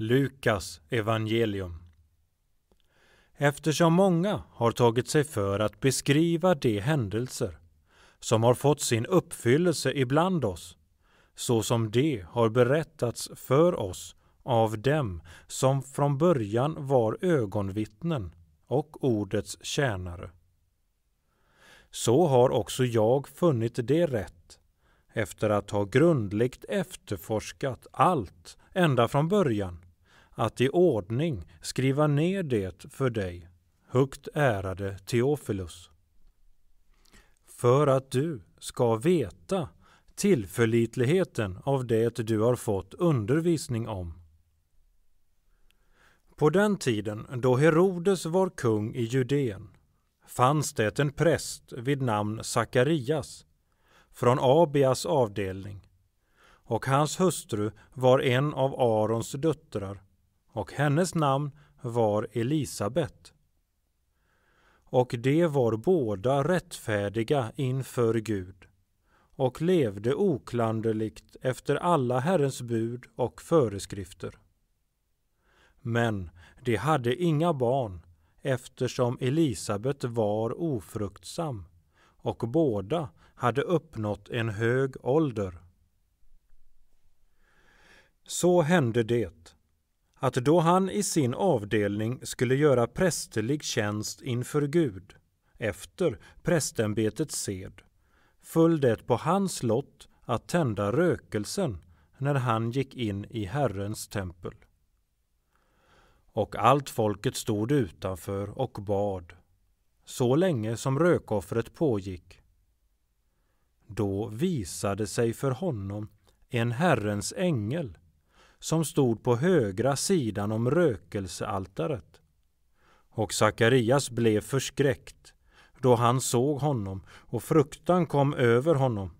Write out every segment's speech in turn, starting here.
Lukas evangelium. Eftersom många har tagit sig för att beskriva de händelser som har fått sin uppfyllelse ibland oss, så som de har berättats för oss av dem som från början var ögonvittnen och ordets tjänare. Så har också jag funnit det rätt efter att ha grundligt efterforskat allt ända från början att i ordning skriva ner det för dig, högt ärade Teofilus. För att du ska veta tillförlitligheten av det du har fått undervisning om. På den tiden då Herodes var kung i Judeen fanns det en präst vid namn Sakarias från Abias avdelning och hans hustru var en av Arons döttrar och hennes namn var Elisabet. Och de var båda rättfärdiga inför Gud och levde oklanderligt efter alla Herrens bud och föreskrifter. Men de hade inga barn eftersom Elisabet var ofruktsam och båda hade uppnått en hög ålder. Så hände det att då han i sin avdelning skulle göra prästerlig tjänst inför Gud efter prästämbetets sed föll det på hans lott att tända rökelsen när han gick in i Herrens tempel. Och allt folket stod utanför och bad så länge som rökoffret pågick. Då visade sig för honom en Herrens ängel som stod på högra sidan om rökelsealtaret. Och Sakarias blev förskräckt då han såg honom och fruktan kom över honom.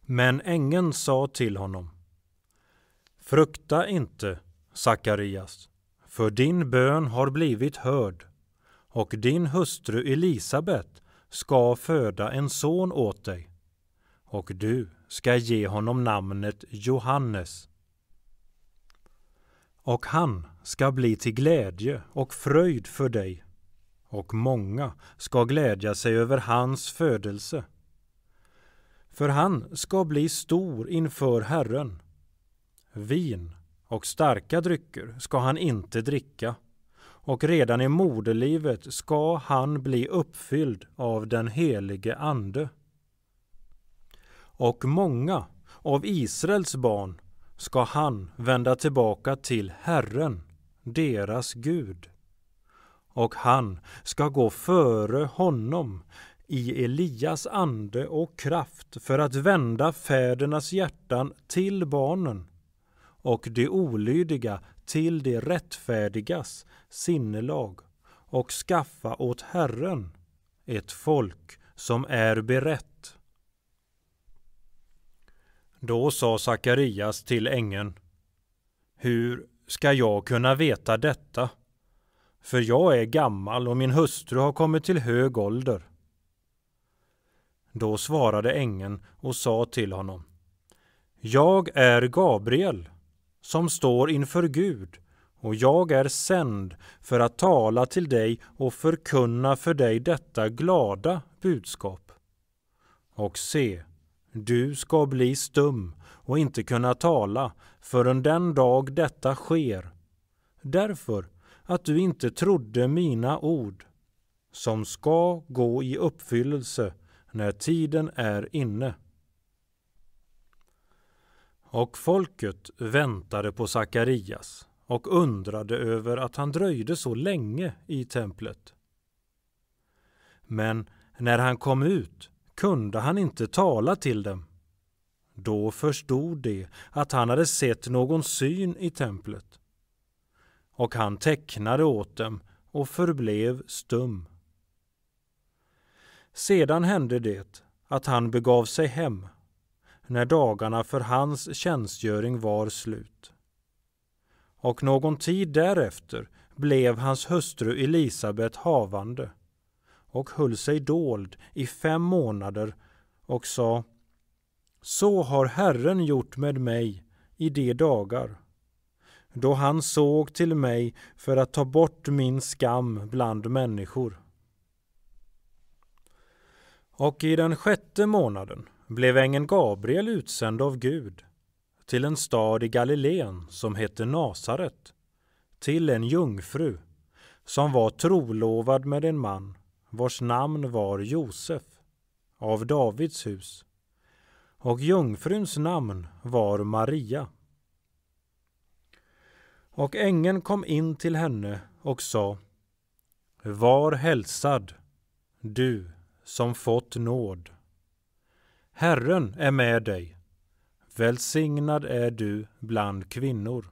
Men ängeln sa till honom Frukta inte, Sakarias, för din bön har blivit hörd och din hustru Elisabet ska föda en son åt dig och du ska ge honom namnet Johannes och han ska bli till glädje och fröjd för dig, och många ska glädja sig över hans födelse. För han ska bli stor inför Herren. Vin och starka drycker ska han inte dricka, och redan i moderlivet ska han bli uppfylld av den helige Ande. Och många av Israels barn ska han vända tillbaka till Herren, deras Gud. Och han ska gå före honom i Elias ande och kraft för att vända fädernas hjärtan till barnen och de olydiga till de rättfärdigas sinnelag och skaffa åt Herren ett folk som är berett då sa Sakarias till ängeln, Hur ska jag kunna veta detta? För jag är gammal och min hustru har kommit till hög ålder. Då svarade ängeln och sa till honom, Jag är Gabriel som står inför Gud och jag är sänd för att tala till dig och förkunna för dig detta glada budskap. Och se, du ska bli stum och inte kunna tala förrän den dag detta sker, därför att du inte trodde mina ord, som ska gå i uppfyllelse när tiden är inne. Och folket väntade på Sakarias och undrade över att han dröjde så länge i templet. Men när han kom ut kunde han inte tala till dem. Då förstod de att han hade sett någon syn i templet. Och han tecknade åt dem och förblev stum. Sedan hände det att han begav sig hem när dagarna för hans tjänstgöring var slut. Och någon tid därefter blev hans hustru Elisabet havande och höll sig dold i fem månader och sa Så har Herren gjort med mig i de dagar då han såg till mig för att ta bort min skam bland människor. Och i den sjätte månaden blev ängeln Gabriel utsänd av Gud till en stad i Galileen som hette Nasaret till en jungfru som var trolovad med en man vars namn var Josef, av Davids hus, och jungfruns namn var Maria. Och ängeln kom in till henne och sa Var hälsad, du som fått nåd. Herren är med dig. Välsignad är du bland kvinnor.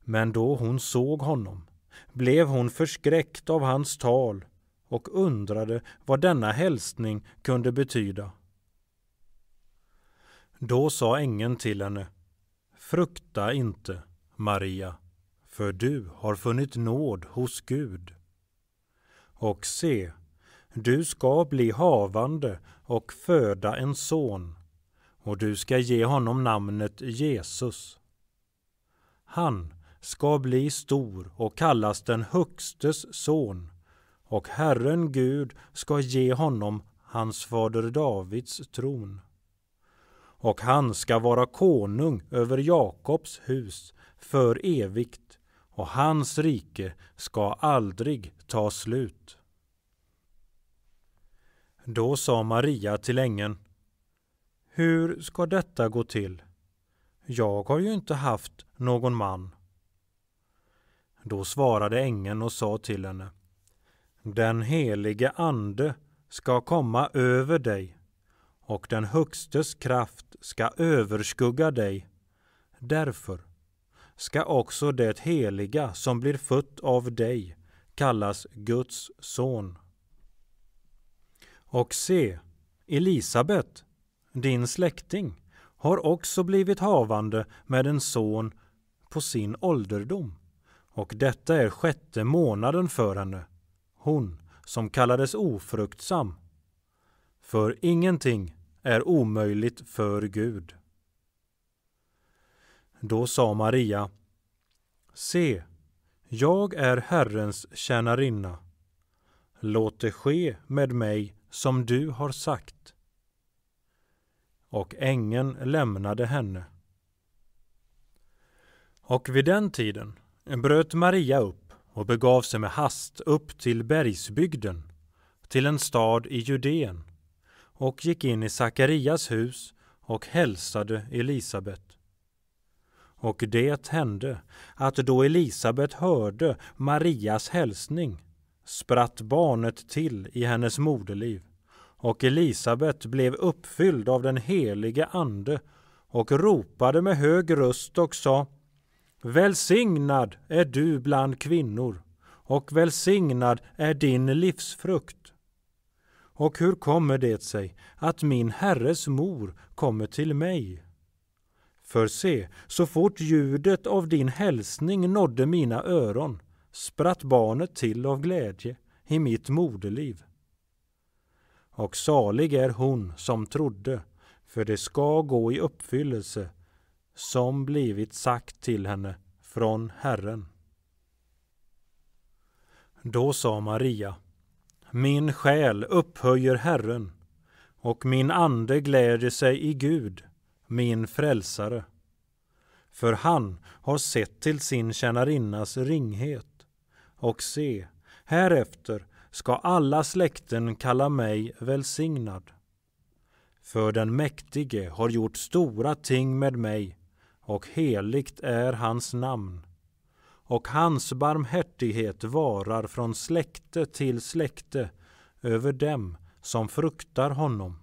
Men då hon såg honom blev hon förskräckt av hans tal och undrade vad denna hälsning kunde betyda. Då sa ängeln till henne Frukta inte, Maria, för du har funnit nåd hos Gud. Och se, du ska bli havande och föda en son, och du ska ge honom namnet Jesus. Han ska bli stor och kallas den Högstes son och Herren Gud ska ge honom hans fader Davids tron. Och han ska vara konung över Jakobs hus för evigt och hans rike ska aldrig ta slut. Då sa Maria till ängeln Hur ska detta gå till? Jag har ju inte haft någon man. Då svarade ängeln och sa till henne Den helige ande ska komma över dig och den Högstes kraft ska överskugga dig. Därför ska också det heliga som blir fött av dig kallas Guds son. Och se, Elisabet, din släkting, har också blivit havande med en son på sin ålderdom och detta är sjätte månaden för henne, hon som kallades ofruktsam. För ingenting är omöjligt för Gud. Då sa Maria, Se, jag är Herrens tjänarinna. Låt det ske med mig som du har sagt. Och ängeln lämnade henne. Och vid den tiden bröt Maria upp och begav sig med hast upp till bergsbygden, till en stad i Judeen, och gick in i Sakarias hus och hälsade Elisabet. Och det hände att då Elisabet hörde Marias hälsning spratt barnet till i hennes moderliv och Elisabet blev uppfylld av den helige Ande och ropade med hög röst och sa Välsignad är du bland kvinnor och välsignad är din livsfrukt. Och hur kommer det sig att min herres mor kommer till mig? För se, så fort ljudet av din hälsning nådde mina öron spratt barnet till av glädje i mitt moderliv. Och salig är hon som trodde, för det ska gå i uppfyllelse som blivit sagt till henne från Herren. Då sa Maria, min själ upphöjer Herren och min ande gläder sig i Gud, min frälsare. För han har sett till sin tjänarinnas ringhet. Och se, härefter ska alla släkten kalla mig välsignad. För den mäktige har gjort stora ting med mig och heligt är hans namn. Och hans barmhärtighet varar från släkte till släkte över dem som fruktar honom.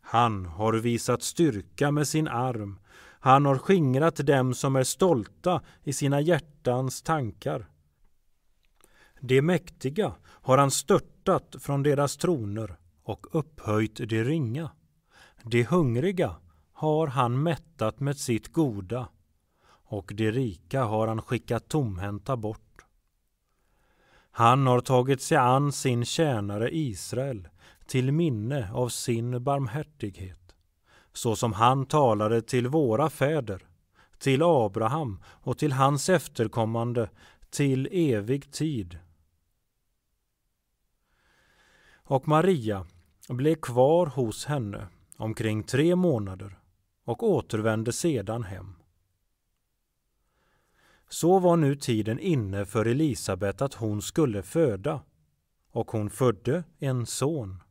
Han har visat styrka med sin arm. Han har skingrat dem som är stolta i sina hjärtans tankar. De mäktiga har han störtat från deras troner och upphöjt de ringa. De hungriga har han mättat med sitt goda och de rika har han skickat tomhänta bort. Han har tagit sig an sin tjänare Israel till minne av sin barmhärtighet, så som han talade till våra fäder, till Abraham och till hans efterkommande till evig tid. Och Maria blev kvar hos henne omkring tre månader och återvände sedan hem. Så var nu tiden inne för Elisabet att hon skulle föda, och hon födde en son.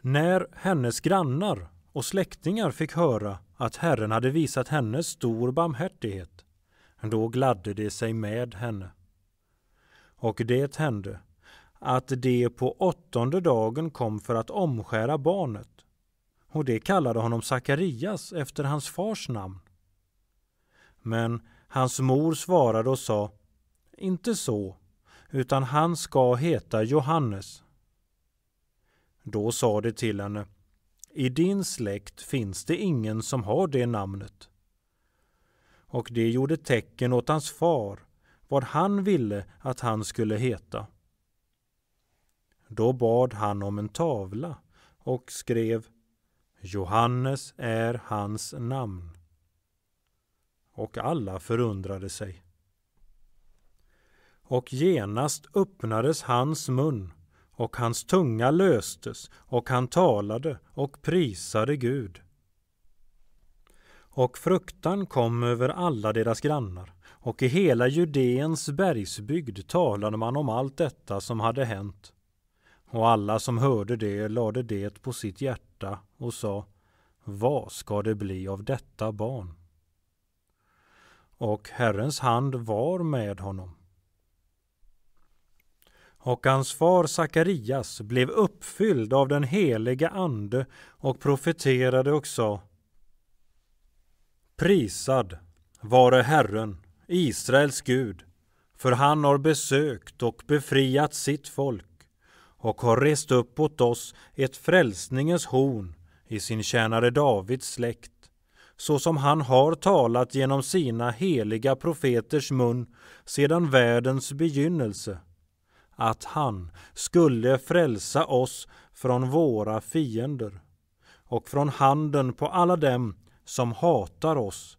När hennes grannar och släktingar fick höra att Herren hade visat henne stor barmhärtighet, då gladde de sig med henne. Och det hände att de på åttonde dagen kom för att omskära barnet och det kallade honom Sakarias efter hans fars namn. Men hans mor svarade och sa Inte så, utan han ska heta Johannes. Då sa de till henne I din släkt finns det ingen som har det namnet. Och det gjorde tecken åt hans far vad han ville att han skulle heta. Då bad han om en tavla och skrev Johannes är hans namn. Och alla förundrade sig. Och genast öppnades hans mun och hans tunga löstes och han talade och prisade Gud. Och fruktan kom över alla deras grannar och i hela Judeens bergsbygd talade man om allt detta som hade hänt. Och alla som hörde det lade det på sitt hjärta och sa Vad ska det bli av detta barn? Och Herrens hand var med honom. Och hans far Sakarias blev uppfylld av den heliga ande och profeterade och sa Prisad vare Herren, Israels Gud, för han har besökt och befriat sitt folk och har rest upp åt oss ett frälsningens horn i sin tjänare Davids släkt, så som han har talat genom sina heliga profeters mun sedan världens begynnelse, att han skulle frälsa oss från våra fiender och från handen på alla dem som hatar oss,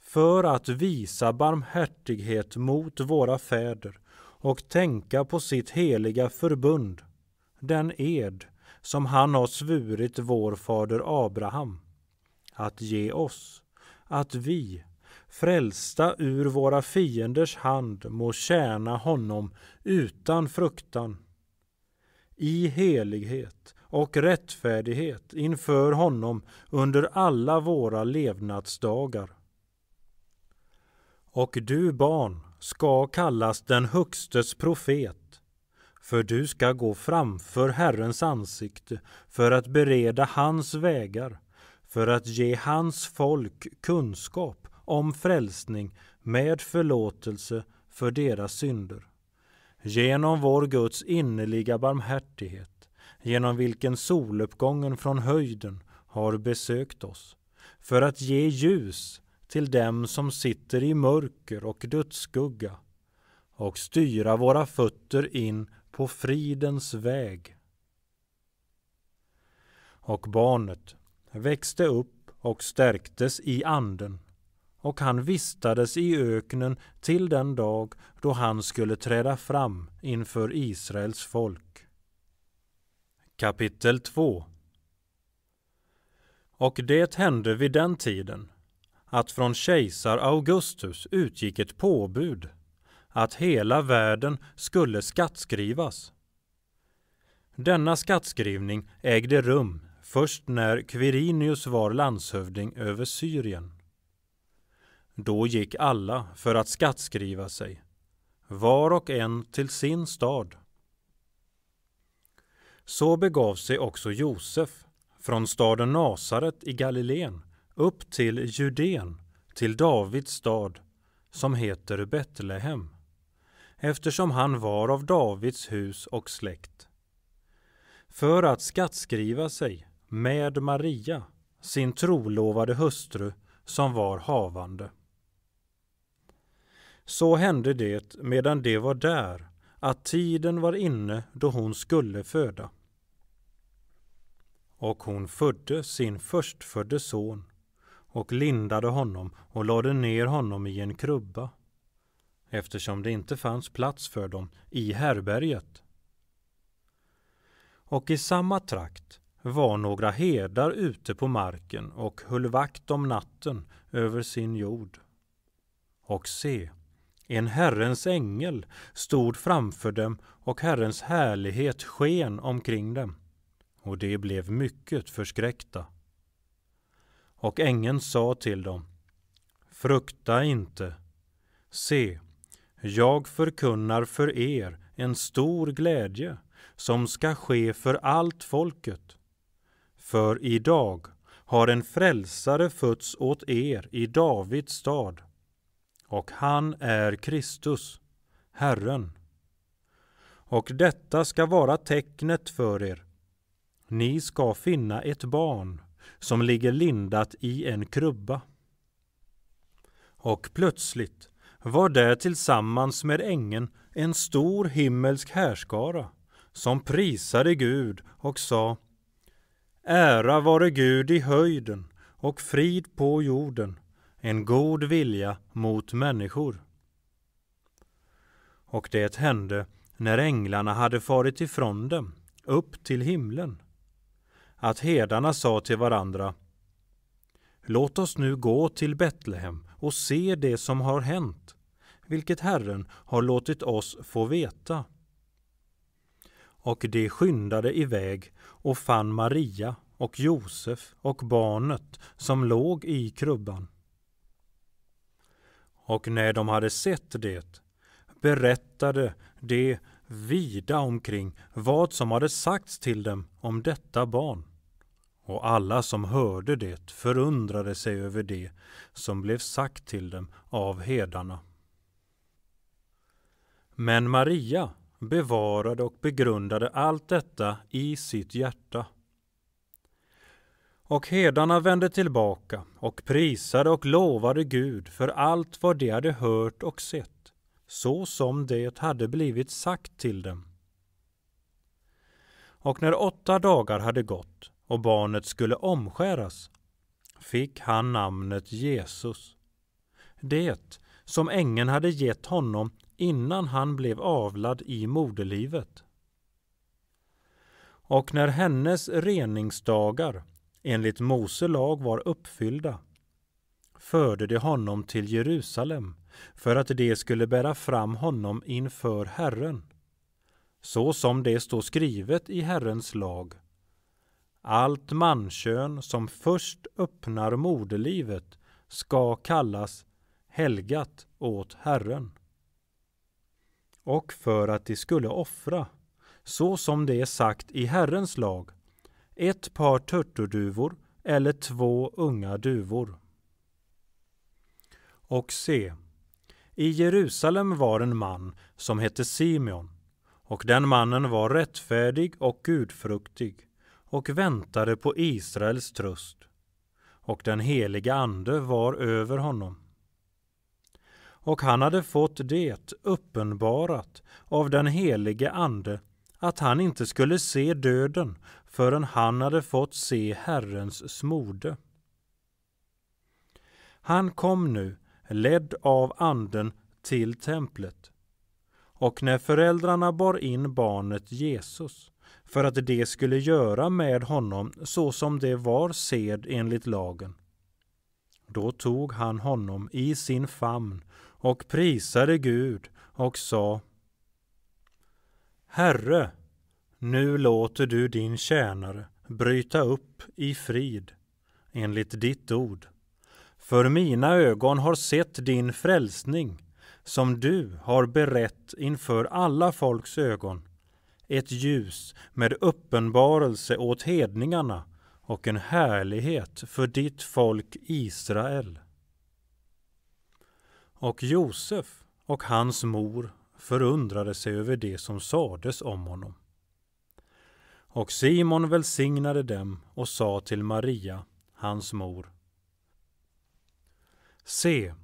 för att visa barmhärtighet mot våra fäder och tänka på sitt heliga förbund, den ed som han har svurit vår fader Abraham att ge oss, att vi, frälsta ur våra fienders hand, må tjäna honom utan fruktan i helighet och rättfärdighet inför honom under alla våra levnadsdagar. Och du barn ska kallas den Högstes profet för du ska gå framför Herrens ansikte för att bereda hans vägar, för att ge hans folk kunskap om frälsning med förlåtelse för deras synder. Genom vår Guds innerliga barmhärtighet, genom vilken soluppgången från höjden har besökt oss, för att ge ljus till dem som sitter i mörker och dödsskugga och styra våra fötter in på fridens väg. Och barnet växte upp och stärktes i anden och han vistades i öknen till den dag då han skulle träda fram inför Israels folk. Kapitel 2 Och det hände vid den tiden att från kejsar Augustus utgick ett påbud att hela världen skulle skattskrivas. Denna skattskrivning ägde rum först när Quirinius var landshövding över Syrien. Då gick alla för att skattskriva sig, var och en till sin stad. Så begav sig också Josef från staden Nasaret i Galileen upp till Judeen, till Davids stad, som heter Betlehem eftersom han var av Davids hus och släkt. För att skattskriva sig med Maria, sin trolovade hustru, som var havande. Så hände det medan de var där att tiden var inne då hon skulle föda. Och hon födde sin förstfödde son och lindade honom och lade ner honom i en krubba eftersom det inte fanns plats för dem i härberget. Och i samma trakt var några herdar ute på marken och höll vakt om natten över sin jord. Och se, en Herrens ängel stod framför dem och Herrens härlighet sken omkring dem, och de blev mycket förskräckta. Och ängeln sa till dem, Frukta inte, se, jag förkunnar för er en stor glädje som ska ske för allt folket. För idag har en frälsare fötts åt er i Davids stad, och han är Kristus, Herren. Och detta ska vara tecknet för er. Ni ska finna ett barn som ligger lindat i en krubba. Och plötsligt var där tillsammans med ängeln en stor himmelsk härskara som prisade Gud och sa Ära vare Gud i höjden och frid på jorden, en god vilja mot människor. Och det hände när änglarna hade farit ifrån dem upp till himlen att hedarna sa till varandra Låt oss nu gå till Betlehem och se det som har hänt vilket Herren har låtit oss få veta. Och de skyndade iväg och fann Maria och Josef och barnet som låg i krubban. Och när de hade sett det berättade de vida omkring vad som hade sagts till dem om detta barn. Och alla som hörde det förundrade sig över det som blev sagt till dem av hedarna. Men Maria bevarade och begrundade allt detta i sitt hjärta. Och hedarna vände tillbaka och prisade och lovade Gud för allt vad de hade hört och sett, så som det hade blivit sagt till dem. Och när åtta dagar hade gått och barnet skulle omskäras fick han namnet Jesus. Det som ängeln hade gett honom innan han blev avlad i moderlivet. Och när hennes reningsdagar enligt Mose lag var uppfyllda förde de honom till Jerusalem för att de skulle bära fram honom inför Herren, så som det står skrivet i Herrens lag. Allt mankön som först öppnar moderlivet ska kallas helgat åt Herren och för att de skulle offra, så som det är sagt i Herrens lag, ett par turturduvor eller två unga duvor. Och se, i Jerusalem var en man som hette Simeon, och den mannen var rättfärdig och gudfruktig och väntade på Israels tröst, och den heliga Ande var över honom och han hade fått det uppenbarat av den helige Ande att han inte skulle se döden förrän han hade fått se Herrens smorde. Han kom nu, ledd av Anden, till templet. Och när föräldrarna bar in barnet Jesus för att det skulle göra med honom så som det var sed enligt lagen, då tog han honom i sin famn och prisade Gud och sa Herre, nu låter du din tjänare bryta upp i frid enligt ditt ord. För mina ögon har sett din frälsning som du har berett inför alla folks ögon, ett ljus med uppenbarelse åt hedningarna och en härlighet för ditt folk Israel. Och Josef och hans mor förundrade sig över det som sades om honom. Och Simon välsignade dem och sa till Maria, hans mor. Se,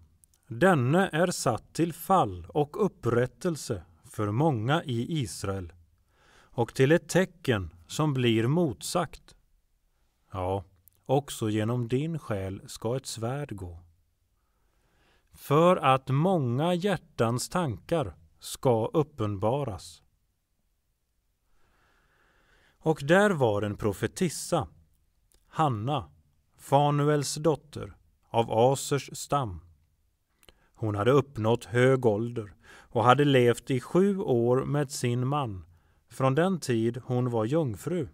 denne är satt till fall och upprättelse för många i Israel och till ett tecken som blir motsagt. Ja, också genom din själ ska ett svärd gå för att många hjärtans tankar ska uppenbaras. Och där var en profetissa, Hanna, Fanuels dotter, av Asers stam. Hon hade uppnått hög ålder och hade levt i sju år med sin man från den tid hon var jungfru.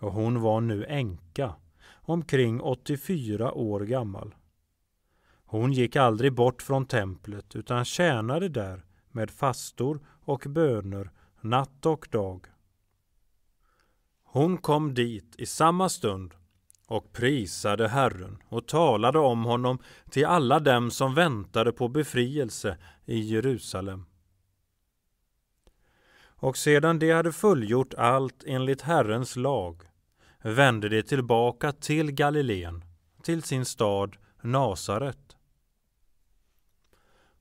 Och hon var nu änka, omkring 84 år gammal. Hon gick aldrig bort från templet utan tjänade där med fastor och böner natt och dag. Hon kom dit i samma stund och prisade Herren och talade om honom till alla dem som väntade på befrielse i Jerusalem. Och sedan de hade fullgjort allt enligt Herrens lag vände de tillbaka till Galileen, till sin stad Nasaret.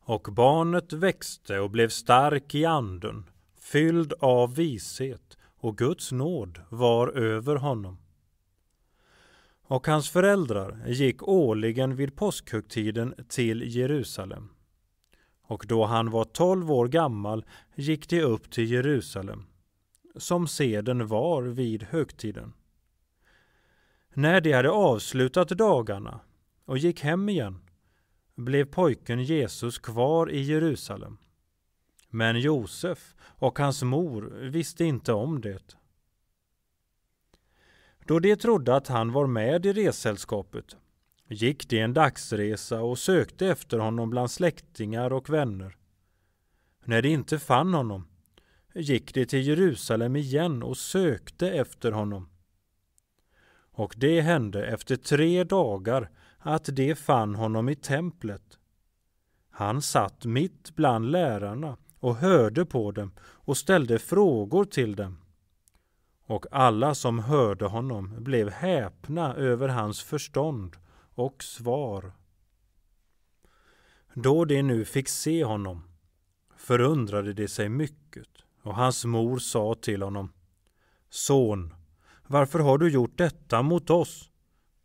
Och barnet växte och blev stark i anden, fylld av vishet, och Guds nåd var över honom. Och hans föräldrar gick årligen vid påskhögtiden till Jerusalem. Och då han var tolv år gammal gick de upp till Jerusalem, som seden var vid högtiden. När de hade avslutat dagarna och gick hem igen blev pojken Jesus kvar i Jerusalem. Men Josef och hans mor visste inte om det. Då de trodde att han var med i ressällskapet gick de en dagsresa och sökte efter honom bland släktingar och vänner. När de inte fann honom gick de till Jerusalem igen och sökte efter honom. Och det hände efter tre dagar att de fann honom i templet. Han satt mitt bland lärarna och hörde på dem och ställde frågor till dem. Och alla som hörde honom blev häpna över hans förstånd och svar. Då de nu fick se honom förundrade de sig mycket och hans mor sa till honom Son, varför har du gjort detta mot oss?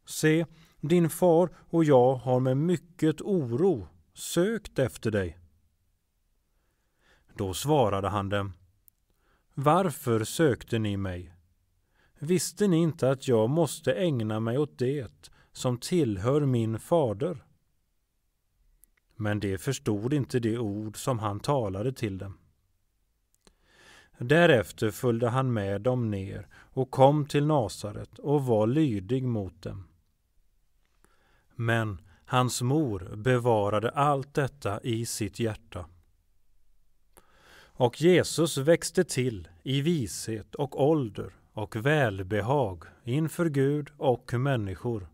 Se, din far och jag har med mycket oro sökt efter dig. Då svarade han dem. Varför sökte ni mig? Visste ni inte att jag måste ägna mig åt det som tillhör min fader? Men det förstod inte det ord som han talade till dem. Därefter följde han med dem ner och kom till Nasaret och var lydig mot dem. Men hans mor bevarade allt detta i sitt hjärta. Och Jesus växte till i vishet och ålder och välbehag inför Gud och människor.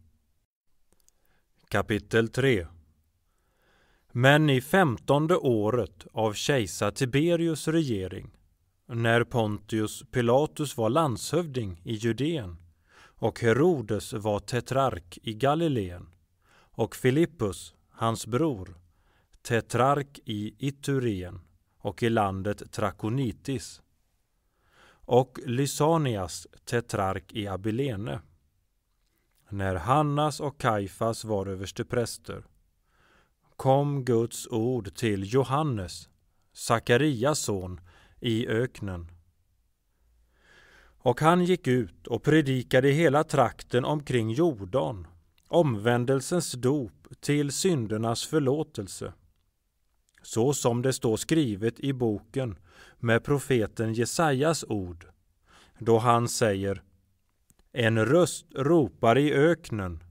Kapitel 3 Men i femtonde året av kejsar Tiberius regering, när Pontius Pilatus var landshövding i Judeen och Herodes var tetrark i Galileen, och Filippus, hans bror, tetrark i Iturien och i landet Trakonitis och Lysanias, tetrark i Abilene. När Hannas och Kaifas var överstepräster kom Guds ord till Johannes, Sakarias son, i öknen. Och han gick ut och predikade hela trakten omkring Jordan omvändelsens dop till syndernas förlåtelse. Så som det står skrivet i boken med profeten Jesajas ord, då han säger En röst ropar i öknen,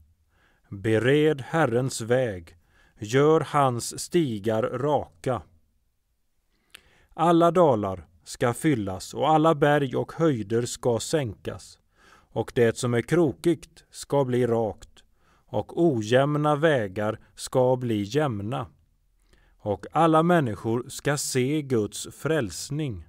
bered Herrens väg, gör hans stigar raka. Alla dalar ska fyllas och alla berg och höjder ska sänkas och det som är krokigt ska bli rakt och ojämna vägar ska bli jämna och alla människor ska se Guds frälsning.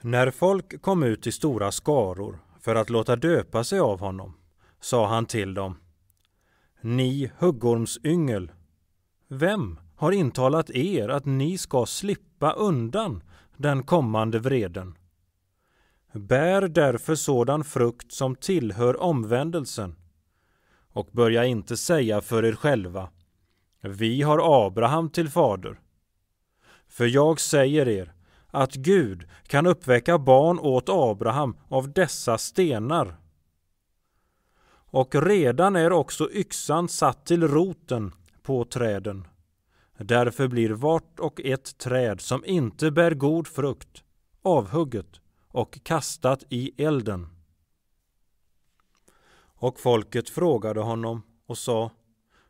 När folk kom ut i stora skaror för att låta döpa sig av honom sa han till dem Ni huggormsyngel, vem har intalat er att ni ska slippa undan den kommande vreden? Bär därför sådan frukt som tillhör omvändelsen och börja inte säga för er själva Vi har Abraham till fader. För jag säger er att Gud kan uppväcka barn åt Abraham av dessa stenar. Och redan är också yxan satt till roten på träden. Därför blir vart och ett träd som inte bär god frukt avhugget och kastat i elden. Och folket frågade honom och sa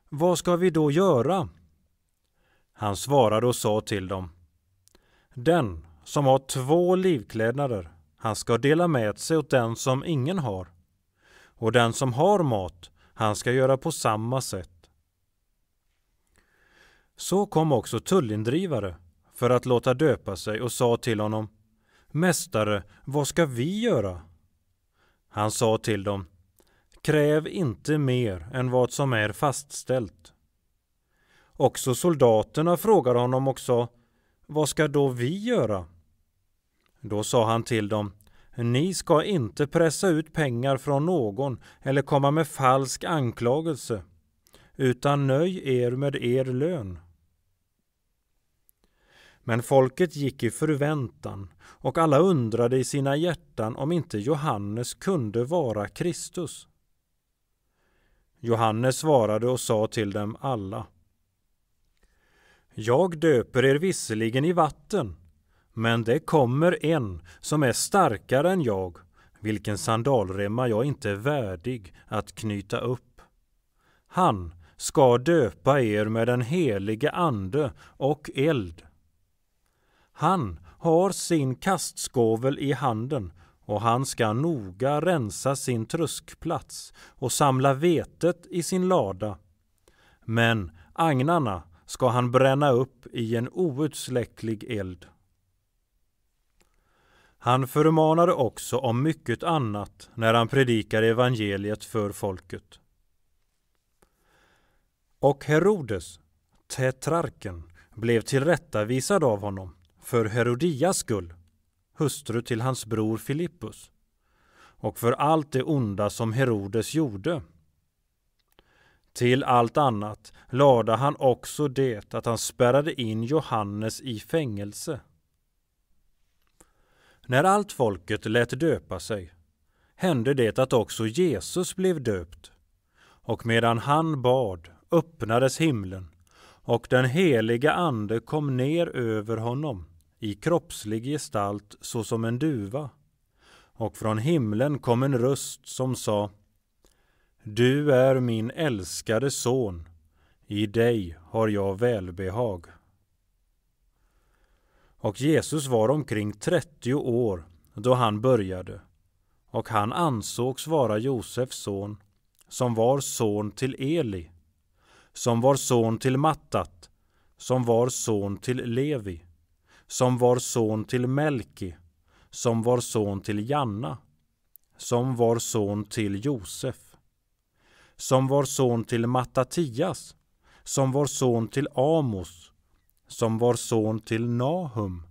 Vad ska vi då göra? Han svarade och sa till dem Den som har två livklädnader, han ska dela med sig åt den som ingen har. Och den som har mat, han ska göra på samma sätt. Så kom också tullindrivare för att låta döpa sig och sa till honom Mästare, vad ska vi göra? Han sa till dem, kräv inte mer än vad som är fastställt. Också soldaterna frågade honom och också, vad ska då vi göra? Då sa han till dem, ni ska inte pressa ut pengar från någon eller komma med falsk anklagelse, utan nöj er med er lön. Men folket gick i förväntan och alla undrade i sina hjärtan om inte Johannes kunde vara Kristus. Johannes svarade och sa till dem alla. Jag döper er visserligen i vatten, men det kommer en som är starkare än jag, vilken sandalremma jag inte är värdig att knyta upp. Han ska döpa er med den helige ande och eld. Han har sin kastskovel i handen och han ska noga rensa sin tröskplats och samla vetet i sin lada. Men agnarna ska han bränna upp i en outsläcklig eld. Han förmanade också om mycket annat när han predikade evangeliet för folket. Och Herodes, tetrarken, blev tillrättavisad av honom för Herodias skull, hustru till hans bror Filippus, och för allt det onda som Herodes gjorde. Till allt annat lade han också det att han spärrade in Johannes i fängelse. När allt folket lät döpa sig hände det att också Jesus blev döpt, och medan han bad öppnades himlen och den heliga Ande kom ner över honom i kroppslig gestalt såsom en duva och från himlen kom en röst som sa Du är min älskade son, i dig har jag välbehag. Och Jesus var omkring 30 år då han började och han ansågs vara Josefs son, som var son till Eli, som var son till Mattat, som var son till Levi, som var son till Melki, som var son till Janna, som var son till Josef, som var son till Mattatias, som var son till Amos, som var son till Nahum,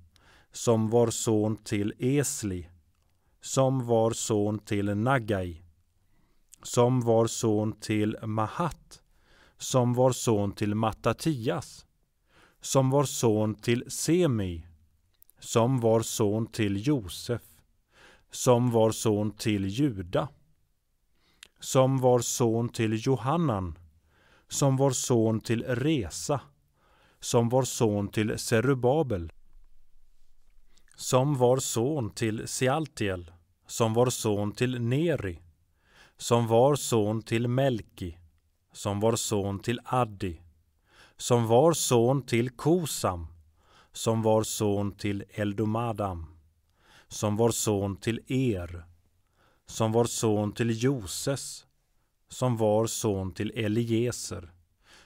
som var son till Esli, som var son till Nagai, som var son till Mahat, som var son till Mattatias, som var son till Semi, som var son till Josef, som var son till Juda, som var son till Johannan, som var son till Resa, som var son till Serubabel, som var son till Sealtiel, som var son till Neri, som var son till Melki, som var son till Addi, som var son till Kosam, som var son till Eldomadam, som var son till Er, som var son till Joses, som var son till Eliezer,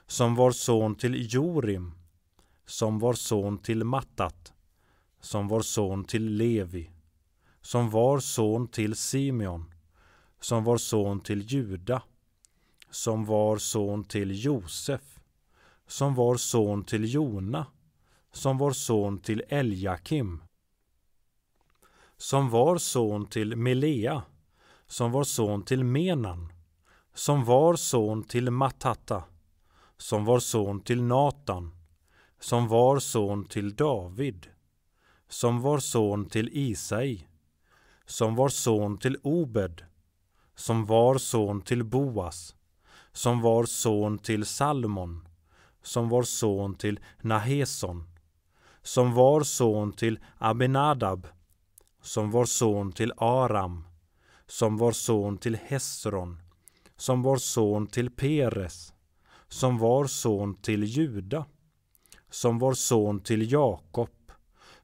som var son till Jorim, som var son till Mattat, som var son till Levi, som var son till Simeon, som var son till Juda, som var son till Josef, som var son till Jona, som var son till Eljakim, som var son till Melea, som var son till Menan, som var son till Matata, som var son till Natan, som var son till David, som var son till Isai, som var son till Obed, som var son till Boas, som var son till Salmon, som var son till Naheson, som var son till Abinadab, som var son till Aram, som var son till Hesron, som var son till Peres, som var son till Juda, som var son till Jakob,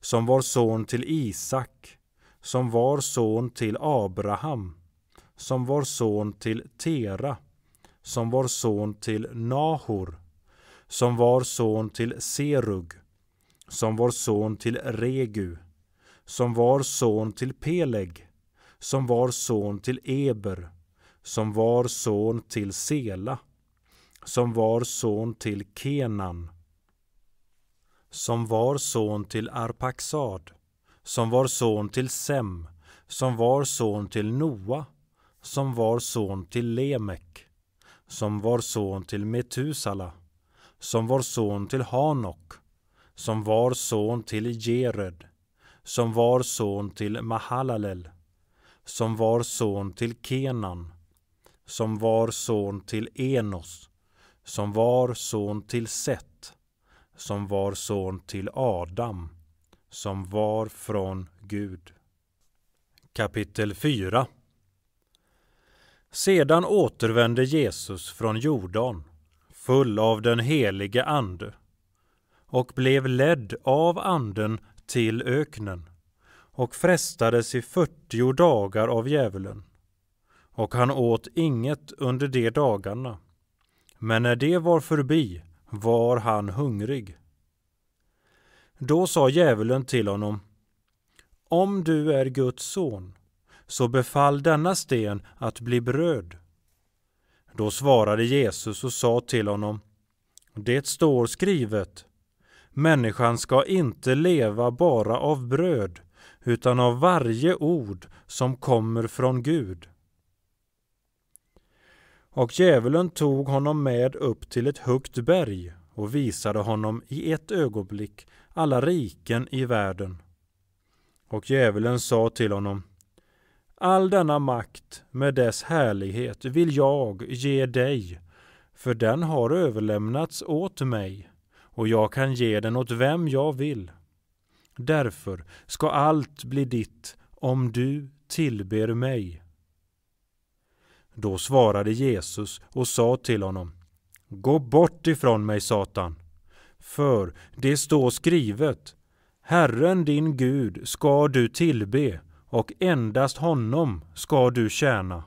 som var son till Isak, som var son till Abraham, som var son till Tera, som var son till Nahor, som var son till Serug, som var son till Regu, som var son till Peleg, som var son till Eber, som var son till Sela, som var son till Kenan, som var son till Arpaxad, som var son till Sem, som var son till Noa, som var son till Lemek, som var son till Metusala, som var son till Hanok, som var son till Jered, som var son till Mahalalel, som var son till Kenan, som var son till Enos, som var son till Set, som var son till Adam, som var från Gud. Kapitel 4 Sedan återvände Jesus från Jordan, full av den helige Ande och blev ledd av anden till öknen och frestades i fyrtio dagar av djävulen. Och han åt inget under de dagarna. Men när det var förbi var han hungrig. Då sa djävulen till honom Om du är Guds son, så befall denna sten att bli bröd. Då svarade Jesus och sa till honom Det står skrivet Människan ska inte leva bara av bröd, utan av varje ord som kommer från Gud. Och djävulen tog honom med upp till ett högt berg och visade honom i ett ögonblick alla riken i världen. Och djävulen sa till honom All denna makt med dess härlighet vill jag ge dig, för den har överlämnats åt mig och jag kan ge den åt vem jag vill. Därför ska allt bli ditt om du tillber mig. Då svarade Jesus och sa till honom Gå bort ifrån mig, Satan, för det står skrivet Herren din Gud ska du tillbe och endast honom ska du tjäna.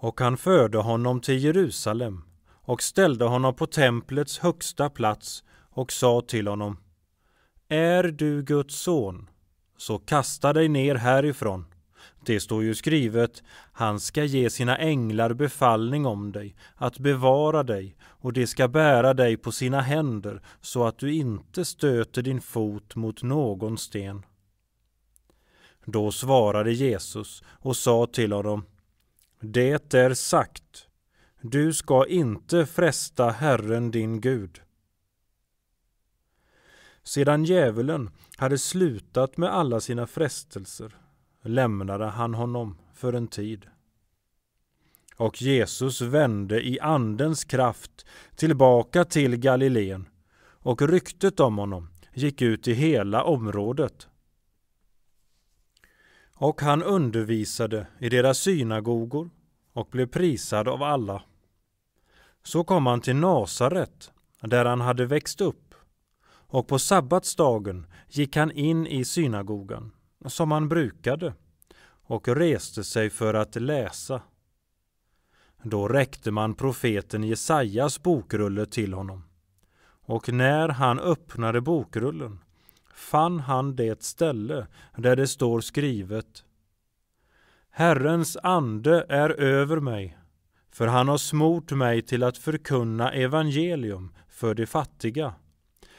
Och han förde honom till Jerusalem och ställde honom på templets högsta plats och sa till honom Är du Guds son, så kasta dig ner härifrån. Det står ju skrivet, han ska ge sina änglar befallning om dig, att bevara dig, och de ska bära dig på sina händer, så att du inte stöter din fot mot någon sten. Då svarade Jesus och sa till honom, Det är sagt, du ska inte fresta Herren din Gud. Sedan djävulen hade slutat med alla sina frestelser lämnade han honom för en tid. Och Jesus vände i Andens kraft tillbaka till Galileen och ryktet om honom gick ut i hela området. Och han undervisade i deras synagogor och blev prisad av alla. Så kom han till Nasaret, där han hade växt upp, och på sabbatsdagen gick han in i synagogan, som han brukade, och reste sig för att läsa. Då räckte man profeten Jesajas bokrulle till honom, och när han öppnade bokrullen fann han det ställe där det står skrivet Herrens ande är över mig för han har smort mig till att förkunna evangelium för de fattiga.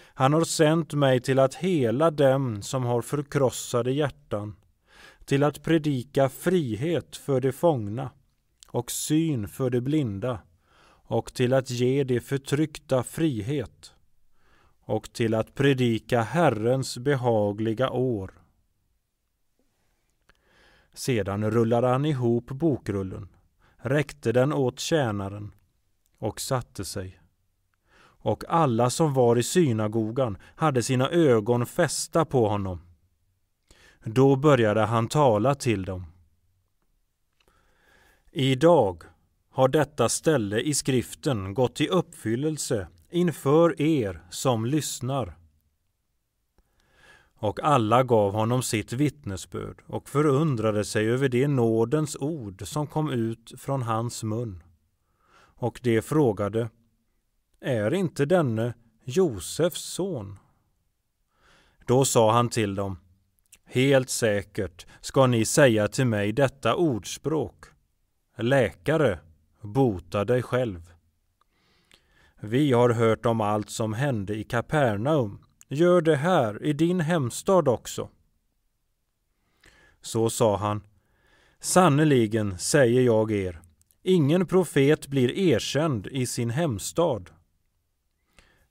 Han har sänt mig till att hela dem som har förkrossade hjärtan, till att predika frihet för de fångna och syn för de blinda och till att ge de förtryckta frihet och till att predika Herrens behagliga år. Sedan rullade han ihop bokrullen räckte den åt tjänaren och satte sig. Och alla som var i synagogan hade sina ögon fästa på honom. Då började han tala till dem. Idag har detta ställe i skriften gått i uppfyllelse inför er som lyssnar och alla gav honom sitt vittnesbörd och förundrade sig över det nådens ord som kom ut från hans mun. Och de frågade, är inte denne Josefs son? Då sa han till dem, helt säkert ska ni säga till mig detta ordspråk, läkare, bota dig själv. Vi har hört om allt som hände i Kapernaum Gör det här i din hemstad också. Så sa han. Sannerligen säger jag er, ingen profet blir erkänd i sin hemstad.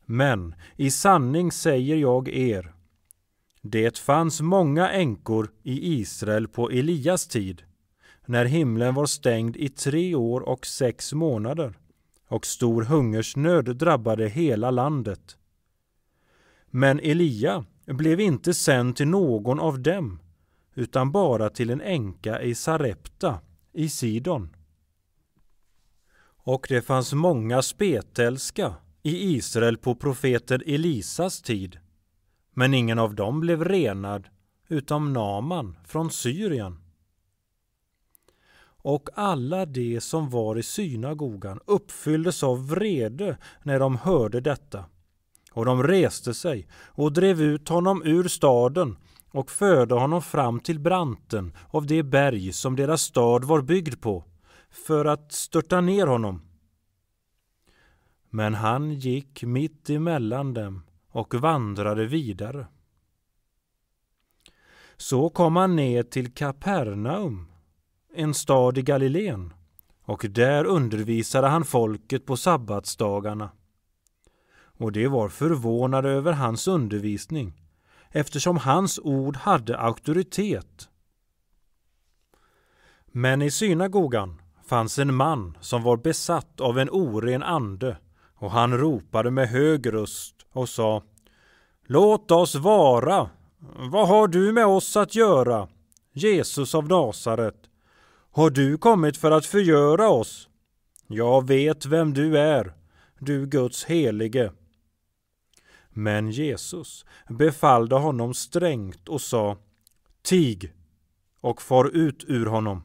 Men i sanning säger jag er, det fanns många änkor i Israel på Elias tid, när himlen var stängd i tre år och sex månader och stor hungersnöd drabbade hela landet. Men Elia blev inte sänd till någon av dem, utan bara till en änka i Sarepta i Sidon. Och det fanns många spetälska i Israel på profeten Elisas tid, men ingen av dem blev renad utom Naman från Syrien. Och alla de som var i synagogan uppfylldes av vrede när de hörde detta och de reste sig och drev ut honom ur staden och förde honom fram till branten av det berg som deras stad var byggd på för att störta ner honom. Men han gick mitt emellan dem och vandrade vidare. Så kom han ner till Kapernaum, en stad i Galileen, och där undervisade han folket på sabbatsdagarna och det var förvånade över hans undervisning eftersom hans ord hade auktoritet. Men i synagogan fanns en man som var besatt av en oren ande och han ropade med hög röst och sa Låt oss vara! Vad har du med oss att göra, Jesus av Nasaret? Har du kommit för att förgöra oss? Jag vet vem du är, du Guds helige. Men Jesus befallde honom strängt och sa Tig och far ut ur honom.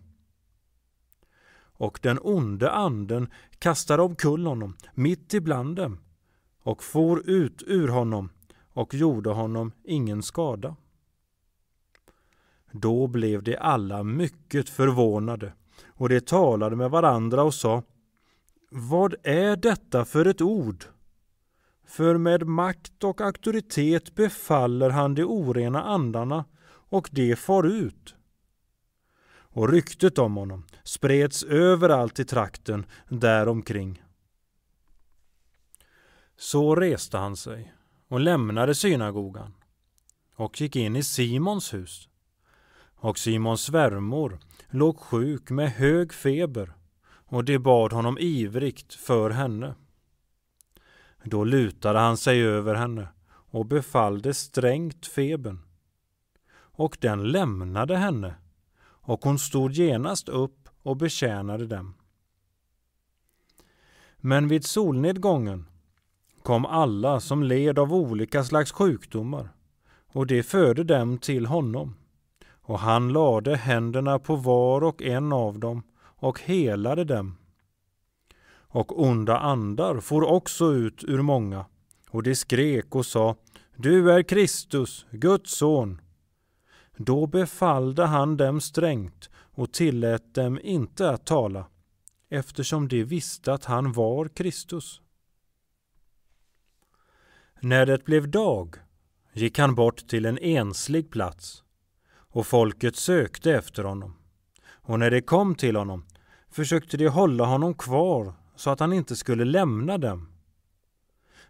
Och den onde anden kastade omkull honom mitt ibland dem och for ut ur honom och gjorde honom ingen skada. Då blev de alla mycket förvånade och de talade med varandra och sa Vad är detta för ett ord? För med makt och auktoritet befaller han de orena andarna och de far ut. Och ryktet om honom spreds överallt i trakten däromkring. Så reste han sig och lämnade synagogan och gick in i Simons hus. Och Simons svärmor låg sjuk med hög feber och de bad honom ivrigt för henne. Då lutade han sig över henne och befallde strängt febern, Och den lämnade henne, och hon stod genast upp och betjänade dem. Men vid solnedgången kom alla som led av olika slags sjukdomar, och det förde dem till honom. Och han lade händerna på var och en av dem och helade dem och onda andar for också ut ur många, och de skrek och sa Du är Kristus, Guds son. Då befallde han dem strängt och tillät dem inte att tala, eftersom de visste att han var Kristus. När det blev dag gick han bort till en enslig plats, och folket sökte efter honom. Och när de kom till honom försökte de hålla honom kvar så att han inte skulle lämna dem.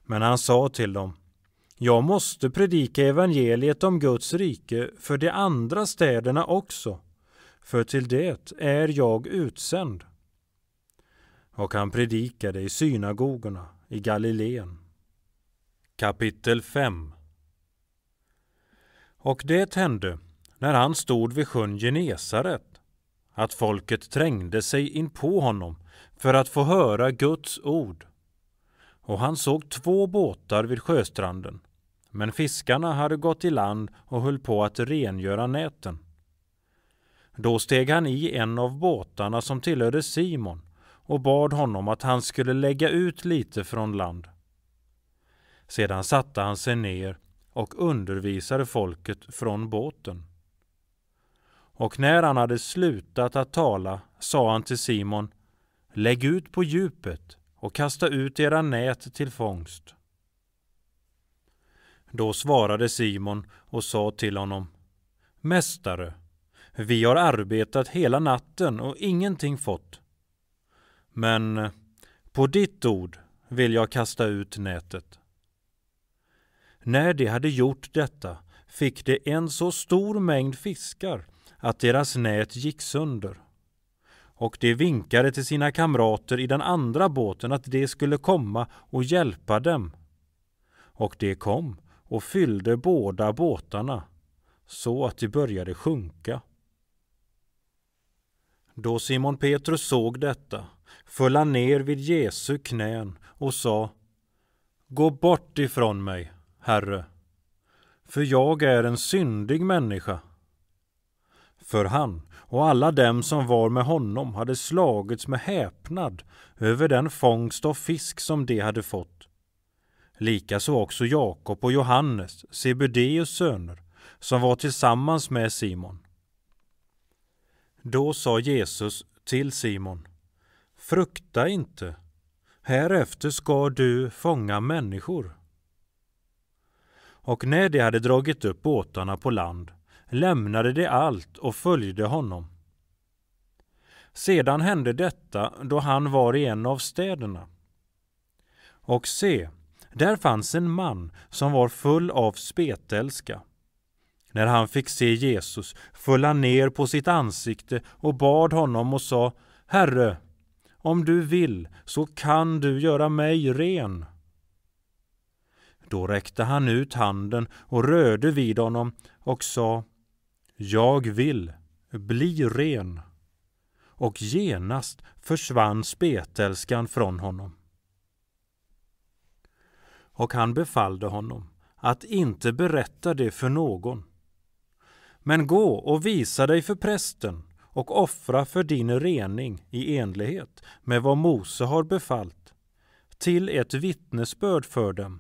Men han sa till dem, jag måste predika evangeliet om Guds rike för de andra städerna också, för till det är jag utsänd. Och han predikade i synagogorna i Galileen. Kapitel 5 Och det hände, när han stod vid sjön Genesaret, att folket trängde sig in på honom för att få höra Guds ord. Och han såg två båtar vid sjöstranden, men fiskarna hade gått i land och höll på att rengöra näten. Då steg han i en av båtarna som tillhörde Simon och bad honom att han skulle lägga ut lite från land. Sedan satte han sig ner och undervisade folket från båten. Och när han hade slutat att tala sa han till Simon Lägg ut på djupet och kasta ut era nät till fångst. Då svarade Simon och sa till honom Mästare, vi har arbetat hela natten och ingenting fått. Men på ditt ord vill jag kasta ut nätet. När de hade gjort detta fick de en så stor mängd fiskar att deras nät gick sönder och de vinkade till sina kamrater i den andra båten att de skulle komma och hjälpa dem. Och de kom och fyllde båda båtarna så att de började sjunka. Då Simon Petrus såg detta föll han ner vid Jesu knän och sa Gå bort ifrån mig, Herre, för jag är en syndig människa. För han och alla dem som var med honom hade slagits med häpnad över den fångst av fisk som de hade fått. Likaså också Jakob och Johannes, Sebedeus söner, som var tillsammans med Simon. Då sa Jesus till Simon, frukta inte, härefter ska du fånga människor. Och när de hade dragit upp båtarna på land lämnade de allt och följde honom. Sedan hände detta då han var i en av städerna. Och se, där fanns en man som var full av spetälska. När han fick se Jesus föll han ner på sitt ansikte och bad honom och sa Herre, om du vill så kan du göra mig ren. Då räckte han ut handen och rörde vid honom och sa jag vill bli ren. Och genast försvann spetälskan från honom. Och han befallde honom att inte berätta det för någon. Men gå och visa dig för prästen och offra för din rening i enlighet med vad Mose har befallt, till ett vittnesbörd för dem.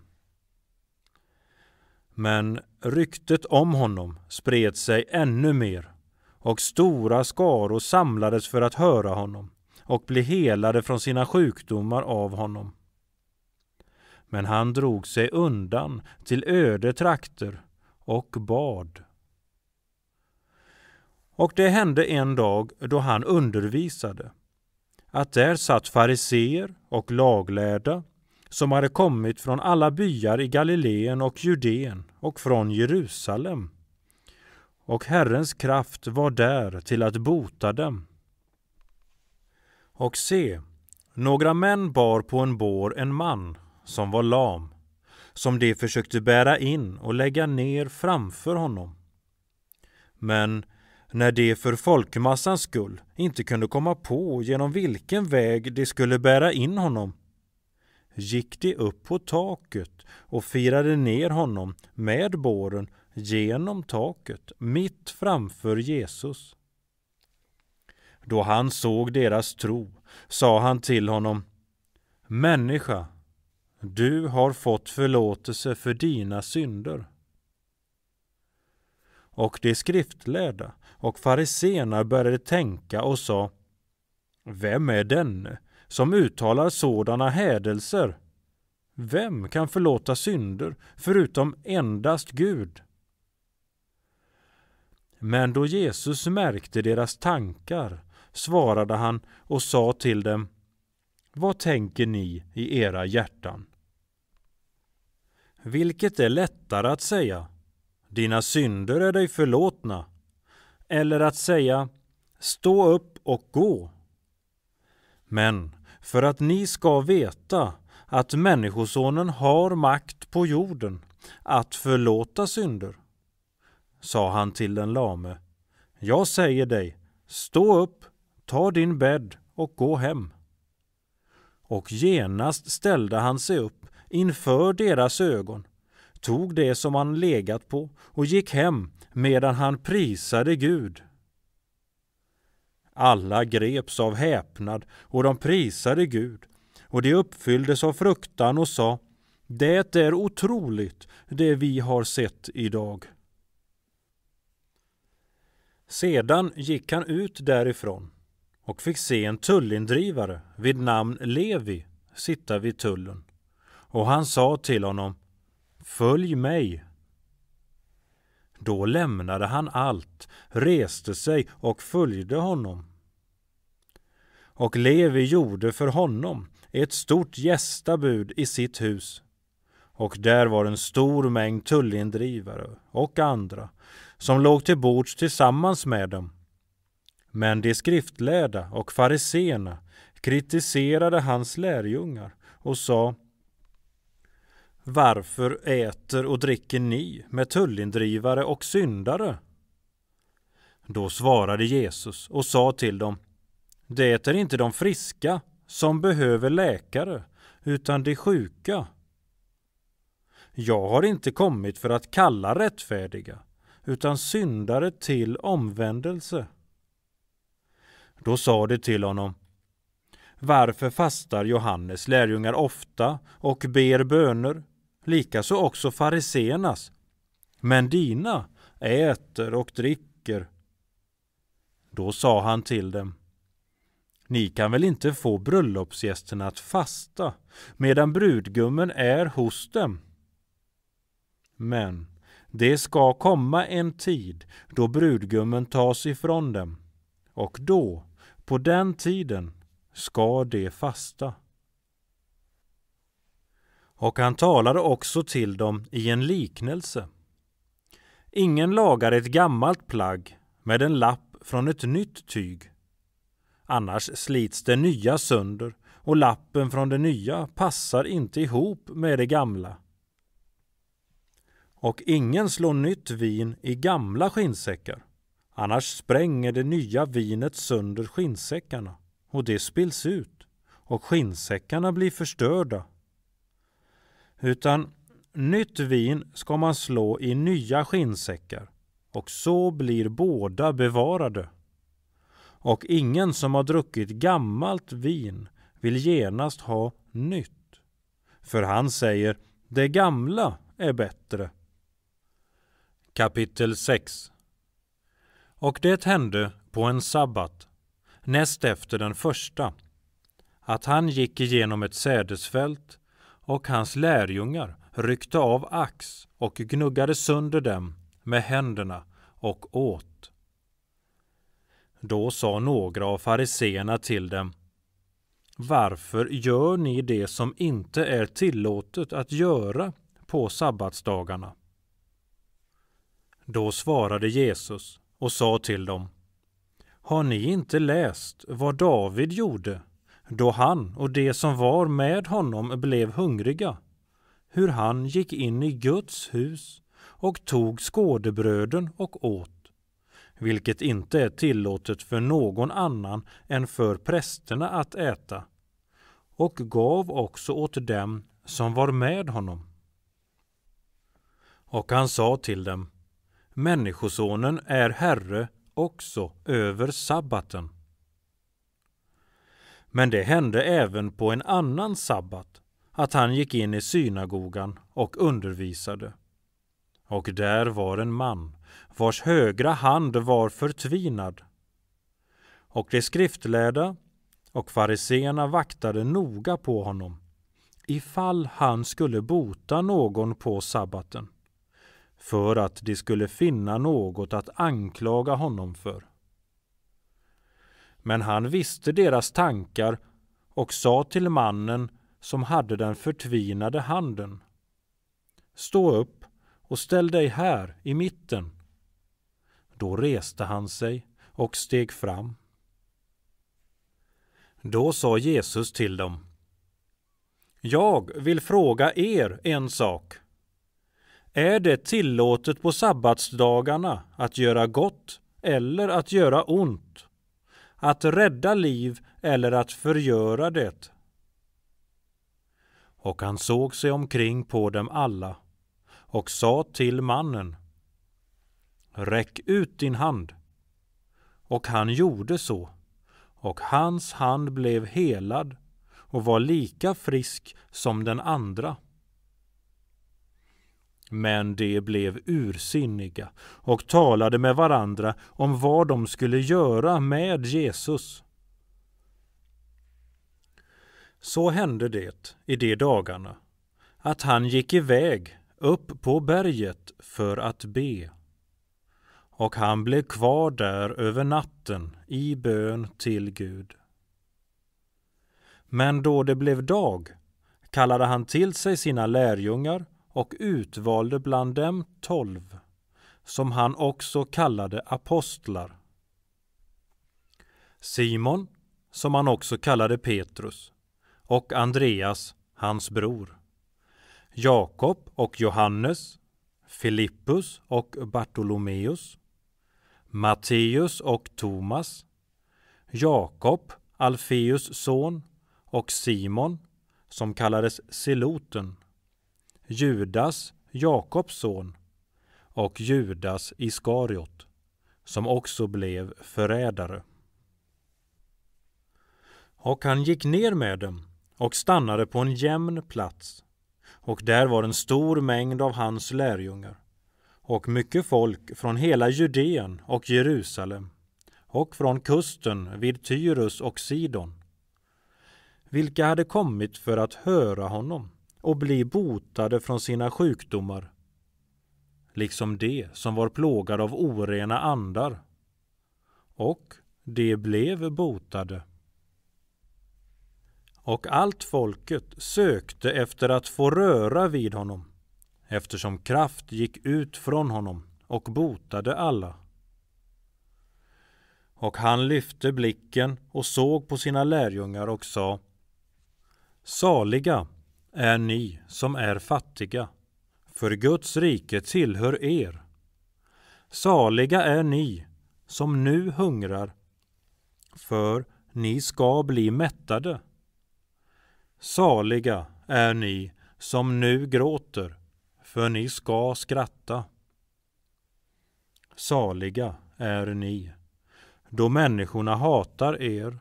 Men Ryktet om honom spred sig ännu mer och stora skaror samlades för att höra honom och bli helade från sina sjukdomar av honom. Men han drog sig undan till öde trakter och bad. Och det hände en dag då han undervisade att där satt fariseer och laglärda som hade kommit från alla byar i Galileen och Judeen och från Jerusalem. Och Herrens kraft var där till att bota dem. Och se, några män bar på en bår en man som var lam, som de försökte bära in och lägga ner framför honom. Men när de för folkmassans skull inte kunde komma på genom vilken väg de skulle bära in honom gick de upp på taket och firade ner honom med båren genom taket mitt framför Jesus. Då han såg deras tro sa han till honom Människa, du har fått förlåtelse för dina synder. Och de skriftlärda och fariseerna började tänka och sa Vem är denne som uttalar sådana hädelser. Vem kan förlåta synder förutom endast Gud? Men då Jesus märkte deras tankar svarade han och sa till dem Vad tänker ni i era hjärtan? Vilket är lättare att säga Dina synder är dig förlåtna eller att säga Stå upp och gå. Men för att ni ska veta att Människosonen har makt på jorden att förlåta synder. Sa han till den lame. Jag säger dig, stå upp, ta din bädd och gå hem. Och genast ställde han sig upp inför deras ögon, tog det som han legat på och gick hem medan han prisade Gud. Alla greps av häpnad och de prisade Gud och de uppfylldes av fruktan och sa Det är otroligt det vi har sett idag. Sedan gick han ut därifrån och fick se en tullindrivare vid namn Levi sitta vid tullen och han sa till honom Följ mig. Då lämnade han allt, reste sig och följde honom. Och Levi gjorde för honom ett stort gästabud i sitt hus. Och där var en stor mängd tullindrivare och andra som låg till bords tillsammans med dem. Men de skriftlärda och fariseerna kritiserade hans lärjungar och sa varför äter och dricker ni med tullindrivare och syndare? Då svarade Jesus och sa till dem Det är inte de friska som behöver läkare utan de sjuka. Jag har inte kommit för att kalla rättfärdiga utan syndare till omvändelse. Då sa de till honom Varför fastar Johannes lärjungar ofta och ber böner likaså också fariseernas. Men dina äter och dricker. Då sa han till dem, ni kan väl inte få bröllopsgästerna att fasta medan brudgummen är hos dem? Men det ska komma en tid då brudgummen tas ifrån dem och då, på den tiden, ska de fasta och han talade också till dem i en liknelse. Ingen lagar ett gammalt plagg med en lapp från ett nytt tyg. Annars slits det nya sönder och lappen från det nya passar inte ihop med det gamla. Och ingen slår nytt vin i gamla skinnsäckar. Annars spränger det nya vinet sönder skinnsäckarna och det spills ut och skinnsäckarna blir förstörda utan nytt vin ska man slå i nya skinnsäckar och så blir båda bevarade. Och ingen som har druckit gammalt vin vill genast ha nytt. För han säger, det gamla är bättre. Kapitel 6 Och det hände på en sabbat, näst efter den första, att han gick igenom ett sädesfält och hans lärjungar ryckte av ax och gnuggade sönder dem med händerna och åt. Då sa några av fariseerna till dem Varför gör ni det som inte är tillåtet att göra på sabbatsdagarna? Då svarade Jesus och sa till dem Har ni inte läst vad David gjorde då han och de som var med honom blev hungriga, hur han gick in i Guds hus och tog skådebröden och åt, vilket inte är tillåtet för någon annan än för prästerna att äta, och gav också åt dem som var med honom. Och han sa till dem, Människosonen är Herre också över sabbaten. Men det hände även på en annan sabbat att han gick in i synagogan och undervisade. Och där var en man vars högra hand var förtvinad. Och de skriftlärda och fariseerna vaktade noga på honom ifall han skulle bota någon på sabbaten för att de skulle finna något att anklaga honom för. Men han visste deras tankar och sa till mannen som hade den förtvinade handen. Stå upp och ställ dig här i mitten. Då reste han sig och steg fram. Då sa Jesus till dem. Jag vill fråga er en sak. Är det tillåtet på sabbatsdagarna att göra gott eller att göra ont? att rädda liv eller att förgöra det. Och han såg sig omkring på dem alla och sa till mannen Räck ut din hand. Och han gjorde så, och hans hand blev helad och var lika frisk som den andra. Men de blev ursinniga och talade med varandra om vad de skulle göra med Jesus. Så hände det i de dagarna att han gick iväg upp på berget för att be. Och han blev kvar där över natten i bön till Gud. Men då det blev dag kallade han till sig sina lärjungar och utvalde bland dem tolv, som han också kallade apostlar. Simon, som han också kallade Petrus, och Andreas, hans bror. Jakob och Johannes, Filippus och Bartolomeus, Matteus och Thomas, Jakob, Alfeus son, och Simon, som kallades Seloten, Judas, Jakobs son, och Judas Iskariot, som också blev förrädare. Och han gick ner med dem och stannade på en jämn plats, och där var en stor mängd av hans lärjungar och mycket folk från hela Judeen och Jerusalem och från kusten vid Tyrus och Sidon, vilka hade kommit för att höra honom och bli botade från sina sjukdomar, liksom de som var plågade av orena andar. Och de blev botade. Och allt folket sökte efter att få röra vid honom, eftersom kraft gick ut från honom och botade alla. Och han lyfte blicken och såg på sina lärjungar och sa Saliga är ni som är fattiga, för Guds rike tillhör er. Saliga är ni som nu hungrar, för ni ska bli mättade. Saliga är ni som nu gråter, för ni ska skratta. Saliga är ni, då människorna hatar er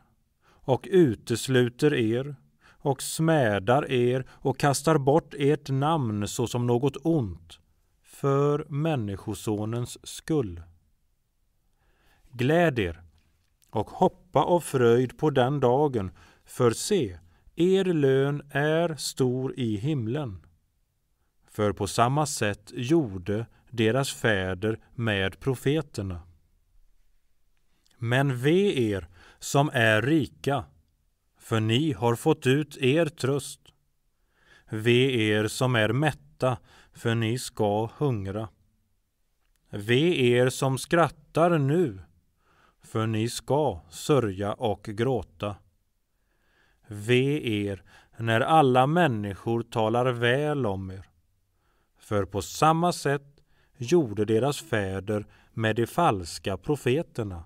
och utesluter er och smädar er och kastar bort ert namn såsom något ont för Människosonens skull. Gläd er och hoppa av fröjd på den dagen, för se, er lön är stor i himlen. För på samma sätt gjorde deras fäder med profeterna. Men ve er som är rika, för ni har fått ut er tröst. Ve er som är mätta, för ni ska hungra. Ve er som skrattar nu, för ni ska sörja och gråta. Ve er när alla människor talar väl om er, för på samma sätt gjorde deras fäder med de falska profeterna.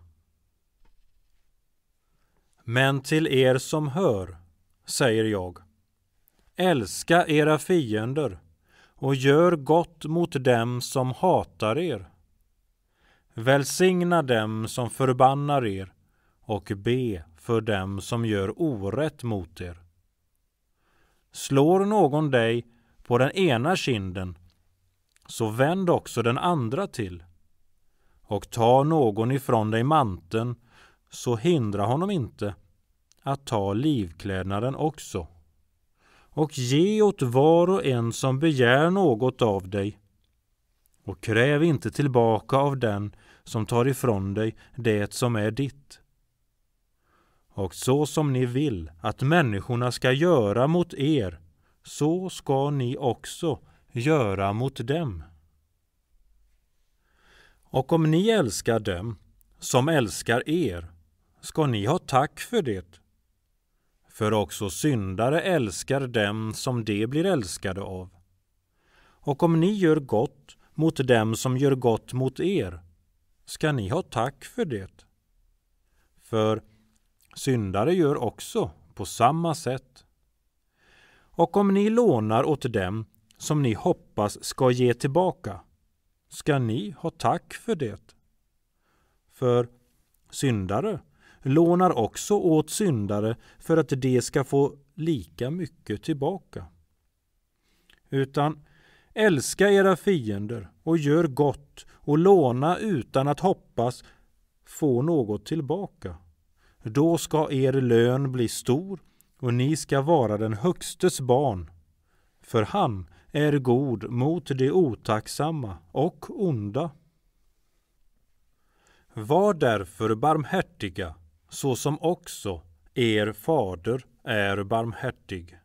Men till er som hör säger jag Älska era fiender och gör gott mot dem som hatar er. Välsigna dem som förbannar er och be för dem som gör orätt mot er. Slår någon dig på den ena kinden, så vänd också den andra till och ta någon ifrån dig manteln så hindra honom inte att ta livklädnaden också och ge åt var och en som begär något av dig och kräv inte tillbaka av den som tar ifrån dig det som är ditt. Och så som ni vill att människorna ska göra mot er, så ska ni också göra mot dem. Och om ni älskar dem som älskar er, ska ni ha tack för det. För också syndare älskar dem som de blir älskade av. Och om ni gör gott mot dem som gör gott mot er ska ni ha tack för det. För syndare gör också på samma sätt. Och om ni lånar åt dem som ni hoppas ska ge tillbaka ska ni ha tack för det. För syndare lånar också åt syndare för att de ska få lika mycket tillbaka. Utan älska era fiender och gör gott och låna utan att hoppas få något tillbaka. Då ska er lön bli stor och ni ska vara den Högstes barn. För han är god mot de otacksamma och onda. Var därför barmhärtiga så som också er fader är barmhärtig.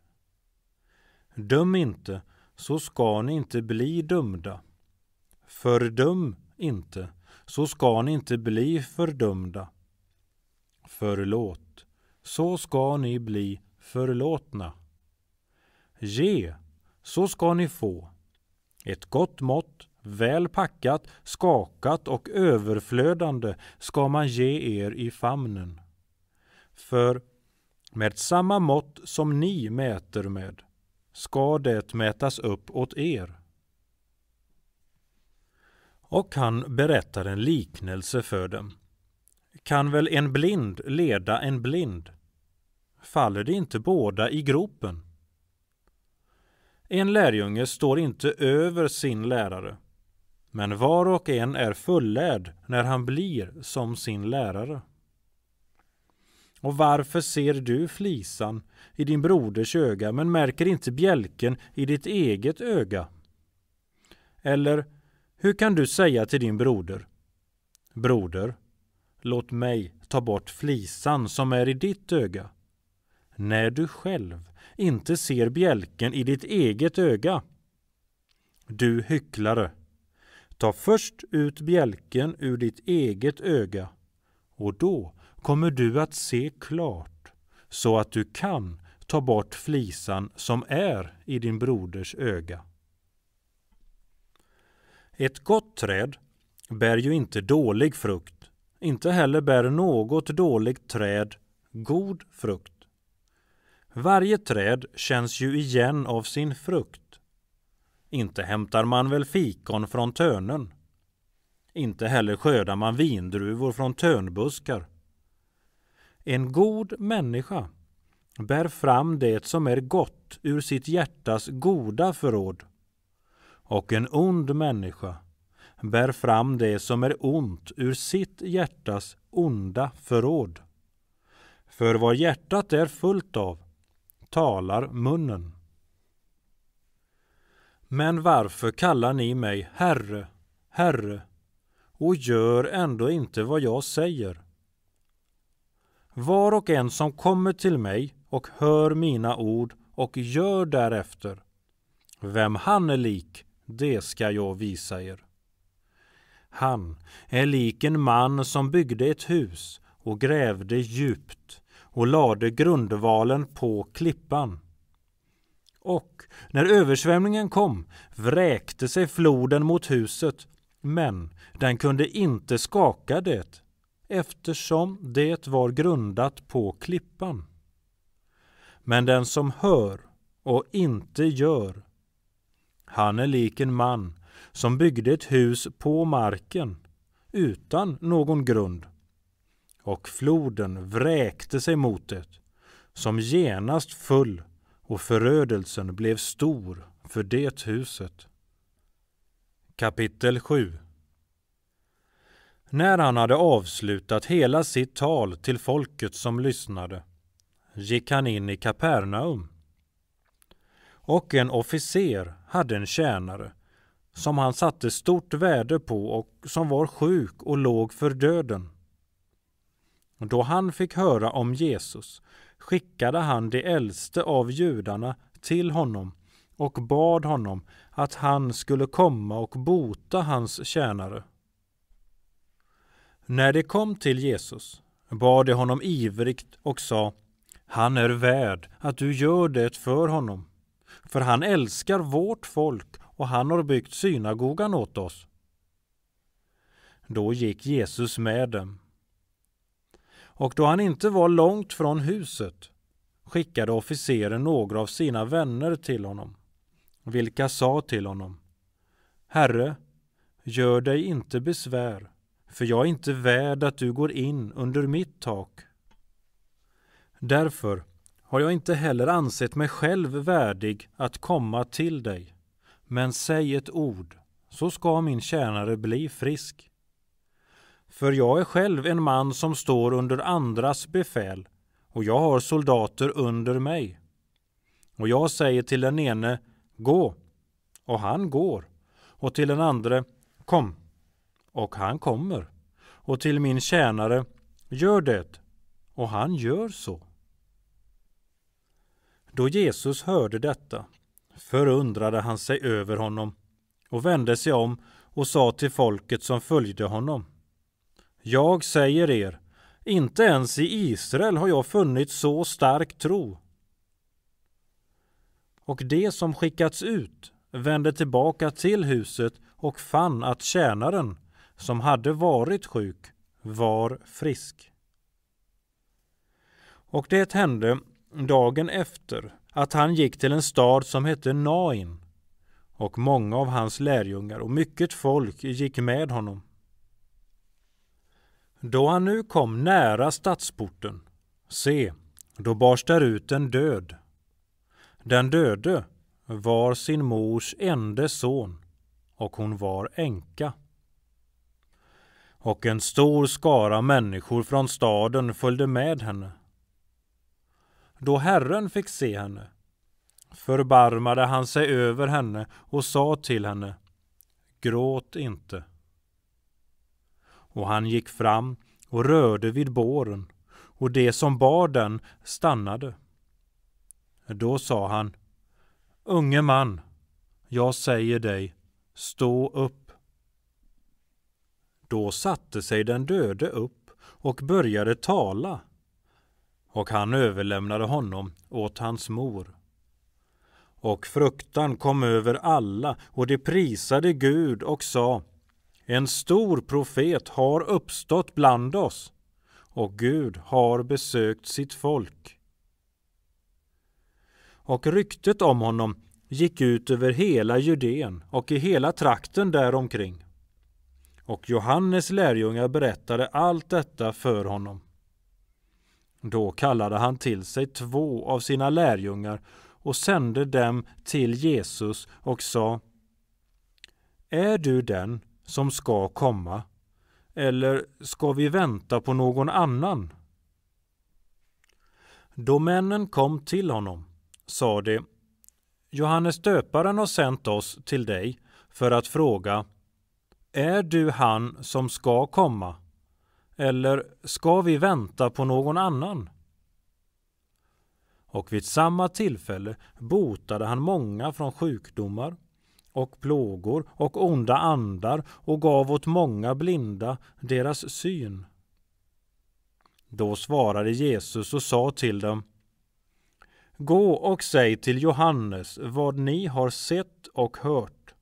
Döm inte, så ska ni inte bli dömda. Fördöm inte, så ska ni inte bli fördömda. Förlåt, så ska ni bli förlåtna. Ge, så ska ni få. Ett gott mått, Väl packat, skakat och överflödande ska man ge er i famnen. För med samma mått som ni mäter med ska det mätas upp åt er. Och han berättar en liknelse för dem. Kan väl en blind leda en blind? Faller det inte båda i gropen? En lärjunge står inte över sin lärare men var och en är fullärd när han blir som sin lärare. Och varför ser du flisan i din broders öga men märker inte bjälken i ditt eget öga? Eller, hur kan du säga till din broder? Broder, låt mig ta bort flisan som är i ditt öga. När du själv inte ser bjälken i ditt eget öga. Du hycklare, Ta först ut bjälken ur ditt eget öga och då kommer du att se klart så att du kan ta bort flisan som är i din broders öga. Ett gott träd bär ju inte dålig frukt. Inte heller bär något dåligt träd god frukt. Varje träd känns ju igen av sin frukt. Inte hämtar man väl fikon från tönen. Inte heller skördar man vindruvor från tönbuskar. En god människa bär fram det som är gott ur sitt hjärtas goda förråd. Och en ond människa bär fram det som är ont ur sitt hjärtas onda förråd. För vad hjärtat är fullt av talar munnen. Men varför kallar ni mig Herre, Herre och gör ändå inte vad jag säger? Var och en som kommer till mig och hör mina ord och gör därefter, vem han är lik, det ska jag visa er. Han är lik en man som byggde ett hus och grävde djupt och lade grundvalen på klippan. Och när översvämningen kom vräkte sig floden mot huset, men den kunde inte skaka det eftersom det var grundat på klippan. Men den som hör och inte gör, han är lik en man som byggde ett hus på marken utan någon grund. Och floden vräkte sig mot det, som genast föll och förödelsen blev stor för det huset. Kapitel 7 När han hade avslutat hela sitt tal till folket som lyssnade gick han in i Kapernaum. Och en officer hade en tjänare som han satte stort värde på och som var sjuk och låg för döden. Då han fick höra om Jesus skickade han de äldste av judarna till honom och bad honom att han skulle komma och bota hans tjänare. När de kom till Jesus bad de honom ivrigt och sa Han är värd att du gör det för honom, för han älskar vårt folk och han har byggt synagogan åt oss. Då gick Jesus med dem och då han inte var långt från huset skickade officeren några av sina vänner till honom, vilka sa till honom Herre, gör dig inte besvär, för jag är inte värd att du går in under mitt tak. Därför har jag inte heller ansett mig själv värdig att komma till dig. Men säg ett ord, så ska min tjänare bli frisk. För jag är själv en man som står under andras befäl, och jag har soldater under mig. Och jag säger till den ene, gå, och han går, och till den andre, kom, och han kommer, och till min tjänare, gör det, och han gör så. Då Jesus hörde detta förundrade han sig över honom och vände sig om och sa till folket som följde honom. Jag säger er, inte ens i Israel har jag funnit så stark tro. Och det som skickats ut vände tillbaka till huset och fann att tjänaren, som hade varit sjuk, var frisk. Och det hände dagen efter att han gick till en stad som hette Nain och många av hans lärjungar och mycket folk gick med honom. Då han nu kom nära stadsporten, se, då bars där ut en död. Den döde var sin mors ende son, och hon var änka. Och en stor skara människor från staden följde med henne. Då Herren fick se henne förbarmade han sig över henne och sa till henne Gråt inte och han gick fram och rörde vid båren och det som bar den stannade. Då sa han, Unge man, jag säger dig, stå upp. Då satte sig den döde upp och började tala, och han överlämnade honom åt hans mor. Och fruktan kom över alla, och de prisade Gud och sa, en stor profet har uppstått bland oss och Gud har besökt sitt folk. Och ryktet om honom gick ut över hela Judeen och i hela trakten däromkring. Och Johannes lärjungar berättade allt detta för honom. Då kallade han till sig två av sina lärjungar och sände dem till Jesus och sa Är du den som ska komma? Eller ska vi vänta på någon annan? Då männen kom till honom sa de Johannes döparen har sänt oss till dig för att fråga Är du han som ska komma? Eller ska vi vänta på någon annan? Och vid samma tillfälle botade han många från sjukdomar och plågor och onda andar och gav åt många blinda deras syn. Då svarade Jesus och sa till dem Gå och säg till Johannes vad ni har sett och hört.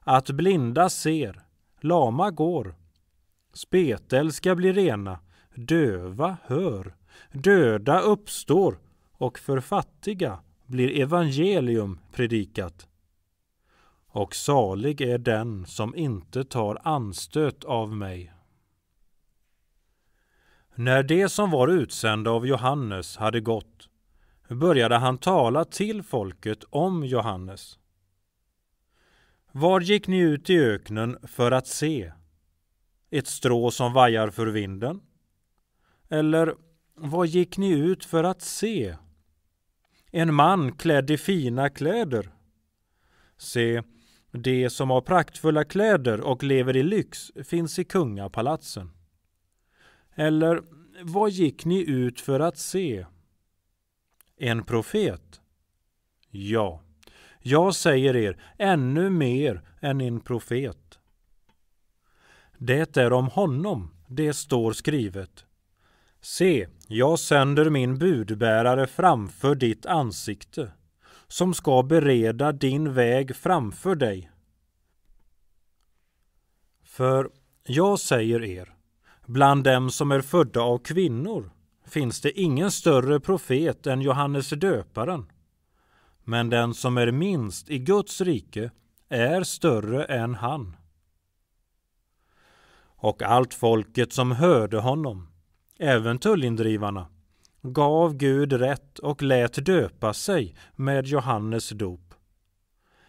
Att blinda ser, lama går, spetel ska bli rena, döva hör, döda uppstår och för fattiga blir evangelium predikat och salig är den som inte tar anstöt av mig. När de som var utsända av Johannes hade gått började han tala till folket om Johannes. Var gick ni ut i öknen för att se? Ett strå som vajar för vinden? Eller vad gick ni ut för att se? En man klädd i fina kläder? Se, de som har praktfulla kläder och lever i lyx finns i kungapalatsen. Eller, vad gick ni ut för att se? En profet? Ja, jag säger er, ännu mer än en profet. Det är om honom det står skrivet. Se, jag sänder min budbärare framför ditt ansikte som ska bereda din väg framför dig. För jag säger er, bland dem som är födda av kvinnor finns det ingen större profet än Johannes döparen. Men den som är minst i Guds rike är större än han. Och allt folket som hörde honom, även tullindrivarna, gav Gud rätt och lät döpa sig med Johannes dop.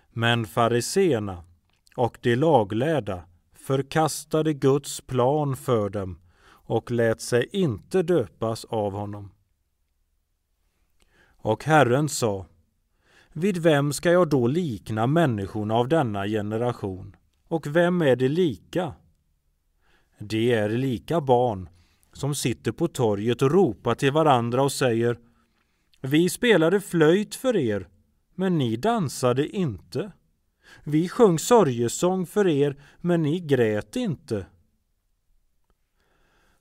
Men fariseerna och de laglärda förkastade Guds plan för dem och lät sig inte döpas av honom. Och Herren sa, vid vem ska jag då likna människorna av denna generation? Och vem är de lika? De är lika barn som sitter på torget och ropar till varandra och säger Vi spelade flöjt för er, men ni dansade inte. Vi sjöng sorgesång för er, men ni grät inte.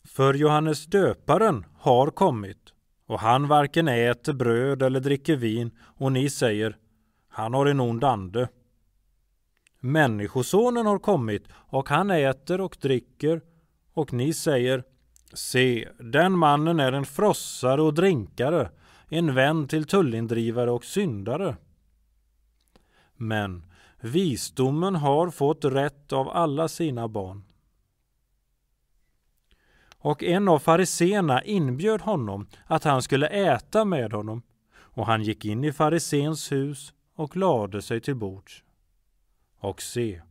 För Johannes döparen har kommit, och han varken äter bröd eller dricker vin, och ni säger han har en ond ande. Människosonen har kommit, och han äter och dricker, och ni säger Se, den mannen är en frossare och drinkare, en vän till tullindrivare och syndare. Men visdomen har fått rätt av alla sina barn. Och en av fariseerna inbjöd honom att han skulle äta med honom, och han gick in i farisens hus och lade sig till bords. Och se,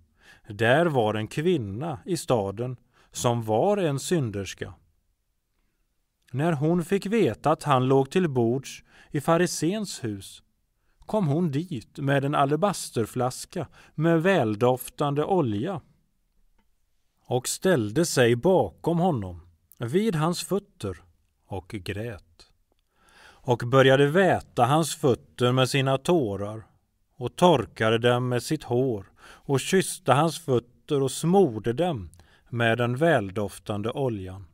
där var en kvinna i staden som var en synderska. När hon fick veta att han låg till bords i farisens hus kom hon dit med en alabasterflaska med väldoftande olja och ställde sig bakom honom vid hans fötter och grät och började väta hans fötter med sina tårar och torkade dem med sitt hår och kysste hans fötter och smorde dem med den väldoftande oljan.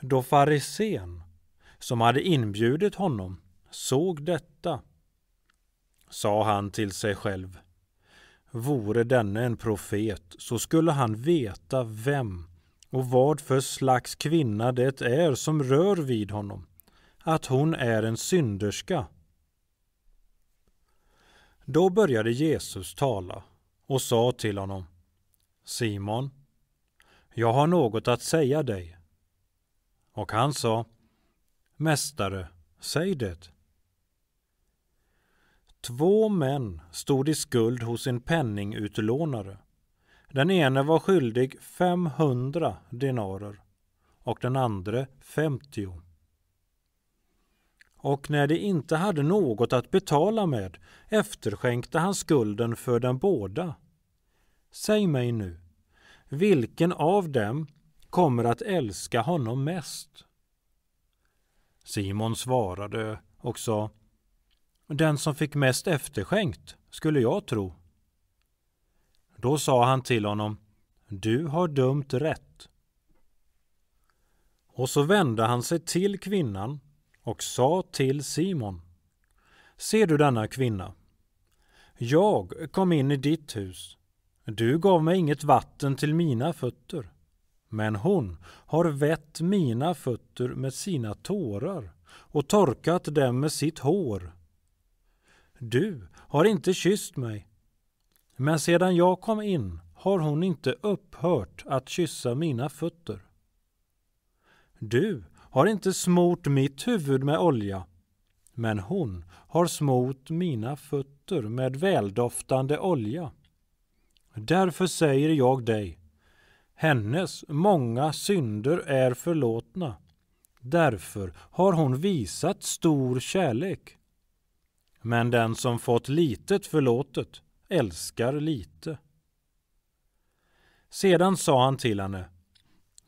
Då farisén, som hade inbjudit honom, såg detta sa han till sig själv. Vore denne en profet så skulle han veta vem och vad för slags kvinna det är som rör vid honom, att hon är en synderska. Då började Jesus tala och sa till honom Simon, jag har något att säga dig. Och han sa, Mästare, säg det. Två män stod i skuld hos en penningutlånare. Den ene var skyldig 500 denarer och den andra 50. Och när de inte hade något att betala med efterskänkte han skulden för dem båda. Säg mig nu, vilken av dem kommer att älska honom mest? Simon svarade och sa Den som fick mest efterskänkt skulle jag tro. Då sa han till honom Du har dömt rätt. Och så vände han sig till kvinnan och sa till Simon Ser du denna kvinna? Jag kom in i ditt hus. Du gav mig inget vatten till mina fötter. Men hon har vätt mina fötter med sina tårar och torkat dem med sitt hår. Du har inte kysst mig, men sedan jag kom in har hon inte upphört att kyssa mina fötter. Du har inte smort mitt huvud med olja, men hon har smort mina fötter med väldoftande olja. Därför säger jag dig, hennes många synder är förlåtna. Därför har hon visat stor kärlek. Men den som fått litet förlåtet älskar lite. Sedan sa han till henne,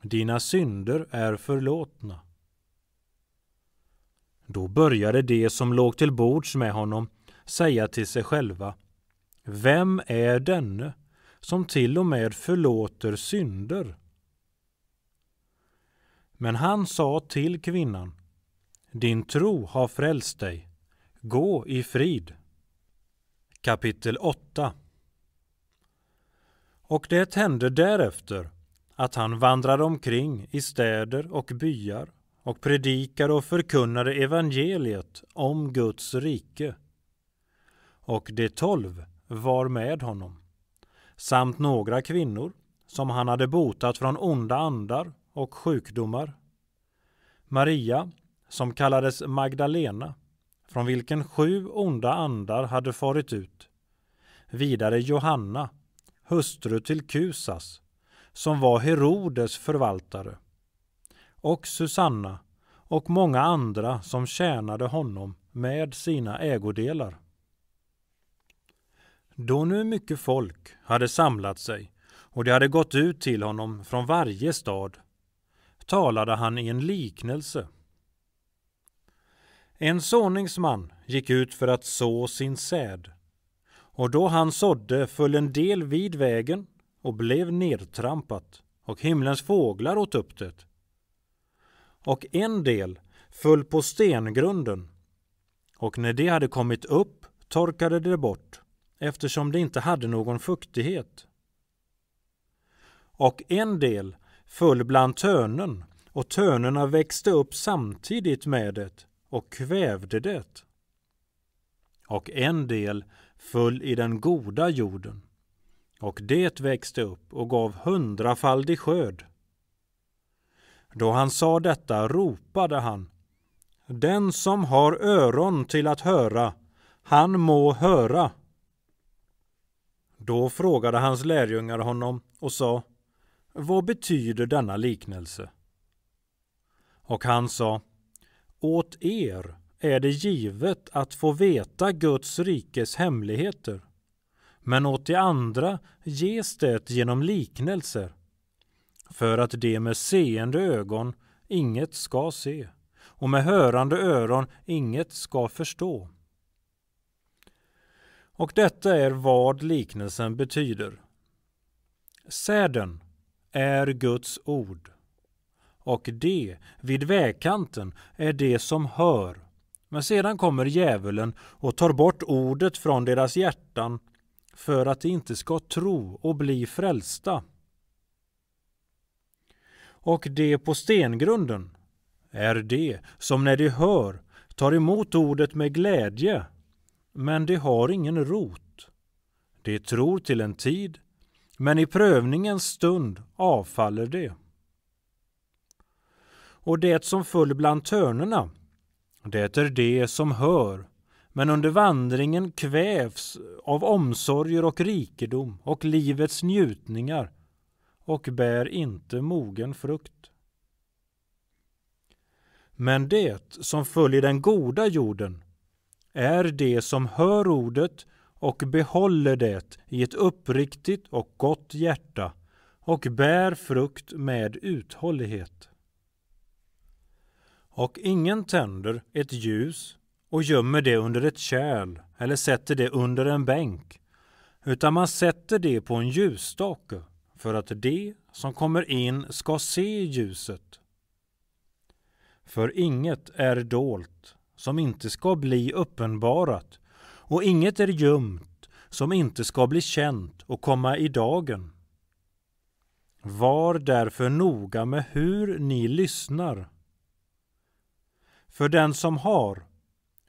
dina synder är förlåtna. Då började de som låg till bords med honom säga till sig själva, vem är denne? som till och med förlåter synder. Men han sa till kvinnan, din tro har frälst dig. Gå i frid. Kapitel 8 Och det hände därefter att han vandrade omkring i städer och byar och predikade och förkunnade evangeliet om Guds rike. Och de tolv var med honom samt några kvinnor som han hade botat från onda andar och sjukdomar. Maria, som kallades Magdalena, från vilken sju onda andar hade farit ut. Vidare Johanna, hustru till Kusas, som var Herodes förvaltare. Och Susanna och många andra som tjänade honom med sina ägodelar. Då nu mycket folk hade samlat sig och det hade gått ut till honom från varje stad talade han i en liknelse. En såningsman gick ut för att så sin säd och då han sådde föll en del vid vägen och blev nedtrampat och himlens fåglar åt upp det. Och en del föll på stengrunden och när det hade kommit upp torkade det bort eftersom det inte hade någon fuktighet. Och en del föll bland tönen och tönerna växte upp samtidigt med det och kvävde det. Och en del föll i den goda jorden och det växte upp och gav hundrafaldig skörd. Då han sa detta ropade han Den som har öron till att höra, han må höra. Då frågade hans lärjungar honom och sa Vad betyder denna liknelse? Och han sa Åt er är det givet att få veta Guds rikes hemligheter men åt de andra ges det genom liknelser för att de med seende ögon inget ska se och med hörande öron inget ska förstå och detta är vad liknelsen betyder. Säden är Guds ord och det vid vägkanten är det som hör. Men sedan kommer djävulen och tar bort ordet från deras hjärtan för att de inte ska tro och bli frälsta. Och det på stengrunden är det som när de hör tar emot ordet med glädje men det har ingen rot. Det tror till en tid, men i prövningens stund avfaller det. Och det som föll bland törnerna, det är det som hör, men under vandringen kvävs av omsorger och rikedom och livets njutningar och bär inte mogen frukt. Men det som föll i den goda jorden, är det som hör ordet och behåller det i ett uppriktigt och gott hjärta och bär frukt med uthållighet. Och ingen tänder ett ljus och gömmer det under ett kärl eller sätter det under en bänk, utan man sätter det på en ljusstake för att de som kommer in ska se ljuset. För inget är dolt som inte ska bli uppenbarat och inget är gömt som inte ska bli känt och komma i dagen. Var därför noga med hur ni lyssnar. För den som har,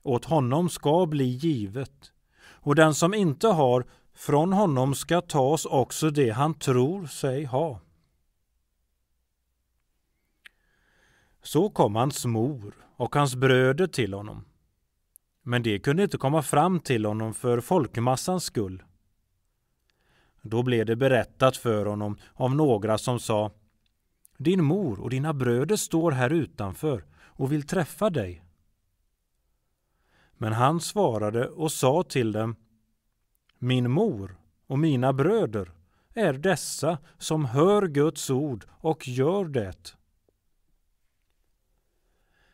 åt honom ska bli givet, och den som inte har, från honom ska tas också det han tror sig ha. Så kom hans mor och hans bröder till honom. Men de kunde inte komma fram till honom för folkmassans skull. Då blev det berättat för honom av några som sa Din mor och dina bröder står här utanför och vill träffa dig. Men han svarade och sa till dem Min mor och mina bröder är dessa som hör Guds ord och gör det.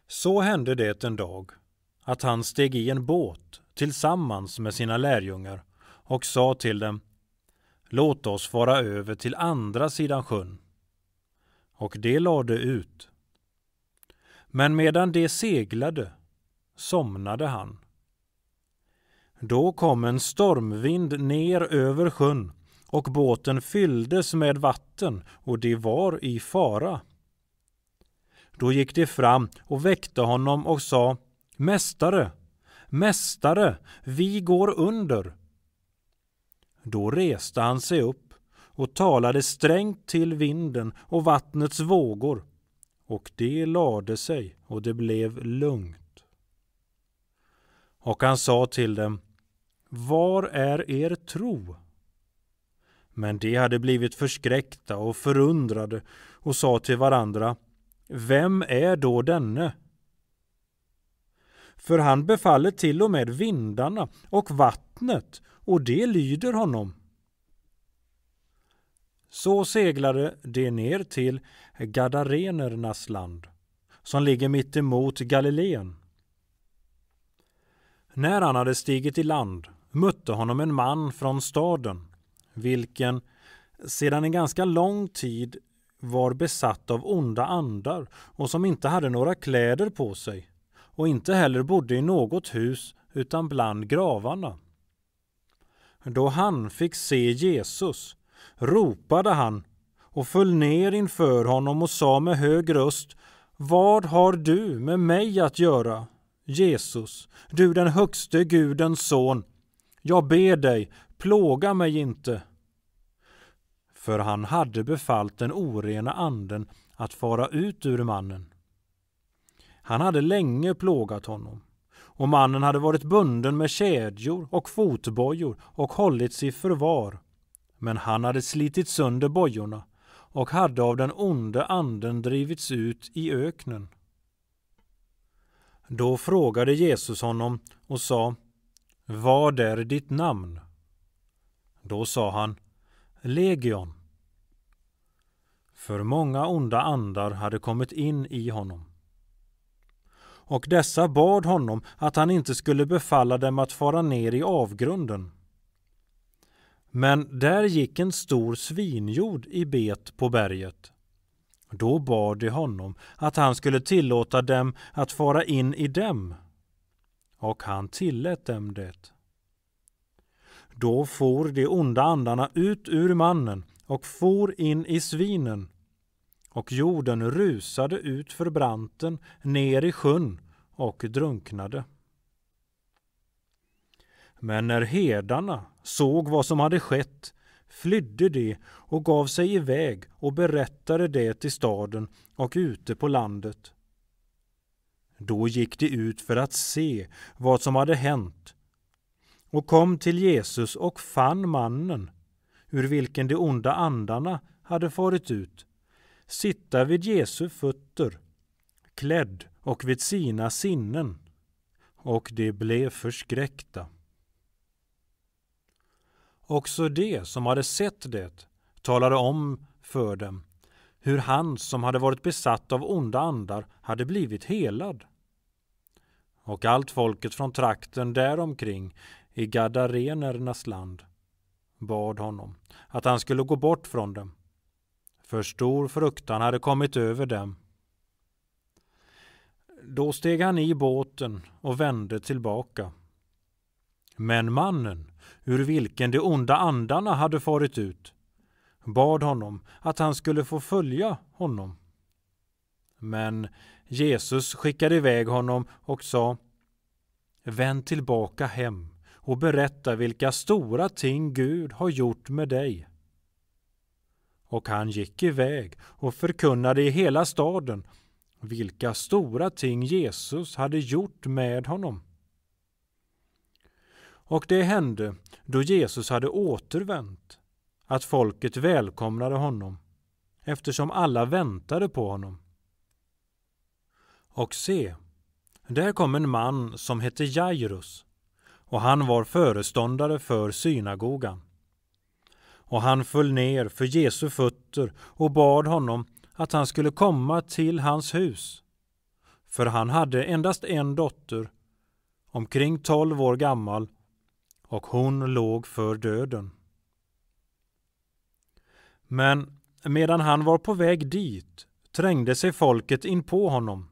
Så hände det en dag att han steg i en båt tillsammans med sina lärjungar och sa till dem Låt oss fara över till andra sidan sjön. Och de lade ut. Men medan de seglade somnade han. Då kom en stormvind ner över sjön och båten fylldes med vatten och de var i fara. Då gick de fram och väckte honom och sa Mästare, Mästare, vi går under. Då reste han sig upp och talade strängt till vinden och vattnets vågor och det lade sig och det blev lugnt. Och han sa till dem Var är er tro? Men de hade blivit förskräckta och förundrade och sa till varandra vem är då denne? För han befaller till och med vindarna och vattnet och det lyder honom. Så seglade de ner till Gadarenernas land, som ligger mitt emot Galileen. När han hade stigit i land mötte honom en man från staden, vilken sedan en ganska lång tid var besatt av onda andar och som inte hade några kläder på sig och inte heller bodde i något hus utan bland gravarna. Då han fick se Jesus ropade han och föll ner inför honom och sa med hög röst Vad har du med mig att göra, Jesus, du den högste Gudens son? Jag ber dig, plåga mig inte för han hade befallt den orena anden att fara ut ur mannen. Han hade länge plågat honom och mannen hade varit bunden med kedjor och fotbojor och hållits i förvar. Men han hade slitit sönder bojorna och hade av den onde anden drivits ut i öknen. Då frågade Jesus honom och sa Vad är ditt namn? Då sa han Legion, för många onda andar hade kommit in i honom. Och dessa bad honom att han inte skulle befalla dem att fara ner i avgrunden. Men där gick en stor svinjord i bet på berget. Då bad de honom att han skulle tillåta dem att fara in i dem, och han tillät dem det. Då for de onda andarna ut ur mannen och for in i svinen och jorden rusade ut för branten ner i sjön och drunknade. Men när herdarna såg vad som hade skett flydde de och gav sig iväg och berättade det till staden och ute på landet. Då gick de ut för att se vad som hade hänt och kom till Jesus och fann mannen ur vilken de onda andarna hade farit ut, sitta vid Jesu fötter, klädd och vid sina sinnen, och de blev förskräckta. Också de som hade sett det talade om för dem hur han som hade varit besatt av onda andar hade blivit helad. Och allt folket från trakten däromkring i gadarenernas land bad honom att han skulle gå bort från dem, för stor fruktan hade kommit över dem. Då steg han i båten och vände tillbaka. Men mannen, ur vilken de onda andarna hade farit ut, bad honom att han skulle få följa honom. Men Jesus skickade iväg honom och sa Vänd tillbaka hem och berätta vilka stora ting Gud har gjort med dig. Och han gick iväg och förkunnade i hela staden vilka stora ting Jesus hade gjort med honom. Och det hände, då Jesus hade återvänt, att folket välkomnade honom, eftersom alla väntade på honom. Och se, där kom en man som hette Jairus, och han var föreståndare för synagogan. Och han föll ner för Jesu fötter och bad honom att han skulle komma till hans hus. För han hade endast en dotter, omkring tolv år gammal, och hon låg för döden. Men medan han var på väg dit trängde sig folket in på honom.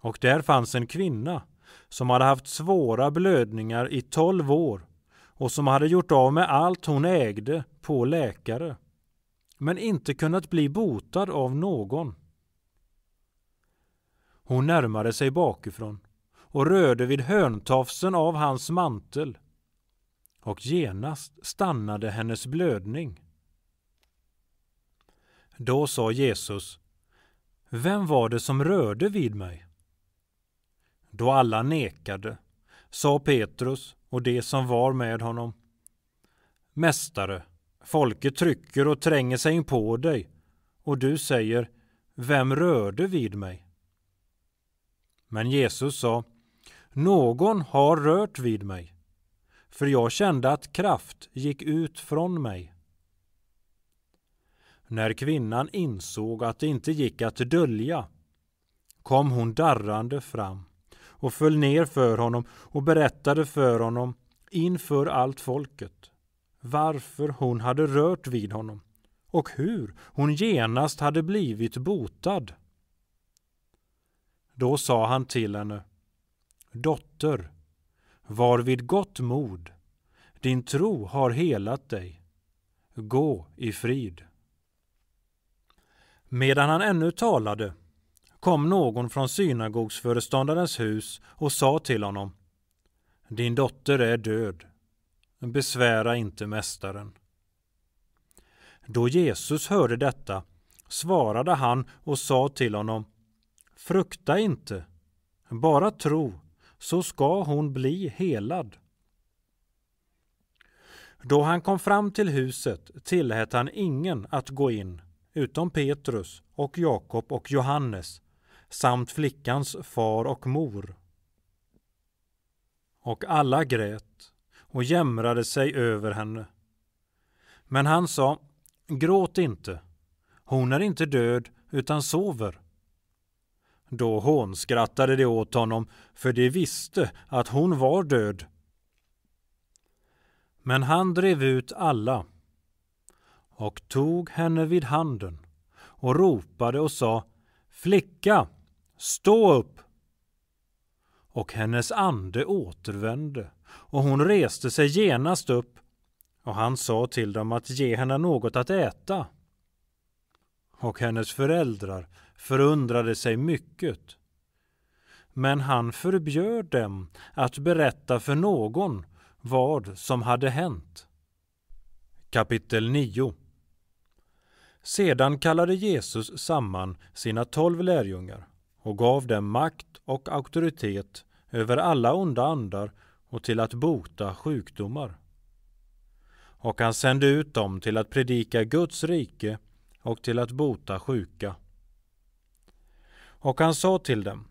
Och där fanns en kvinna som hade haft svåra blödningar i tolv år och som hade gjort av med allt hon ägde på läkare men inte kunnat bli botad av någon. Hon närmade sig bakifrån och rörde vid höntafsen av hans mantel och genast stannade hennes blödning. Då sa Jesus, Vem var det som rörde vid mig? då alla nekade, sa Petrus och de som var med honom. Mästare, folket trycker och tränger sig in på dig och du säger, vem rörde vid mig? Men Jesus sa, någon har rört vid mig, för jag kände att kraft gick ut från mig. När kvinnan insåg att det inte gick att dölja kom hon darrande fram och föll ner för honom och berättade för honom inför allt folket varför hon hade rört vid honom och hur hon genast hade blivit botad. Då sa han till henne Dotter, var vid gott mod. Din tro har helat dig. Gå i frid. Medan han ännu talade kom någon från synagogsföreståndarens hus och sa till honom Din dotter är död. Besvära inte mästaren. Då Jesus hörde detta svarade han och sa till honom Frukta inte, bara tro, så ska hon bli helad. Då han kom fram till huset tillät han ingen att gå in utom Petrus och Jakob och Johannes samt flickans far och mor. Och alla grät och jämrade sig över henne. Men han sa, gråt inte, hon är inte död utan sover. Då hånskrattade de åt honom, för de visste att hon var död. Men han drev ut alla och tog henne vid handen och ropade och sa Flicka! Stå upp! Och hennes ande återvände, och hon reste sig genast upp, och han sa till dem att ge henne något att äta. Och hennes föräldrar förundrade sig mycket. Men han förbjöd dem att berätta för någon vad som hade hänt. Kapitel 9 Sedan kallade Jesus samman sina tolv lärjungar och gav dem makt och auktoritet över alla onda andar och till att bota sjukdomar. Och han sände ut dem till att predika Guds rike och till att bota sjuka. Och han sa till dem,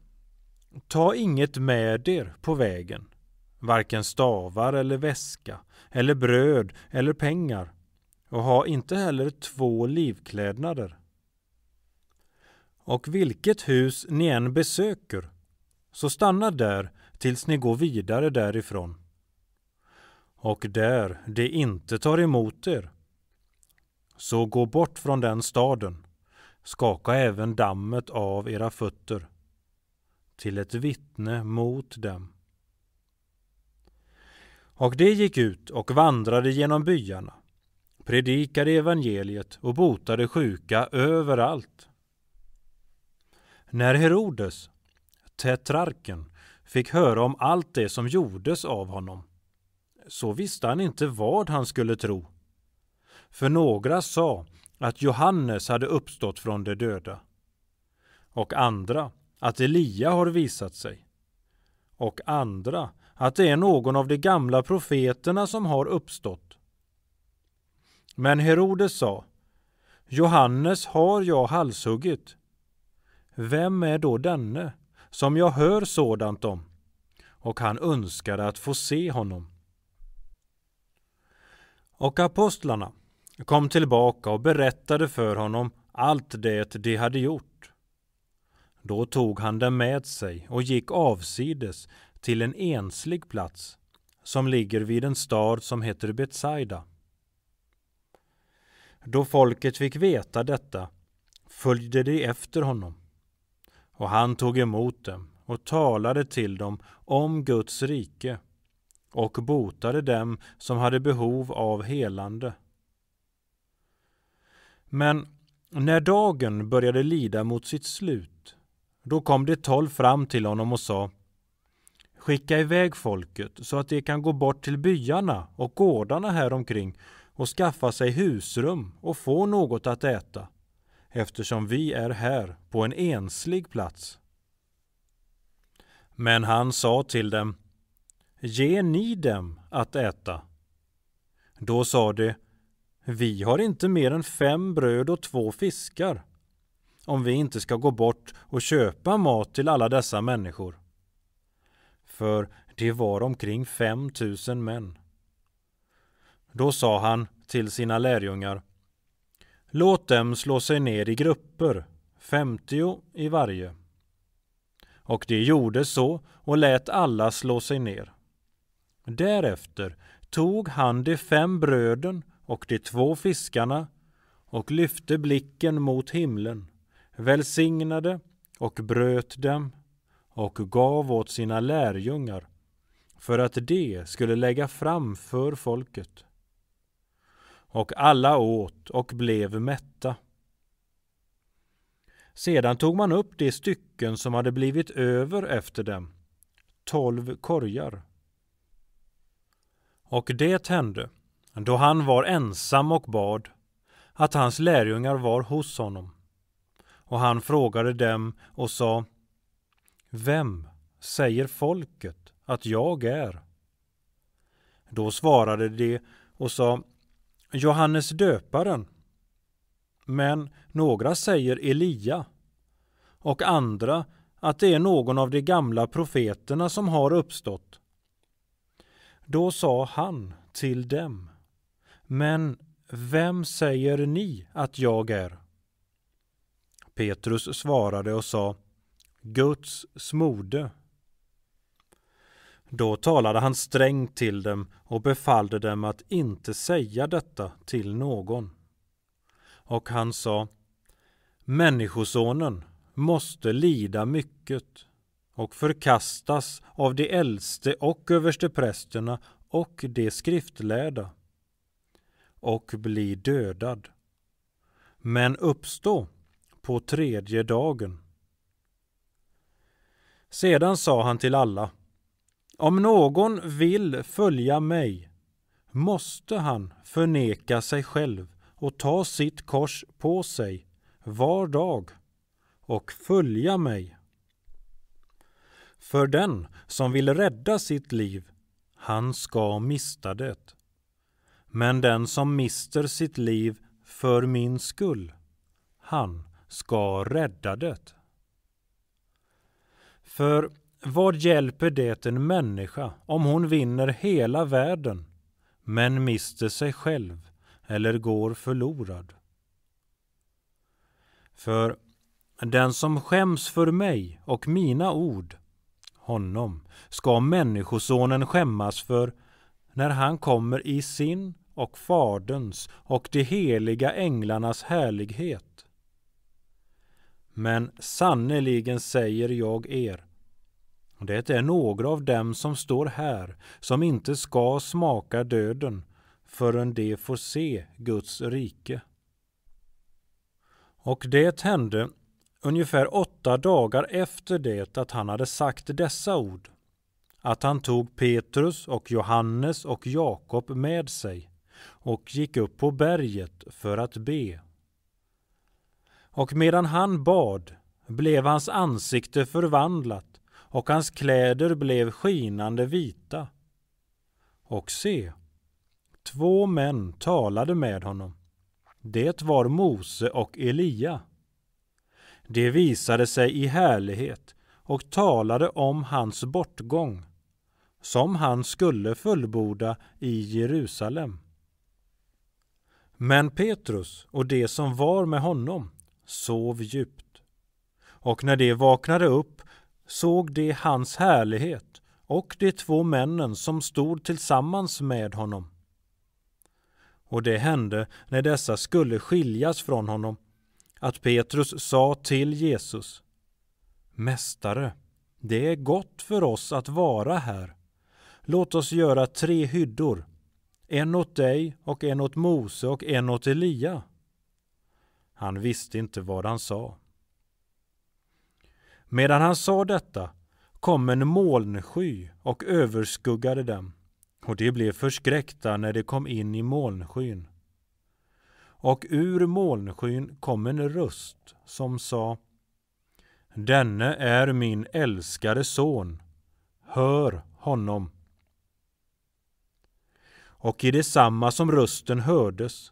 ta inget med er på vägen, varken stavar eller väska eller bröd eller pengar och ha inte heller två livklädnader. Och vilket hus ni än besöker, så stanna där tills ni går vidare därifrån. Och där det inte tar emot er, så gå bort från den staden, skaka även dammet av era fötter, till ett vittne mot dem. Och det gick ut och vandrade genom byarna, predikade evangeliet och botade sjuka överallt. När Herodes, tetrarken, fick höra om allt det som gjordes av honom, så visste han inte vad han skulle tro. För några sa att Johannes hade uppstått från de döda och andra att Elia har visat sig och andra att det är någon av de gamla profeterna som har uppstått. Men Herodes sa Johannes har jag halshuggit vem är då denne som jag hör sådant om? Och han önskade att få se honom. Och apostlarna kom tillbaka och berättade för honom allt det de hade gjort. Då tog han dem med sig och gick avsides till en enslig plats som ligger vid en stad som heter Betsaida. Då folket fick veta detta följde de efter honom och han tog emot dem och talade till dem om Guds rike och botade dem som hade behov av helande. Men när dagen började lida mot sitt slut, då kom de tolv fram till honom och sa Skicka iväg folket så att de kan gå bort till byarna och gårdarna häromkring och skaffa sig husrum och få något att äta eftersom vi är här på en enslig plats. Men han sa till dem, ge ni dem att äta. Då sa de, vi har inte mer än fem bröd och två fiskar om vi inte ska gå bort och köpa mat till alla dessa människor. För det var omkring fem tusen män. Då sa han till sina lärjungar Låt dem slå sig ner i grupper, femtio i varje. Och de gjorde så och lät alla slå sig ner. Därefter tog han de fem bröden och de två fiskarna och lyfte blicken mot himlen, välsignade och bröt dem och gav åt sina lärjungar för att de skulle lägga fram för folket och alla åt och blev mätta. Sedan tog man upp de stycken som hade blivit över efter dem, tolv korgar. Och det hände, då han var ensam och bad, att hans lärjungar var hos honom. Och han frågade dem och sa, Vem säger folket att jag är? Då svarade de och sa, Johannes döparen. Men några säger Elia och andra att det är någon av de gamla profeterna som har uppstått. Då sa han till dem, men vem säger ni att jag är? Petrus svarade och sa, Guds smorde då talade han strängt till dem och befallde dem att inte säga detta till någon. Och han sa Människosonen måste lida mycket och förkastas av de äldste och översteprästerna och de skriftlärda och bli dödad men uppstå på tredje dagen. Sedan sa han till alla om någon vill följa mig måste han förneka sig själv och ta sitt kors på sig var dag och följa mig. För den som vill rädda sitt liv, han ska mista det. Men den som mister sitt liv för min skull, han ska rädda det. För vad hjälper det en människa om hon vinner hela världen men mister sig själv eller går förlorad? För den som skäms för mig och mina ord, honom ska Människosonen skämmas för när han kommer i sin och Faderns och de heliga änglarnas härlighet. Men sannerligen säger jag er, det är några av dem som står här som inte ska smaka döden förrän de får se Guds rike. Och det hände ungefär åtta dagar efter det att han hade sagt dessa ord, att han tog Petrus och Johannes och Jakob med sig och gick upp på berget för att be. Och medan han bad blev hans ansikte förvandlat och hans kläder blev skinande vita. Och se, två män talade med honom. Det var Mose och Elia. De visade sig i härlighet och talade om hans bortgång, som han skulle fullborda i Jerusalem. Men Petrus och de som var med honom sov djupt. Och när de vaknade upp såg de hans härlighet och de två männen som stod tillsammans med honom. Och det hände när dessa skulle skiljas från honom att Petrus sa till Jesus Mästare, det är gott för oss att vara här. Låt oss göra tre hyddor, en åt dig och en åt Mose och en åt Elia. Han visste inte vad han sa. Medan han sa detta kom en molnsky och överskuggade dem, och de blev förskräckta när de kom in i molnskyn. Och ur molnskyn kom en röst som sa Denne är min älskade son, hör honom. Och i detsamma som rösten hördes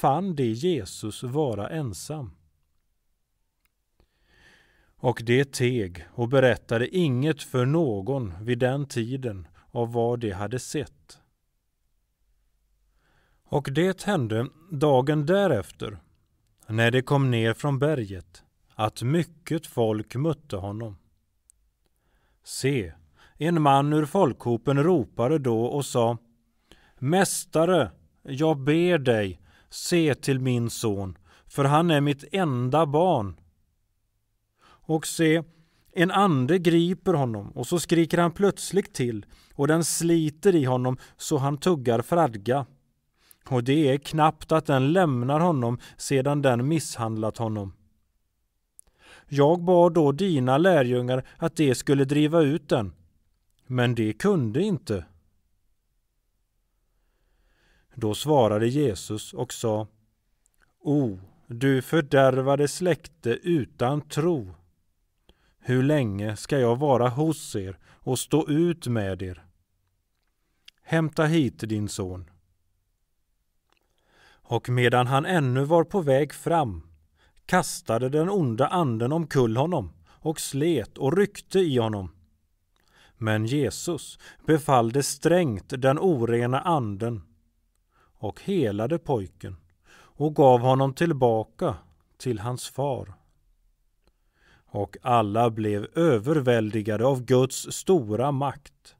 fann de Jesus vara ensam. Och de teg och berättade inget för någon vid den tiden av vad de hade sett. Och det hände dagen därefter, när de kom ner från berget, att mycket folk mötte honom. Se, en man ur folkhopen ropade då och sa Mästare, jag ber dig, se till min son, för han är mitt enda barn och se, en ande griper honom och så skriker han plötsligt till och den sliter i honom så han tuggar fradga. Och det är knappt att den lämnar honom sedan den misshandlat honom. Jag bad då dina lärjungar att de skulle driva ut den, men det kunde inte. Då svarade Jesus och sa O, du fördärvade släkte utan tro. Hur länge ska jag vara hos er och stå ut med er? Hämta hit din son. Och medan han ännu var på väg fram kastade den onda anden omkull honom och slet och ryckte i honom. Men Jesus befallde strängt den orena anden och helade pojken och gav honom tillbaka till hans far och alla blev överväldigade av Guds stora makt.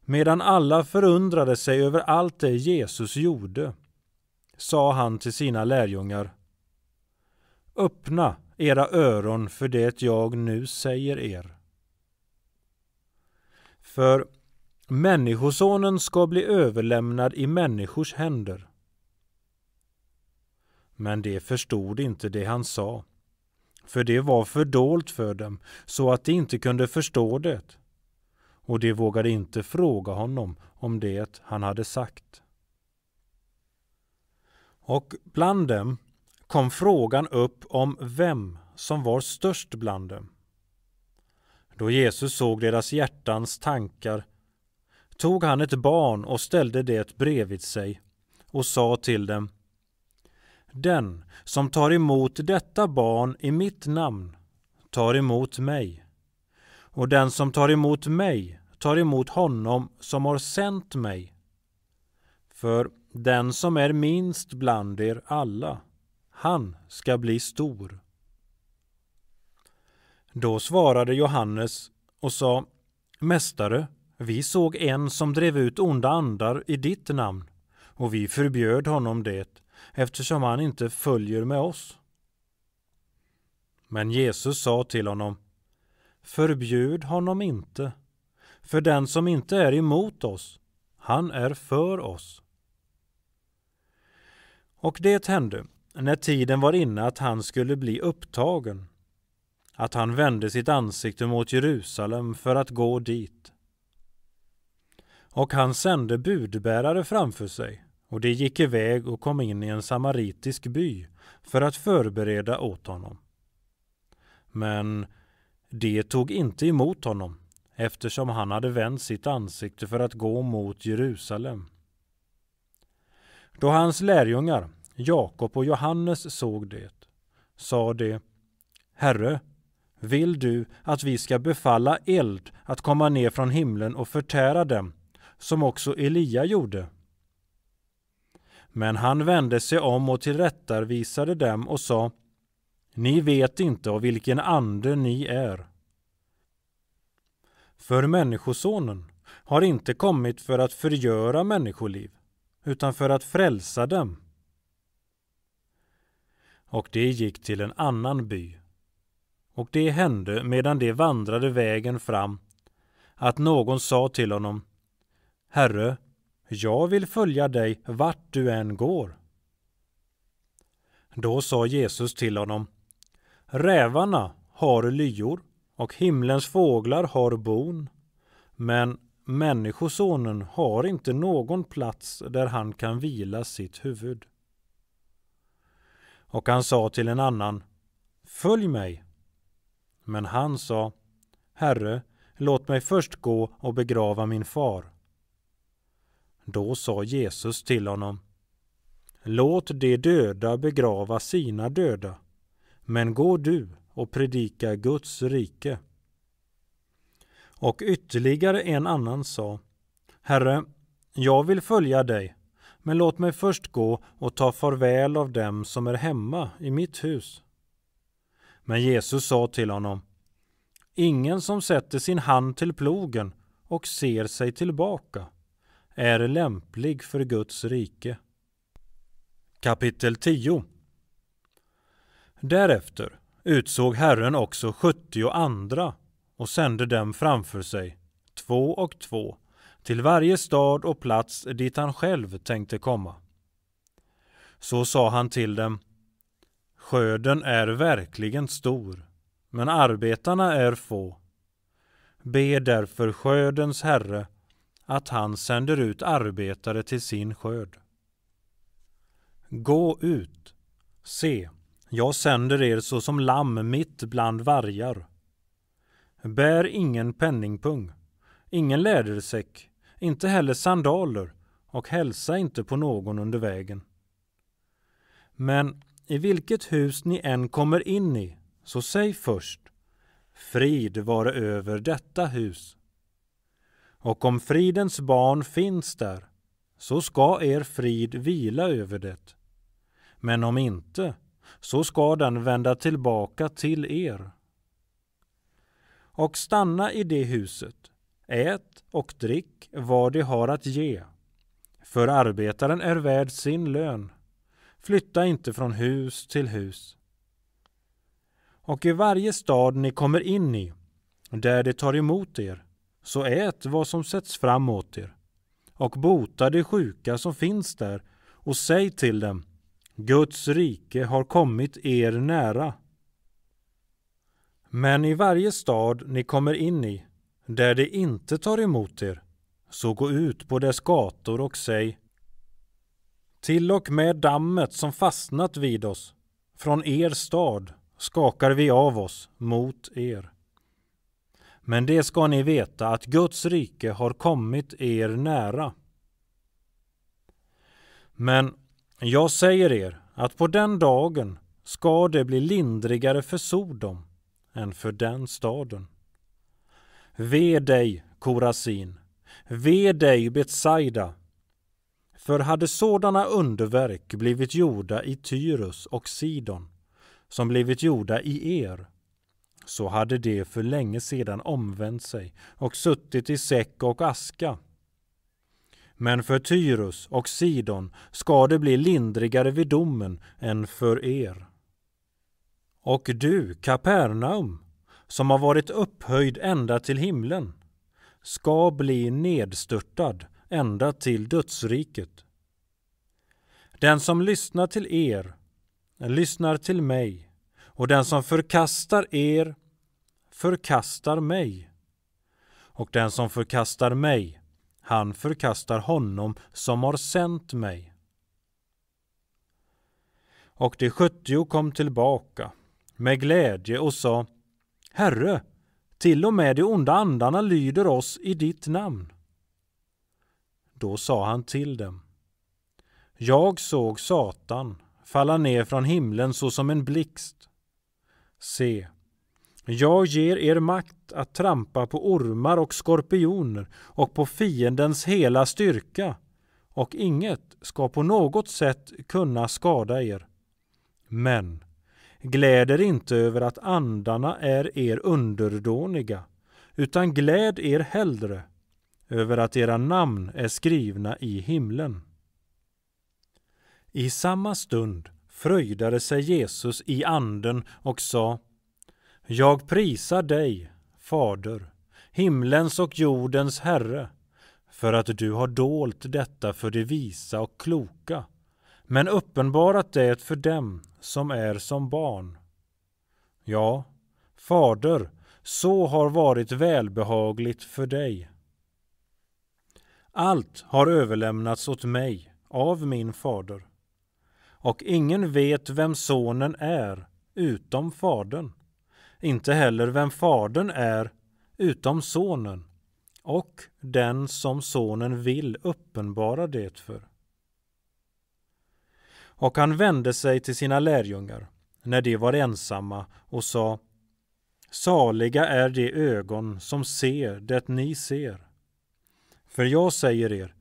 Medan alla förundrade sig över allt det Jesus gjorde sa han till sina lärjungar Öppna era öron för det jag nu säger er. För Människosonen ska bli överlämnad i människors händer. Men de förstod inte det han sa för det var fördolt för dem, så att de inte kunde förstå det. Och de vågade inte fråga honom om det han hade sagt. Och bland dem kom frågan upp om vem som var störst bland dem. Då Jesus såg deras hjärtans tankar tog han ett barn och ställde det bredvid sig och sa till dem den som tar emot detta barn i mitt namn tar emot mig. Och den som tar emot mig tar emot honom som har sänt mig. För den som är minst bland er alla, han ska bli stor. Då svarade Johannes och sa Mästare, vi såg en som drev ut onda andar i ditt namn och vi förbjöd honom det eftersom han inte följer med oss. Men Jesus sa till honom, förbjud honom inte, för den som inte är emot oss, han är för oss. Och det hände, när tiden var inne att han skulle bli upptagen, att han vände sitt ansikte mot Jerusalem för att gå dit. Och han sände budbärare framför sig och de gick iväg och kom in i en samaritisk by för att förbereda åt honom. Men de tog inte emot honom eftersom han hade vänt sitt ansikte för att gå mot Jerusalem. Då hans lärjungar, Jakob och Johannes, såg det sa de Herre, vill du att vi ska befalla eld att komma ner från himlen och förtära dem, som också Elia gjorde?' Men han vände sig om och tillrättavisade dem och sa Ni vet inte av vilken ande ni är. För Människosonen har inte kommit för att förgöra människoliv utan för att frälsa dem. Och det gick till en annan by. Och det hände medan de vandrade vägen fram att någon sa till honom Herre, jag vill följa dig vart du än går. Då sa Jesus till honom, rävarna har lyor och himlens fåglar har bon, men Människosonen har inte någon plats där han kan vila sitt huvud. Och han sa till en annan, följ mig. Men han sa, Herre, låt mig först gå och begrava min far. Då sa Jesus till honom Låt de döda begrava sina döda, men gå du och predika Guds rike. Och ytterligare en annan sa Herre, jag vill följa dig, men låt mig först gå och ta farväl av dem som är hemma i mitt hus. Men Jesus sa till honom Ingen som sätter sin hand till plogen och ser sig tillbaka är lämplig för Guds rike. Kapitel 10 Därefter utsåg Herren också 70 andra och sände dem framför sig, två och två, till varje stad och plats dit han själv tänkte komma. Så sa han till dem, skörden är verkligen stor, men arbetarna är få. Be därför skördens herre att han sänder ut arbetare till sin skörd. Gå ut, se, jag sänder er såsom lamm mitt bland vargar. Bär ingen penningpung, ingen lädersäck, inte heller sandaler och hälsa inte på någon under vägen. Men i vilket hus ni än kommer in i, så säg först Frid vare över detta hus och om fridens barn finns där, så ska er frid vila över det. Men om inte, så ska den vända tillbaka till er. Och stanna i det huset, ät och drick vad de har att ge. För arbetaren är värd sin lön. Flytta inte från hus till hus. Och i varje stad ni kommer in i, där de tar emot er, så ät vad som sätts fram åt er och bota de sjuka som finns där och säg till dem Guds rike har kommit er nära. Men i varje stad ni kommer in i, där det inte tar emot er, så gå ut på dess gator och säg Till och med dammet som fastnat vid oss, från er stad skakar vi av oss mot er. Men det ska ni veta att Guds rike har kommit er nära. Men jag säger er att på den dagen ska det bli lindrigare för Sodom än för den staden. Ve dig, Korasin! Ve dig, Betsaida! För hade sådana underverk blivit gjorda i Tyrus och Sidon som blivit gjorda i er så hade de för länge sedan omvänt sig och suttit i säck och aska. Men för Tyrus och Sidon ska det bli lindrigare vid domen än för er. Och du, Kapernaum, som har varit upphöjd ända till himlen, ska bli nedstörtad ända till dödsriket. Den som lyssnar till er lyssnar till mig och den som förkastar er förkastar mig. Och den som förkastar mig, han förkastar honom som har sänt mig. Och de sjuttio kom tillbaka med glädje och sa Herre, till och med de onda andarna lyder oss i ditt namn. Då sa han till dem Jag såg Satan falla ner från himlen såsom en blixt Se, jag ger er makt att trampa på ormar och skorpioner och på fiendens hela styrka och inget ska på något sätt kunna skada er. Men gläd er inte över att andarna är er underdåniga, utan gläd er hellre över att era namn är skrivna i himlen. I samma stund fröjdade sig Jesus i anden och sa Jag prisar dig, Fader, himlens och jordens Herre, för att du har dolt detta för de visa och kloka, men uppenbarat det för dem som är som barn. Ja, Fader, så har varit välbehagligt för dig. Allt har överlämnats åt mig av min fader och ingen vet vem sonen är utom fadern, inte heller vem fadern är utom sonen och den som sonen vill uppenbara det för. Och han vände sig till sina lärjungar när de var ensamma och sa Saliga är de ögon som ser det ni ser. För jag säger er,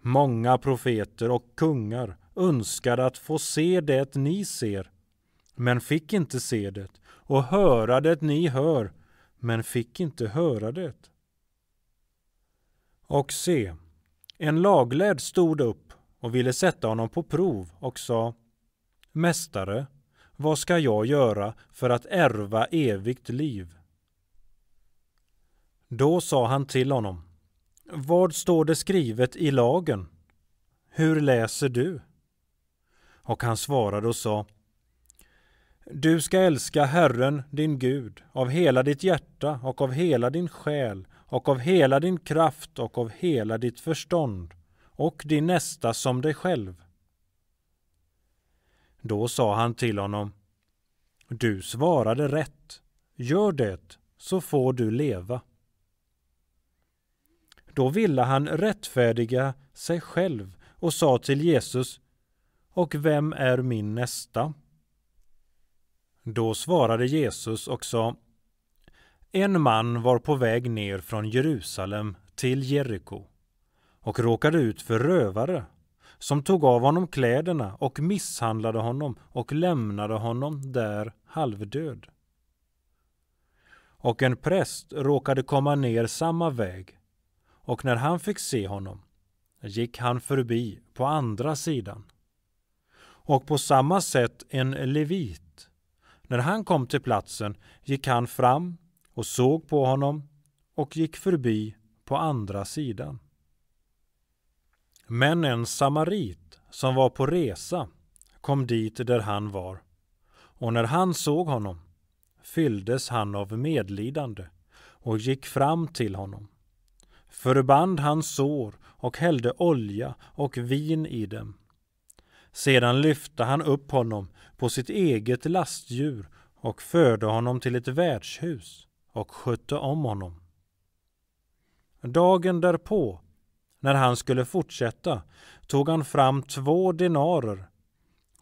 många profeter och kungar önskade att få se det ni ser, men fick inte se det, och höra det ni hör, men fick inte höra det. Och se, en laglärd stod upp och ville sätta honom på prov och sa Mästare, vad ska jag göra för att ärva evigt liv? Då sa han till honom Vad står det skrivet i lagen? Hur läser du? Och han svarade och sa Du ska älska Herren din Gud av hela ditt hjärta och av hela din själ och av hela din kraft och av hela ditt förstånd och din nästa som dig själv. Då sa han till honom Du svarade rätt. Gör det så får du leva. Då ville han rättfärdiga sig själv och sa till Jesus och vem är min nästa? Då svarade Jesus och sa En man var på väg ner från Jerusalem till Jeriko och råkade ut för rövare som tog av honom kläderna och misshandlade honom och lämnade honom där halvdöd. Och en präst råkade komma ner samma väg och när han fick se honom gick han förbi på andra sidan och på samma sätt en levit. När han kom till platsen gick han fram och såg på honom och gick förbi på andra sidan. Men en samarit som var på resa kom dit där han var och när han såg honom fylldes han av medlidande och gick fram till honom förband hans sår och hällde olja och vin i dem sedan lyfte han upp honom på sitt eget lastdjur och förde honom till ett värdshus och skötte om honom. Dagen därpå, när han skulle fortsätta, tog han fram två denarer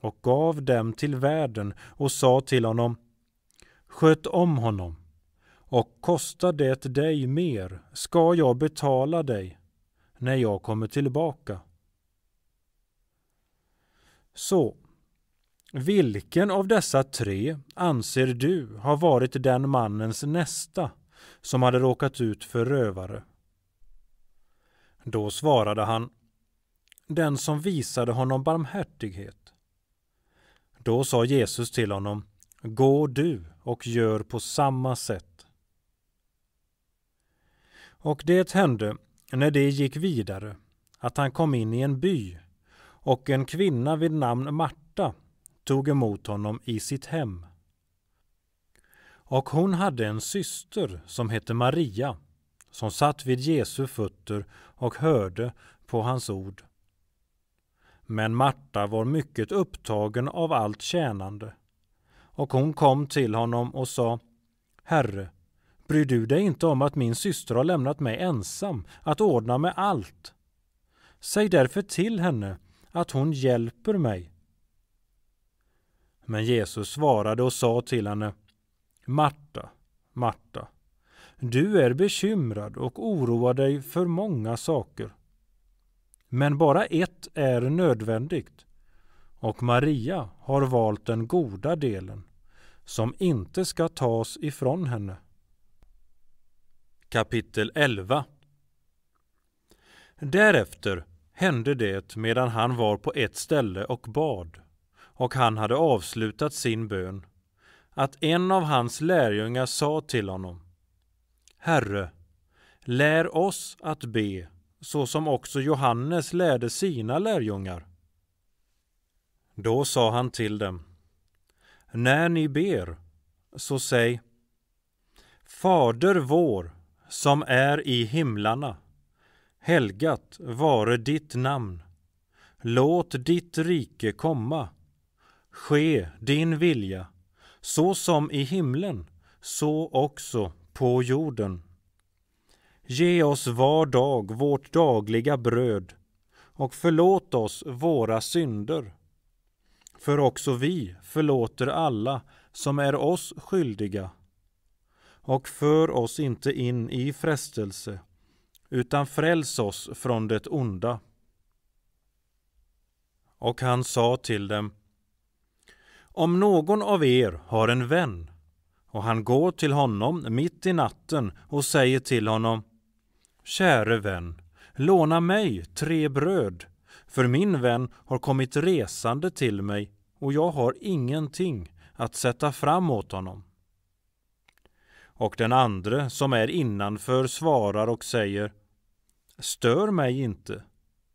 och gav dem till värden och sa till honom Sköt om honom och kostar det dig mer ska jag betala dig när jag kommer tillbaka. Så, vilken av dessa tre anser du har varit den mannens nästa som hade råkat ut för rövare? Då svarade han, den som visade honom barmhärtighet. Då sa Jesus till honom, gå du och gör på samma sätt. Och det hände när det gick vidare att han kom in i en by och en kvinna vid namn Marta tog emot honom i sitt hem. Och hon hade en syster som hette Maria som satt vid Jesu fötter och hörde på hans ord. Men Marta var mycket upptagen av allt tjänande och hon kom till honom och sa Herre, bryr du dig inte om att min syster har lämnat mig ensam att ordna med allt? Säg därför till henne att hon hjälper mig. Men Jesus svarade och sa till henne Marta, Marta, du är bekymrad och oroar dig för många saker. Men bara ett är nödvändigt och Maria har valt den goda delen som inte ska tas ifrån henne. Kapitel 11 Därefter hände det medan han var på ett ställe och bad, och han hade avslutat sin bön, att en av hans lärjungar sa till honom Herre, lär oss att be, så som också Johannes lärde sina lärjungar. Då sa han till dem När ni ber, så säg Fader vår, som är i himlarna. Helgat vare ditt namn. Låt ditt rike komma. Ske din vilja, så som i himlen, så också på jorden. Ge oss var dag vårt dagliga bröd och förlåt oss våra synder. För också vi förlåter alla som är oss skyldiga. Och för oss inte in i frestelse, utan fräls oss från det onda. Och han sa till dem, om någon av er har en vän och han går till honom mitt i natten och säger till honom, käre vän, låna mig tre bröd, för min vän har kommit resande till mig och jag har ingenting att sätta fram åt honom och den andre som är innanför svarar och säger Stör mig inte.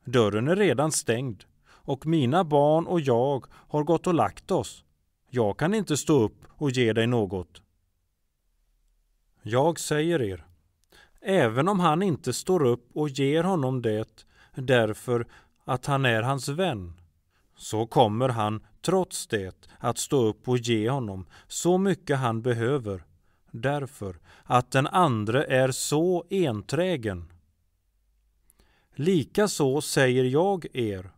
Dörren är redan stängd och mina barn och jag har gått och lagt oss. Jag kan inte stå upp och ge dig något. Jag säger er, även om han inte står upp och ger honom det därför att han är hans vän, så kommer han trots det att stå upp och ge honom så mycket han behöver därför att den andre är så enträgen. Likaså säger jag er,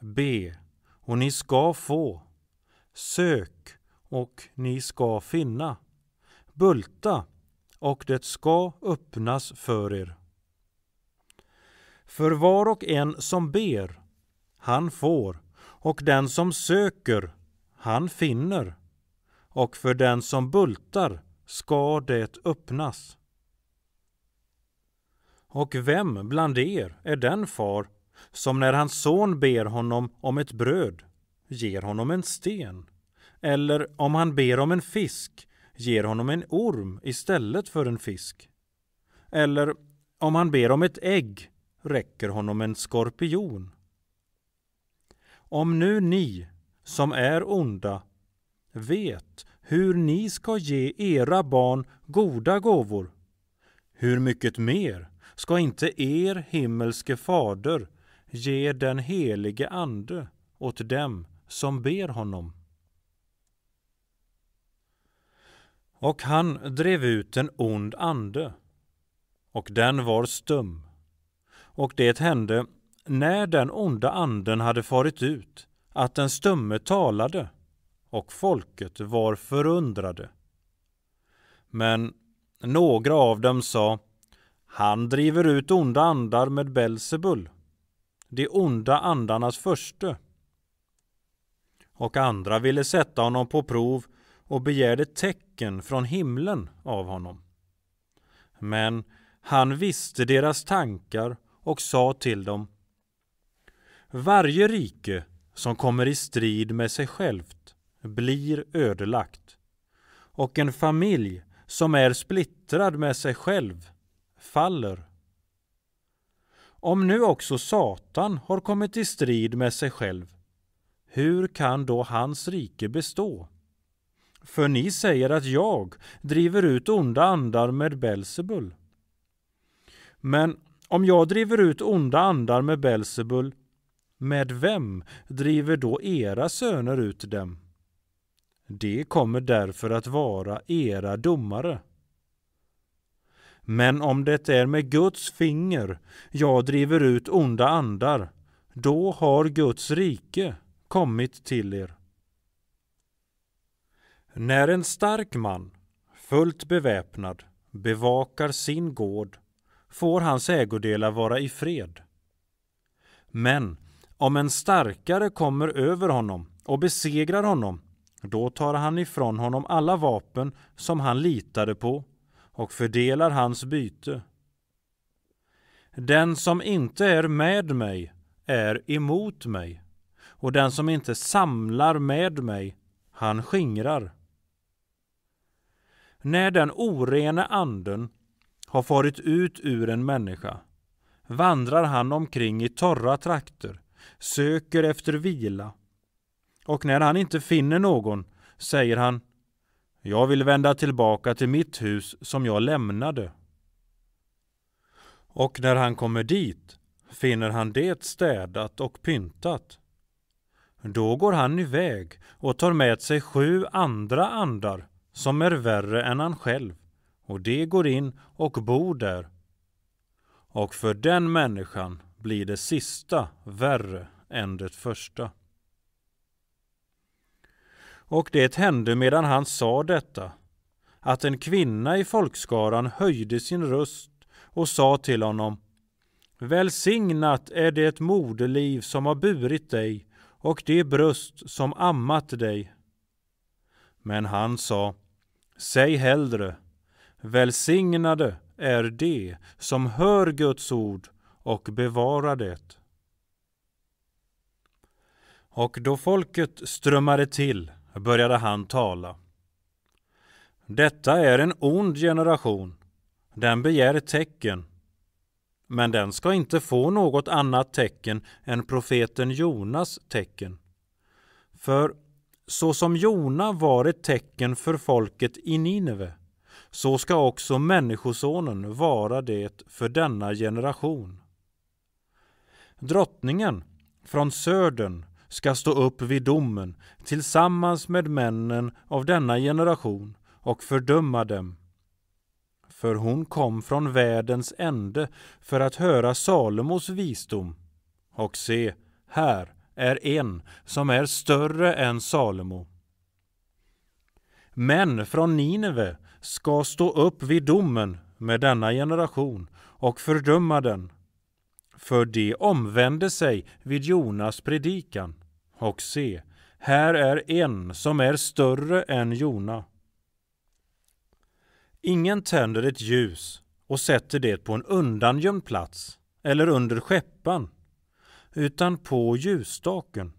be och ni ska få, sök och ni ska finna, bulta och det ska öppnas för er. För var och en som ber, han får, och den som söker, han finner, och för den som bultar, ska det öppnas. Och vem bland er är den far som när hans son ber honom om ett bröd ger honom en sten? Eller om han ber om en fisk ger honom en orm istället för en fisk? Eller om han ber om ett ägg räcker honom en skorpion? Om nu ni som är onda vet hur ni ska ge era barn goda gåvor. Hur mycket mer ska inte er himmelske fader ge den helige Ande åt dem som ber honom? Och han drev ut en ond ande, och den var stum. Och det hände när den onda anden hade farit ut att den stumme talade och folket var förundrade. Men några av dem sa Han driver ut onda andar med Belsebul, de onda andarnas förste. Och andra ville sätta honom på prov och begärde tecken från himlen av honom. Men han visste deras tankar och sa till dem Varje rike som kommer i strid med sig självt blir ödelagt och en familj som är splittrad med sig själv faller. Om nu också Satan har kommit i strid med sig själv, hur kan då hans rike bestå? För ni säger att jag driver ut onda andar med Belsebul. Men om jag driver ut onda andar med Belsebul, med vem driver då era söner ut dem? De kommer därför att vara era domare. Men om det är med Guds finger jag driver ut onda andar, då har Guds rike kommit till er. När en stark man, fullt beväpnad, bevakar sin gård får hans ägodelar vara i fred. Men om en starkare kommer över honom och besegrar honom då tar han ifrån honom alla vapen som han litade på och fördelar hans byte. Den som inte är med mig är emot mig och den som inte samlar med mig, han skingrar. När den orena anden har farit ut ur en människa vandrar han omkring i torra trakter, söker efter vila och när han inte finner någon säger han Jag vill vända tillbaka till mitt hus som jag lämnade. Och när han kommer dit finner han det städat och pyntat. Då går han iväg och tar med sig sju andra andar som är värre än han själv och de går in och bor där. Och för den människan blir det sista värre än det första. Och det hände medan han sa detta, att en kvinna i folkskaran höjde sin röst och sa till honom Välsignat är det moderliv som har burit dig och det bröst som ammat dig. Men han sa Säg hellre Välsignade är de som hör Guds ord och bevarar det. Och då folket strömmade till började han tala. Detta är en ond generation. Den begär tecken. Men den ska inte få något annat tecken än profeten Jonas tecken. För så som Jona var ett tecken för folket i Nineve, så ska också Människosonen vara det för denna generation. Drottningen från södern ska stå upp vid domen tillsammans med männen av denna generation och fördöma dem. För hon kom från världens ände för att höra Salomos visdom. Och se, här är en som är större än Salomo. Män från Nineve ska stå upp vid domen med denna generation och fördöma den för de omvände sig vid Jonas predikan. Och se, här är en som är större än Jona. Ingen tänder ett ljus och sätter det på en undangömd plats eller under skeppan, utan på ljusstaken,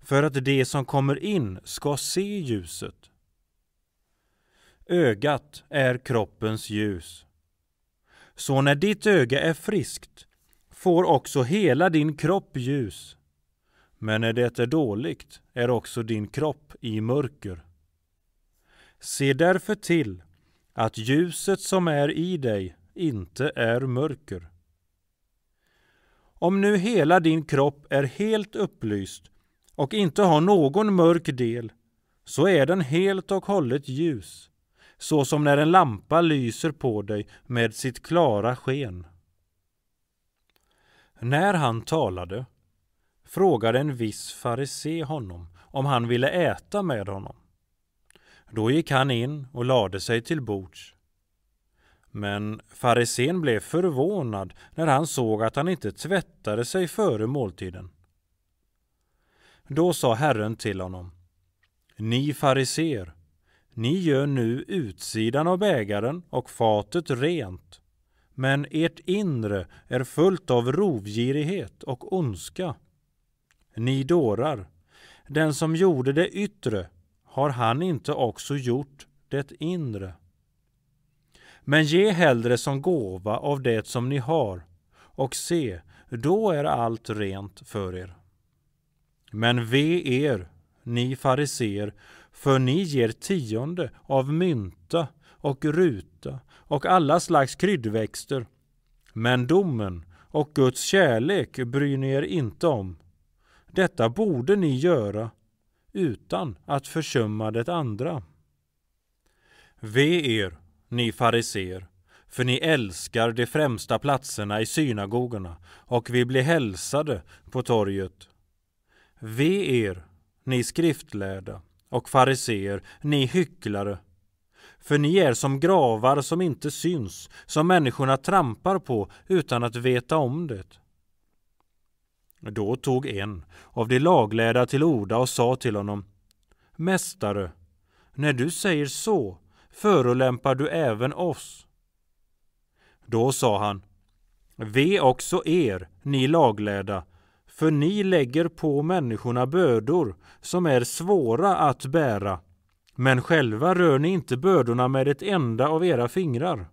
för att de som kommer in ska se ljuset. Ögat är kroppens ljus. Så när ditt öga är friskt får också hela din kropp ljus. Men när det är dåligt är också din kropp i mörker. Se därför till att ljuset som är i dig inte är mörker. Om nu hela din kropp är helt upplyst och inte har någon mörk del, så är den helt och hållet ljus, så som när en lampa lyser på dig med sitt klara sken. När han talade frågade en viss farisé honom om han ville äta med honom. Då gick han in och lade sig till bords. Men farisén blev förvånad när han såg att han inte tvättade sig före måltiden. Då sa Herren till honom. Ni fariser, ni gör nu utsidan av bägaren och fatet rent men ert inre är fullt av rovgirighet och ondska. Ni dårar, den som gjorde det yttre, har han inte också gjort det inre? Men ge hellre som gåva av det som ni har, och se, då är allt rent för er. Men ve er, ni fariseer, för ni ger tionde av mynta och ruta och alla slags kryddväxter. Men domen och Guds kärlek bryr ni er inte om. Detta borde ni göra utan att försumma det andra. Ve er, ni fariser, för ni älskar de främsta platserna i synagogorna och vi blir hälsade på torget. Ve er, ni skriftlärda och fariser, ni hycklare, för ni är som gravar som inte syns, som människorna trampar på utan att veta om det. Då tog en av de laglärda till orda och sa till honom Mästare, när du säger så förolämpar du även oss. Då sa han Ve också er, ni laglärda, för ni lägger på människorna bördor som är svåra att bära men själva rör ni inte bördorna med ett enda av era fingrar.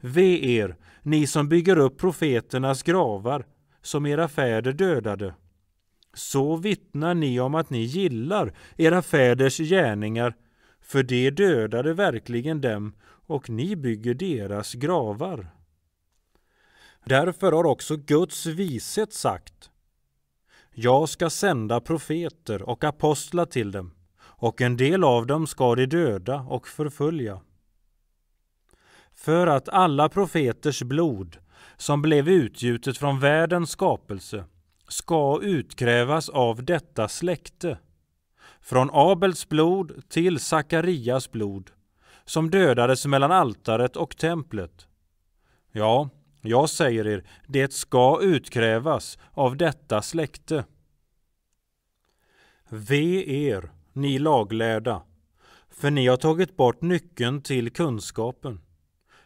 Ve er, ni som bygger upp profeternas gravar, som era fäder dödade. Så vittnar ni om att ni gillar era fäders gärningar, för de dödade verkligen dem, och ni bygger deras gravar. Därför har också Guds vishet sagt Jag ska sända profeter och apostlar till dem och en del av dem ska de döda och förfölja. För att alla profeters blod, som blev utgjutet från världens skapelse, ska utkrävas av detta släkte, från Abels blod till Sakarias blod, som dödades mellan altaret och templet. Ja, jag säger er, det ska utkrävas av detta släkte. Ve er, ni laglärda, för ni har tagit bort nyckeln till kunskapen.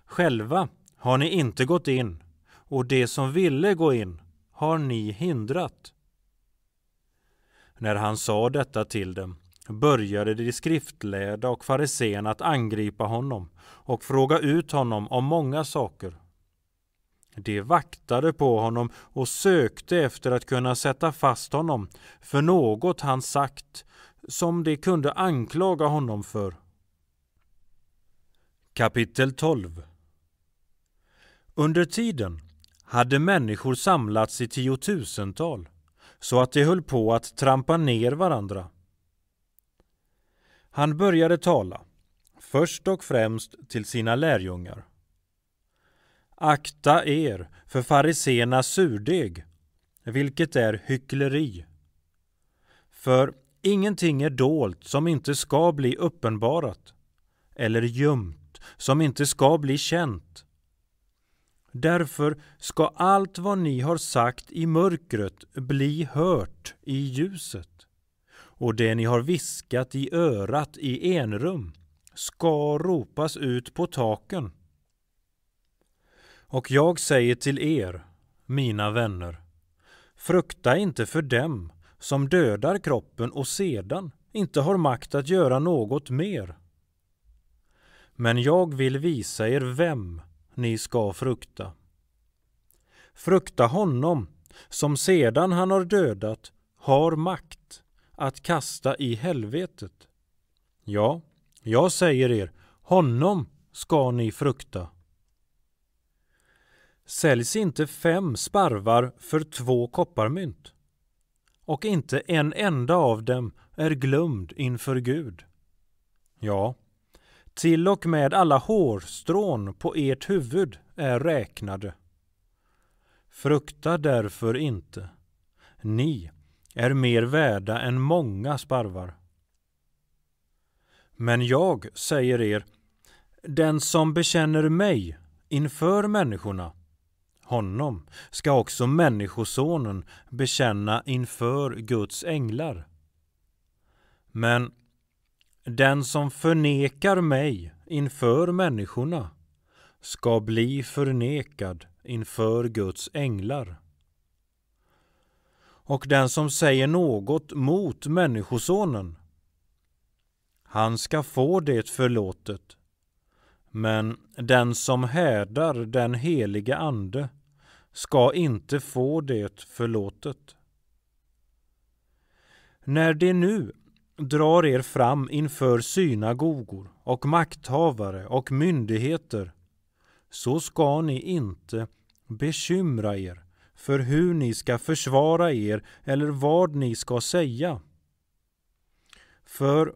Själva har ni inte gått in, och det som ville gå in har ni hindrat. När han sa detta till dem började de skriftlärda och farisén att angripa honom och fråga ut honom om många saker. De vaktade på honom och sökte efter att kunna sätta fast honom för något han sagt som de kunde anklaga honom för. Kapitel 12 Under tiden hade människor samlats i tiotusental så att de höll på att trampa ner varandra. Han började tala, först och främst till sina lärjungar. Akta er för fariseernas surdeg, vilket är hyckleri. För ingenting är dolt som inte ska bli uppenbarat, eller gömt som inte ska bli känt. Därför ska allt vad ni har sagt i mörkret bli hört i ljuset och det ni har viskat i örat i enrum ska ropas ut på taken. Och jag säger till er, mina vänner, frukta inte för dem som dödar kroppen och sedan inte har makt att göra något mer. Men jag vill visa er vem ni ska frukta. Frukta honom som sedan han har dödat har makt att kasta i helvetet. Ja, jag säger er, honom ska ni frukta säljs inte fem sparvar för två kopparmynt och inte en enda av dem är glömd inför Gud. Ja, till och med alla hårstrån på ert huvud är räknade. Frukta därför inte. Ni är mer värda än många sparvar. Men jag säger er, den som bekänner mig inför människorna, honom ska också Människosonen bekänna inför Guds änglar. Men den som förnekar mig inför människorna ska bli förnekad inför Guds änglar. Och den som säger något mot Människosonen, han ska få det förlåtet. Men den som härdar den heliga Ande ska inte få det förlåtet. När det nu drar er fram inför synagogor och makthavare och myndigheter så ska ni inte bekymra er för hur ni ska försvara er eller vad ni ska säga. För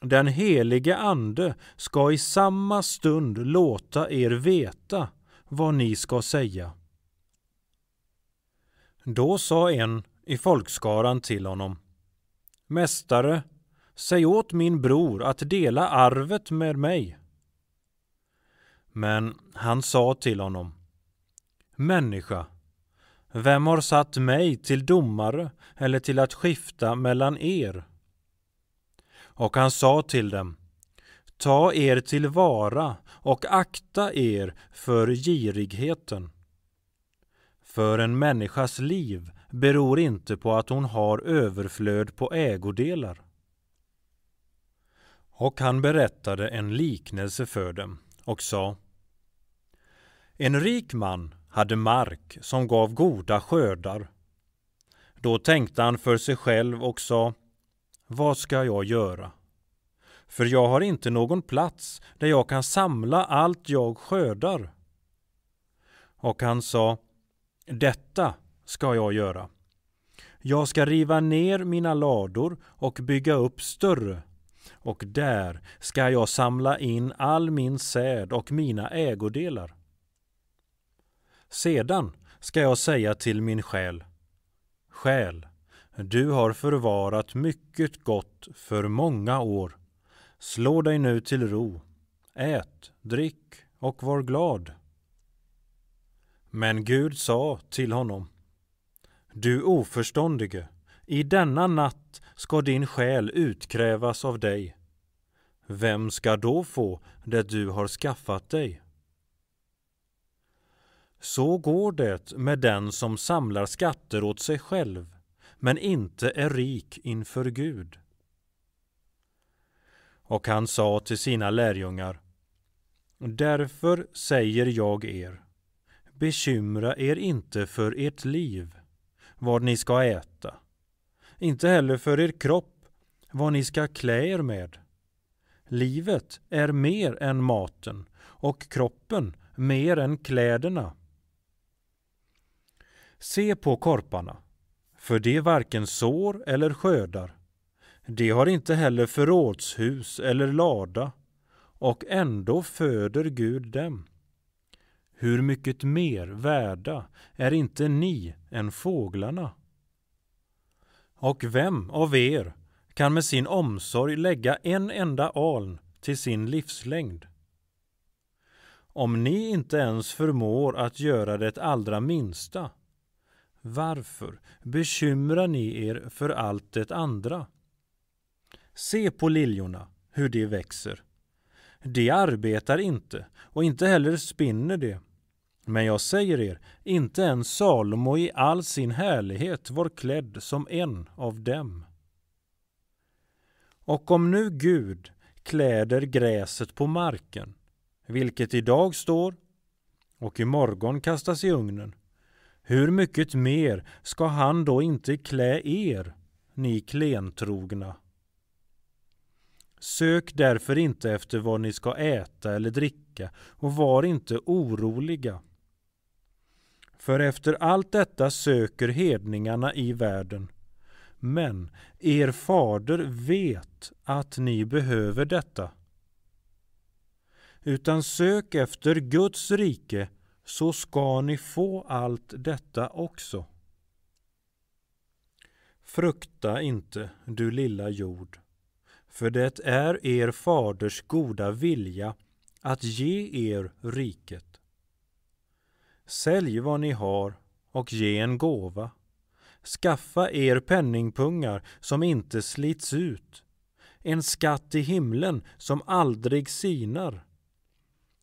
den helige Ande ska i samma stund låta er veta vad ni ska säga. Då sa en i folkskaran till honom Mästare, säg åt min bror att dela arvet med mig. Men han sa till honom Människa, vem har satt mig till domare eller till att skifta mellan er? Och han sa till dem Ta er tillvara och akta er för girigheten för en människas liv beror inte på att hon har överflöd på ägodelar. Och han berättade en liknelse för dem och sa En rik man hade mark som gav goda skördar. Då tänkte han för sig själv och sa Vad ska jag göra? För jag har inte någon plats där jag kan samla allt jag skördar. Och han sa detta ska jag göra. Jag ska riva ner mina lador och bygga upp större och där ska jag samla in all min säd och mina ägodelar. Sedan ska jag säga till min själ, själ, du har förvarat mycket gott för många år. Slå dig nu till ro, ät, drick och var glad. Men Gud sa till honom Du oförståndige, i denna natt ska din själ utkrävas av dig. Vem ska då få det du har skaffat dig? Så går det med den som samlar skatter åt sig själv, men inte är rik inför Gud. Och han sa till sina lärjungar, Därför säger jag er, Bekymra er inte för ert liv, vad ni ska äta, inte heller för er kropp, vad ni ska klä er med. Livet är mer än maten och kroppen mer än kläderna. Se på korparna, för de varken sår eller skördar. De har inte heller förrådshus eller lada, och ändå föder Gud dem. Hur mycket mer värda är inte ni än fåglarna? Och vem av er kan med sin omsorg lägga en enda aln till sin livslängd? Om ni inte ens förmår att göra det allra minsta, varför bekymrar ni er för allt det andra? Se på liljorna, hur de växer. De arbetar inte och inte heller spinner de. Men jag säger er, inte ens Salomo i all sin härlighet var klädd som en av dem. Och om nu Gud kläder gräset på marken, vilket idag står och imorgon kastas i ugnen, hur mycket mer ska han då inte klä er, ni klentrogna? Sök därför inte efter vad ni ska äta eller dricka och var inte oroliga. För efter allt detta söker hedningarna i världen. Men er fader vet att ni behöver detta. Utan sök efter Guds rike så ska ni få allt detta också. Frukta inte, du lilla jord, för det är er faders goda vilja att ge er riket. Sälj vad ni har och ge en gåva. Skaffa er penningpungar som inte slits ut, en skatt i himlen som aldrig sinar,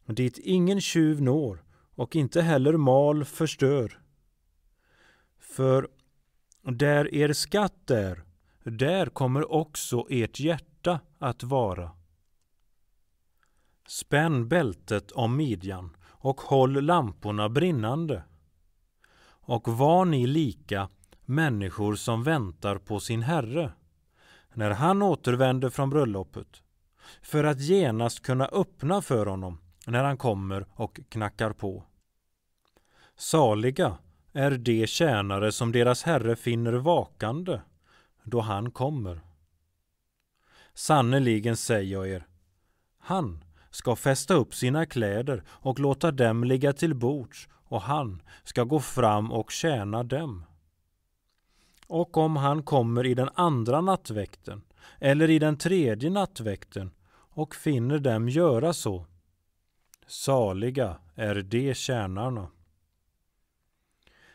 dit ingen tjuv når och inte heller mal förstör. För där er skatt är, där kommer också ert hjärta att vara. Spänn bältet om midjan och håll lamporna brinnande. Och var ni lika människor som väntar på sin Herre när han återvänder från bröllopet för att genast kunna öppna för honom när han kommer och knackar på. Saliga är de tjänare som deras herre finner vakande då han kommer. Sannerligen säger jag er, han ska fästa upp sina kläder och låta dem ligga till bords och han ska gå fram och tjäna dem. Och om han kommer i den andra nattväkten eller i den tredje nattväkten och finner dem göra så, saliga är de tjänarna.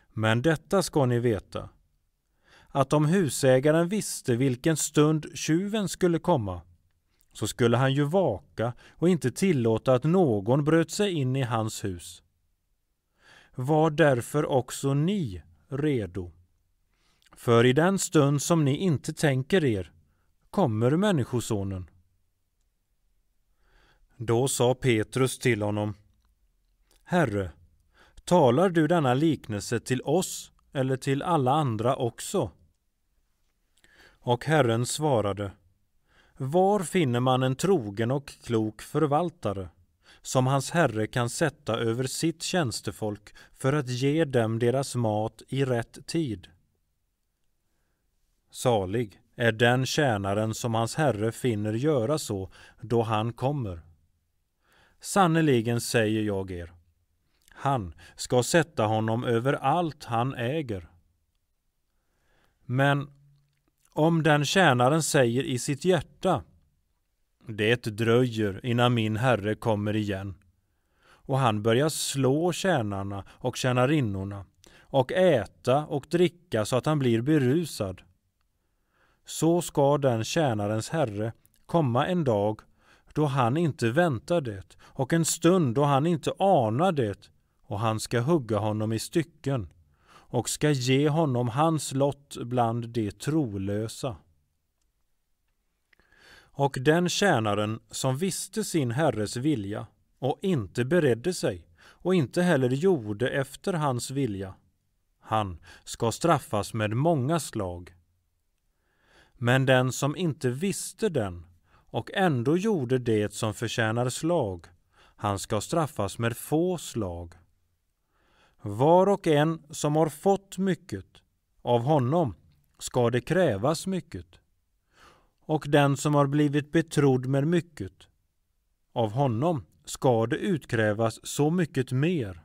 Men detta ska ni veta, att om husägaren visste vilken stund tjuven skulle komma så skulle han ju vaka och inte tillåta att någon bröt sig in i hans hus. Var därför också ni redo. För i den stund som ni inte tänker er kommer Människosonen. Då sa Petrus till honom Herre, talar du denna liknelse till oss eller till alla andra också? Och Herren svarade var finner man en trogen och klok förvaltare som hans herre kan sätta över sitt tjänstefolk för att ge dem deras mat i rätt tid? Salig är den tjänaren som hans herre finner göra så då han kommer. Sannerligen säger jag er, han ska sätta honom över allt han äger. Men om den tjänaren säger i sitt hjärta Det dröjer innan min herre kommer igen och han börjar slå tjänarna och tjänarinnorna och äta och dricka så att han blir berusad. Så ska den tjänarens herre komma en dag då han inte väntar det och en stund då han inte anar det och han ska hugga honom i stycken och ska ge honom hans lott bland de trolösa. Och den tjänaren som visste sin herres vilja och inte beredde sig och inte heller gjorde efter hans vilja, han ska straffas med många slag. Men den som inte visste den och ändå gjorde det som förtjänar slag, han ska straffas med få slag. Var och en som har fått mycket av honom ska det krävas mycket. Och den som har blivit betrodd med mycket av honom ska det utkrävas så mycket mer.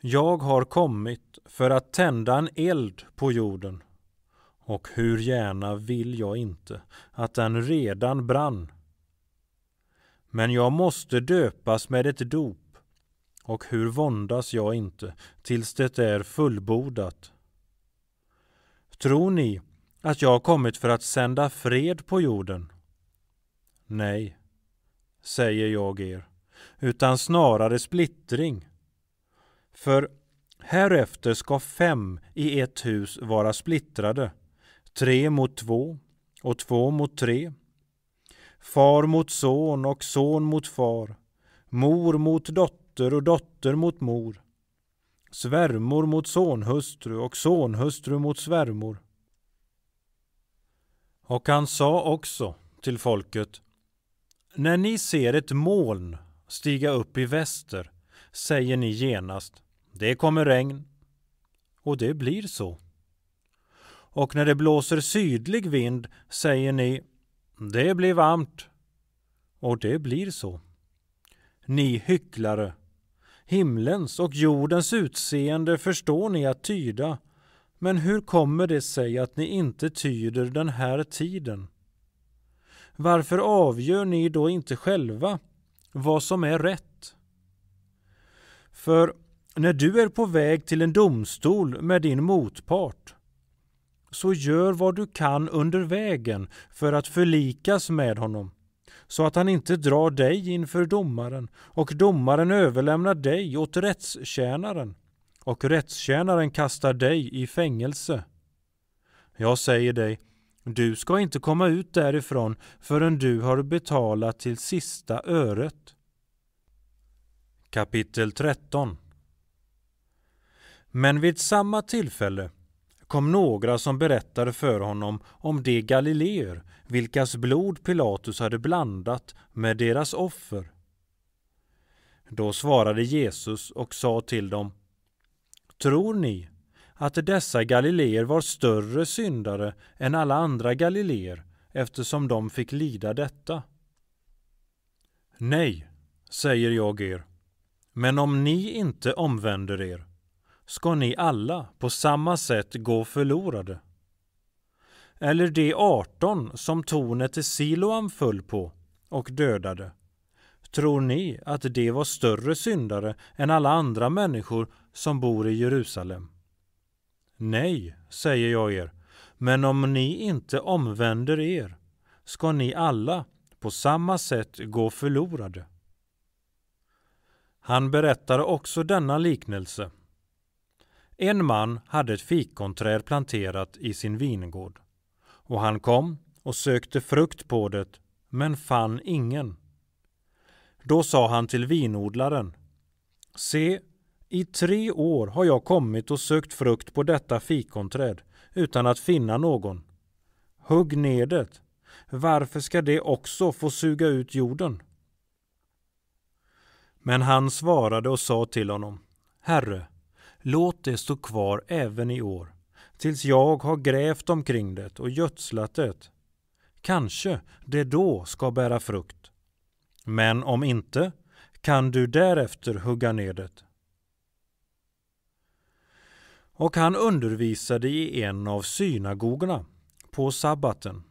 Jag har kommit för att tända en eld på jorden och hur gärna vill jag inte att den redan brann. Men jag måste döpas med ett dop och hur våndas jag inte tills det är fullbordat. Tror ni att jag har kommit för att sända fred på jorden? Nej, säger jag er, utan snarare splittring. För härefter ska fem i ett hus vara splittrade, tre mot två och två mot tre, far mot son och son mot far, mor mot dotter dotter och dotter mot mor, svärmor mot sonhustru och sonhustru mot svärmor. Och han sa också till folket, när ni ser ett moln stiga upp i väster säger ni genast, det kommer regn. Och det blir så. Och när det blåser sydlig vind säger ni, det blir varmt. Och det blir så. Ni hycklare, Himlens och jordens utseende förstår ni att tyda, men hur kommer det sig att ni inte tyder den här tiden? Varför avgör ni då inte själva vad som är rätt? För när du är på väg till en domstol med din motpart så gör vad du kan under vägen för att förlikas med honom så att han inte drar dig inför domaren och domaren överlämnar dig åt rättstjänaren och rättstjänaren kastar dig i fängelse. Jag säger dig, du ska inte komma ut därifrån förrän du har betalat till sista öret. Kapitel 13 Men vid samma tillfälle kom några som berättade för honom om de galileer vilkas blod Pilatus hade blandat med deras offer. Då svarade Jesus och sa till dem Tror ni att dessa galileer var större syndare än alla andra galileer eftersom de fick lida detta? Nej, säger jag er, men om ni inte omvänder er ska ni alla på samma sätt gå förlorade eller de arton som tornet i Siloam föll på och dödade. Tror ni att de var större syndare än alla andra människor som bor i Jerusalem? Nej, säger jag er, men om ni inte omvänder er ska ni alla på samma sätt gå förlorade. Han berättade också denna liknelse. En man hade ett fikonträd planterat i sin vingård. Och han kom och sökte frukt på det, men fann ingen. Då sa han till vinodlaren. Se, i tre år har jag kommit och sökt frukt på detta fikonträd utan att finna någon. Hugg ner det. Varför ska det också få suga ut jorden? Men han svarade och sa till honom. Herre, låt det stå kvar även i år tills jag har grävt omkring det och gödslat det. Kanske det då ska bära frukt. Men om inte kan du därefter hugga ner det. Och han undervisade i en av synagogorna på sabbaten.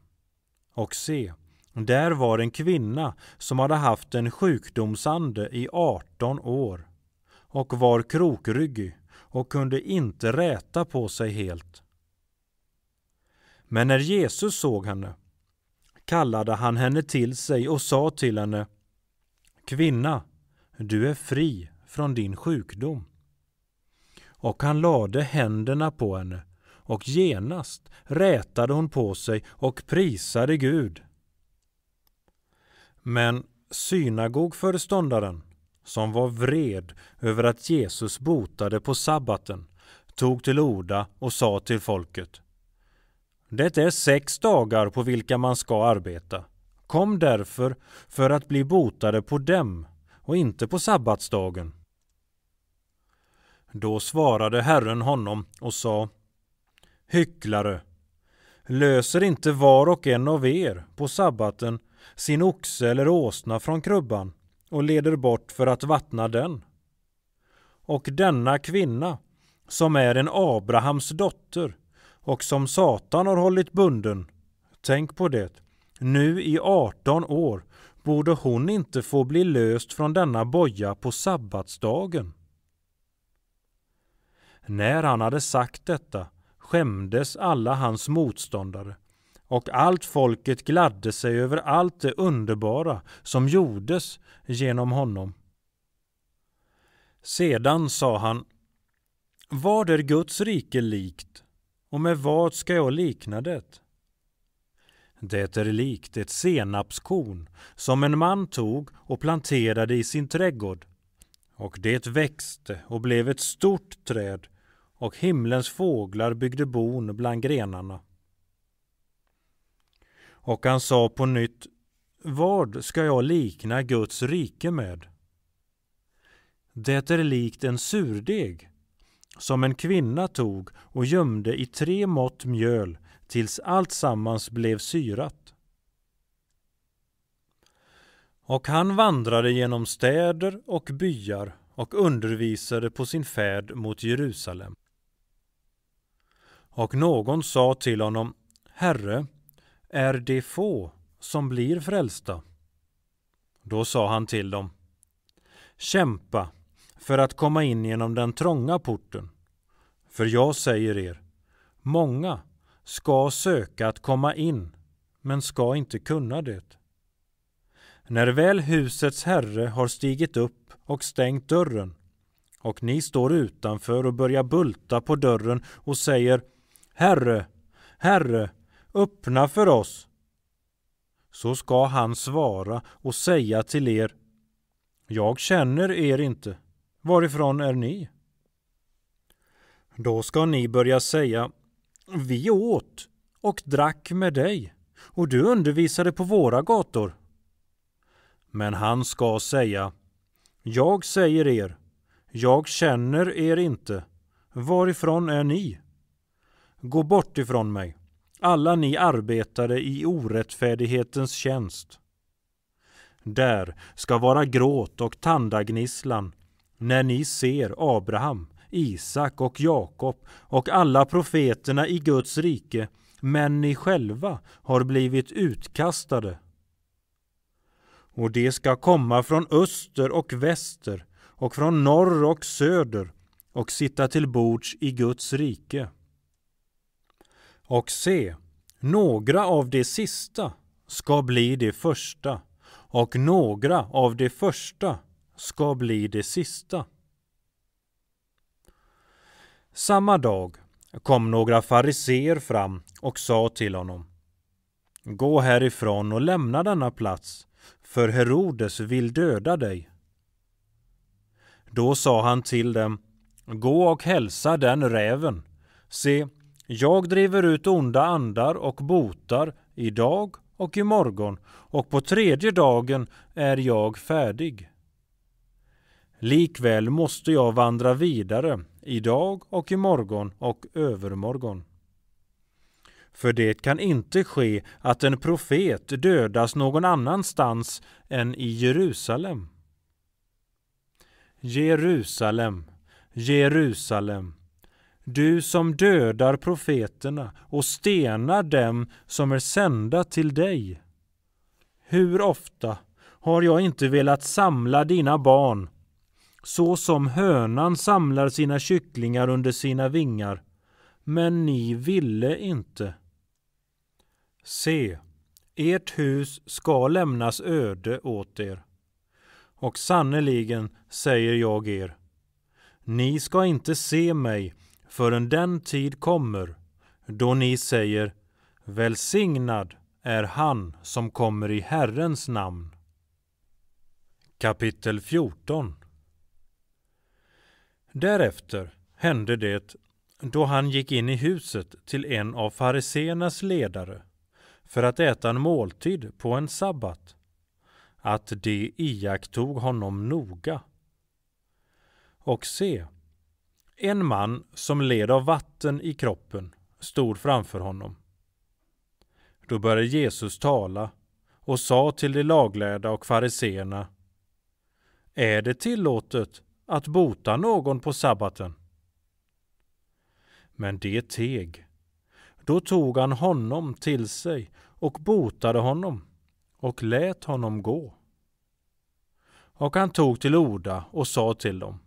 Och se, där var en kvinna som hade haft en sjukdomsande i 18 år och var krokryggig och kunde inte räta på sig helt. Men när Jesus såg henne kallade han henne till sig och sa till henne Kvinna, du är fri från din sjukdom. Och han lade händerna på henne och genast rätade hon på sig och prisade Gud. Men synagogföreståndaren som var vred över att Jesus botade på sabbaten, tog till orda och sa till folket Det är sex dagar på vilka man ska arbeta. Kom därför för att bli botade på dem och inte på sabbatsdagen. Då svarade Herren honom och sa Hycklare, löser inte var och en av er på sabbaten sin oxe eller åsna från krubban och leder bort för att vattna den. Och denna kvinna, som är en Abrahams dotter och som Satan har hållit bunden, tänk på det, nu i 18 år borde hon inte få bli löst från denna boja på sabbatsdagen. När han hade sagt detta skämdes alla hans motståndare och allt folket gladde sig över allt det underbara som gjordes genom honom. Sedan sa han, vad är Guds rike likt och med vad ska jag likna det? Det är likt ett senapskorn som en man tog och planterade i sin trädgård. Och det växte och blev ett stort träd och himlens fåglar byggde bon bland grenarna. Och han sa på nytt, vad ska jag likna Guds rike med? Det är likt en surdeg som en kvinna tog och gömde i tre mått mjöl tills allt sammans blev syrat. Och han vandrade genom städer och byar och undervisade på sin färd mot Jerusalem. Och någon sa till honom, Herre, är det få som blir frälsta. Då sa han till dem, kämpa för att komma in genom den trånga porten. För jag säger er, många ska söka att komma in, men ska inte kunna det. När väl husets herre har stigit upp och stängt dörren och ni står utanför och börjar bulta på dörren och säger Herre, Herre, öppna för oss. Så ska han svara och säga till er, jag känner er inte, varifrån är ni? Då ska ni börja säga, vi åt och drack med dig och du undervisade på våra gator. Men han ska säga, jag säger er, jag känner er inte, varifrån är ni? Gå bort ifrån mig alla ni arbetare i orättfärdighetens tjänst. Där ska vara gråt och tandagnisslan när ni ser Abraham, Isak och Jakob och alla profeterna i Guds rike, men ni själva har blivit utkastade. Och det ska komma från öster och väster och från norr och söder och sitta till bords i Guds rike. Och se, några av de sista ska bli de första och några av de första ska bli de sista. Samma dag kom några fariseer fram och sa till honom Gå härifrån och lämna denna plats, för Herodes vill döda dig. Då sa han till dem Gå och hälsa den räven. Se, jag driver ut onda andar och botar idag och imorgon och på tredje dagen är jag färdig. Likväl måste jag vandra vidare idag och imorgon och övermorgon. För det kan inte ske att en profet dödas någon annanstans än i Jerusalem. Jerusalem, Jerusalem, du som dödar profeterna och stenar dem som är sända till dig. Hur ofta har jag inte velat samla dina barn så som hönan samlar sina kycklingar under sina vingar, men ni ville inte. Se, ert hus ska lämnas öde åt er. Och sannerligen säger jag er, ni ska inte se mig förrän den tid kommer då ni säger Välsignad är han som kommer i Herrens namn. Kapitel 14 Därefter hände det då han gick in i huset till en av fariseernas ledare för att äta en måltid på en sabbat, att de iakttog honom noga. Och se, en man som led av vatten i kroppen stod framför honom. Då började Jesus tala och sa till de laglärda och fariseerna Är det tillåtet att bota någon på sabbaten? Men det teg. Då tog han honom till sig och botade honom och lät honom gå. Och han tog till orda och sa till dem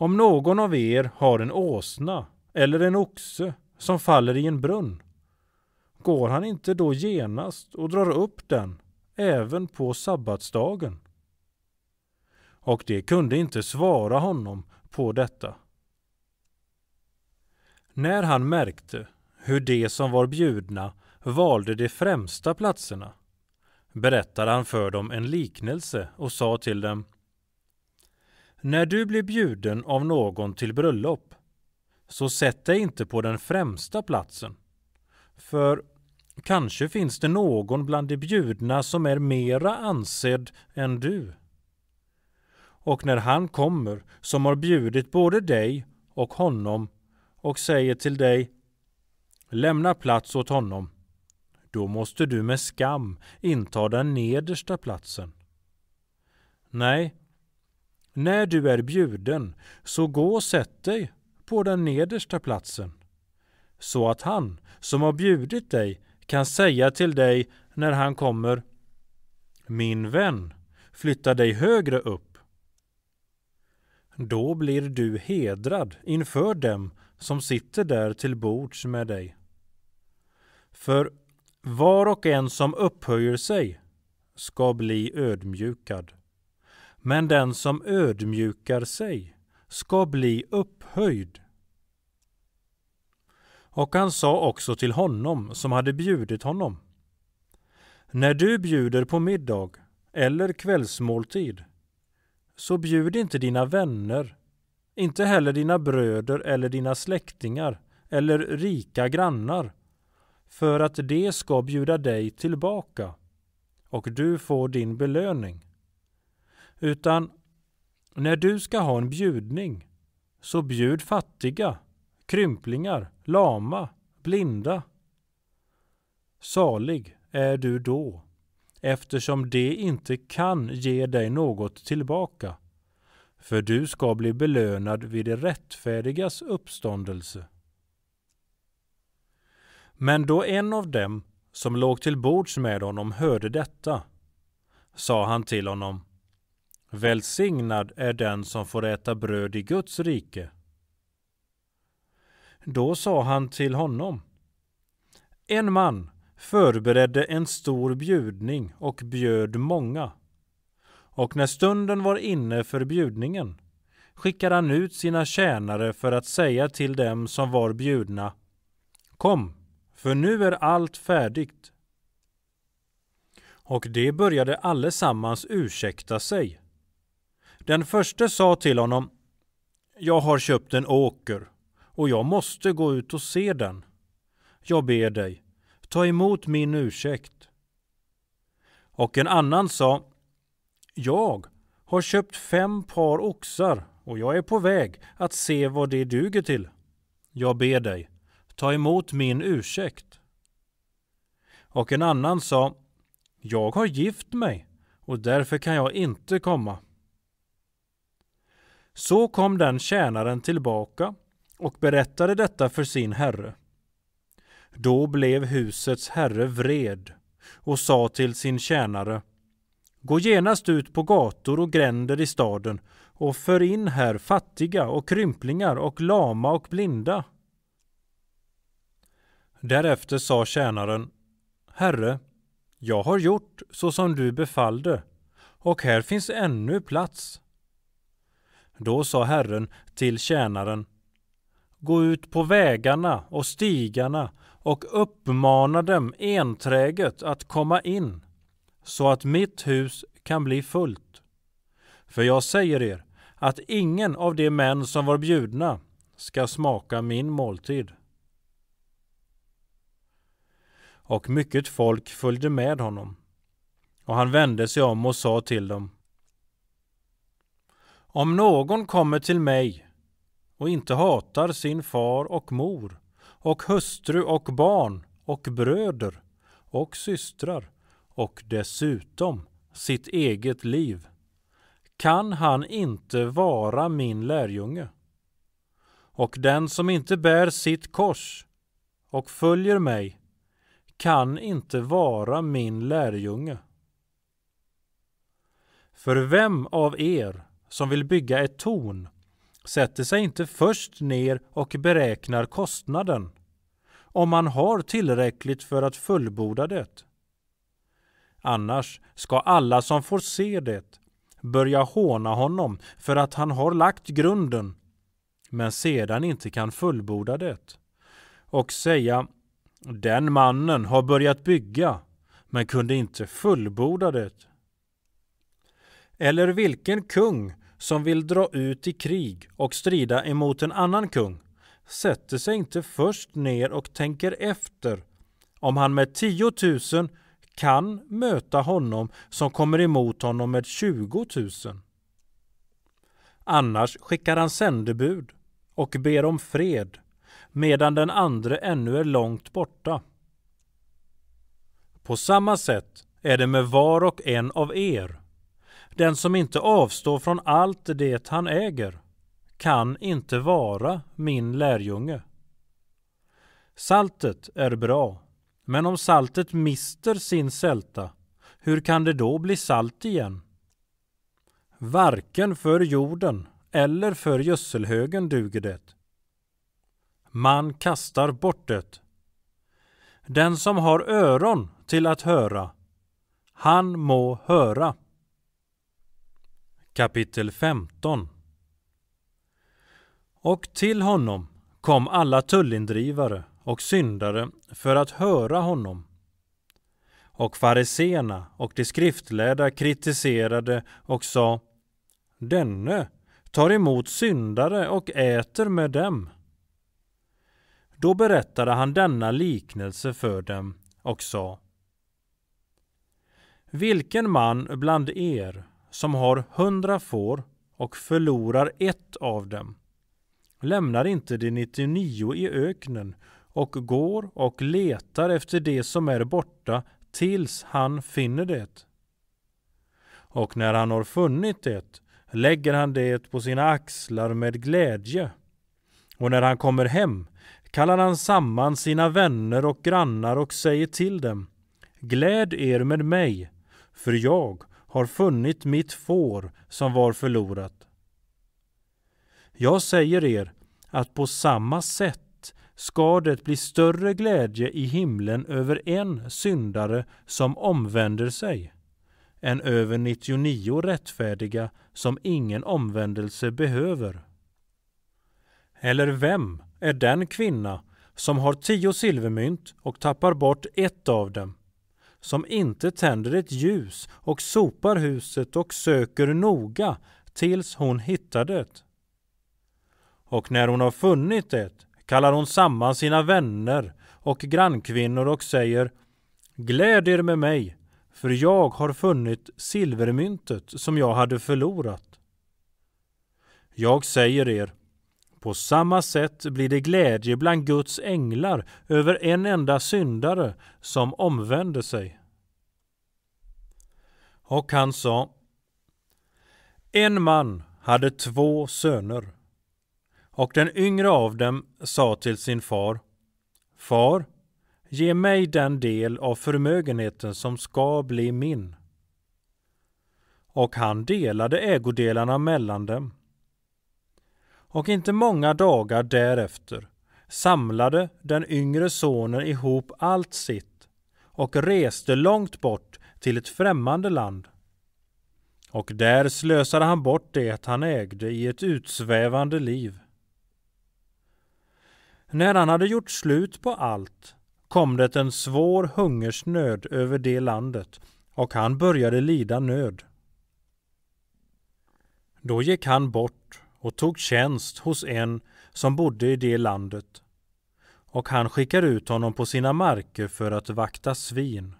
om någon av er har en åsna eller en oxe som faller i en brunn, går han inte då genast och drar upp den även på sabbatsdagen? Och det kunde inte svara honom på detta. När han märkte hur de som var bjudna valde de främsta platserna berättade han för dem en liknelse och sa till dem när du blir bjuden av någon till bröllop, så sätt dig inte på den främsta platsen. För kanske finns det någon bland de bjudna som är mera ansedd än du. Och när han kommer, som har bjudit både dig och honom, och säger till dig Lämna plats åt honom. Då måste du med skam inta den nedersta platsen. Nej, när du är bjuden, så gå och sätt dig på den nedersta platsen, så att han som har bjudit dig kan säga till dig när han kommer Min vän, flytta dig högre upp. Då blir du hedrad inför dem som sitter där till bords med dig. För var och en som upphöjer sig ska bli ödmjukad men den som ödmjukar sig ska bli upphöjd. Och han sa också till honom som hade bjudit honom. När du bjuder på middag eller kvällsmåltid så bjud inte dina vänner, inte heller dina bröder eller dina släktingar eller rika grannar för att de ska bjuda dig tillbaka och du får din belöning. Utan när du ska ha en bjudning, så bjud fattiga, krymplingar, lama, blinda. Salig är du då, eftersom det inte kan ge dig något tillbaka, för du ska bli belönad vid det rättfärdigas uppståndelse. Men då en av dem som låg till bords med honom hörde detta sa han till honom Välsignad är den som får äta bröd i Guds rike. Då sa han till honom. En man förberedde en stor bjudning och bjöd många. Och när stunden var inne för bjudningen skickade han ut sina tjänare för att säga till dem som var bjudna Kom, för nu är allt färdigt. Och de började allesammans ursäkta sig. Den första sa till honom Jag har köpt en åker och jag måste gå ut och se den. Jag ber dig, ta emot min ursäkt. Och en annan sa Jag har köpt fem par oxar och jag är på väg att se vad det duger till. Jag ber dig, ta emot min ursäkt. Och en annan sa Jag har gift mig och därför kan jag inte komma. Så kom den tjänaren tillbaka och berättade detta för sin herre. Då blev husets herre vred och sa till sin tjänare Gå genast ut på gator och gränder i staden och för in här fattiga och krymplingar och lama och blinda. Därefter sa tjänaren Herre, jag har gjort så som du befallde och här finns ännu plats. Då sa Herren till tjänaren Gå ut på vägarna och stigarna och uppmana dem enträget att komma in så att mitt hus kan bli fullt. För jag säger er att ingen av de män som var bjudna ska smaka min måltid. Och mycket folk följde med honom. Och han vände sig om och sa till dem om någon kommer till mig och inte hatar sin far och mor och hustru och barn och bröder och systrar och dessutom sitt eget liv kan han inte vara min lärjunge. Och den som inte bär sitt kors och följer mig kan inte vara min lärjunge. För vem av er som vill bygga ett torn sätter sig inte först ner och beräknar kostnaden om man har tillräckligt för att fullborda det. Annars ska alla som får se det börja håna honom för att han har lagt grunden men sedan inte kan fullborda det och säga den mannen har börjat bygga men kunde inte fullborda det eller vilken kung som vill dra ut i krig och strida emot en annan kung sätter sig inte först ner och tänker efter om han med 10 000 kan möta honom som kommer emot honom med 20 000. Annars skickar han sändebud och ber om fred medan den andre ännu är långt borta. På samma sätt är det med var och en av er. Den som inte avstår från allt det han äger kan inte vara min lärjunge. Saltet är bra, men om saltet mister sin sälta, hur kan det då bli salt igen? Varken för jorden eller för gödselhögen duger det. Man kastar bort det. Den som har öron till att höra, han må höra. Kapitel 15 Och till honom kom alla tullindrivare och syndare för att höra honom. Och fariseerna och de skriftlärda kritiserade och sa Denne tar emot syndare och äter med dem. Då berättade han denna liknelse för dem och sa Vilken man bland er som har hundra får och förlorar ett av dem lämnar inte de 99 i öknen och går och letar efter det som är borta tills han finner det. Och när han har funnit det lägger han det på sina axlar med glädje. Och när han kommer hem kallar han samman sina vänner och grannar och säger till dem Gläd er med mig, för jag har funnit mitt får som var förlorat. Jag säger er att på samma sätt ska det bli större glädje i himlen över en syndare som omvänder sig än över 99 rättfärdiga som ingen omvändelse behöver. Eller vem är den kvinna som har tio silvermynt och tappar bort ett av dem? som inte tänder ett ljus och sopar huset och söker noga tills hon hittar det. Och när hon har funnit det kallar hon samman sina vänner och grannkvinnor och säger Gläd er med mig, för jag har funnit silvermyntet som jag hade förlorat. Jag säger er, på samma sätt blir det glädje bland Guds änglar över en enda syndare som omvänder sig. Och han sa En man hade två söner och den yngre av dem sa till sin far Far, ge mig den del av förmögenheten som ska bli min. Och han delade ägodelarna mellan dem. Och inte många dagar därefter samlade den yngre sonen ihop allt sitt och reste långt bort till ett främmande land. Och där slösade han bort det han ägde i ett utsvävande liv. När han hade gjort slut på allt kom det en svår hungersnöd över det landet och han började lida nöd. Då gick han bort och tog tjänst hos en som bodde i det landet och han skickar ut honom på sina marker för att vakta svin.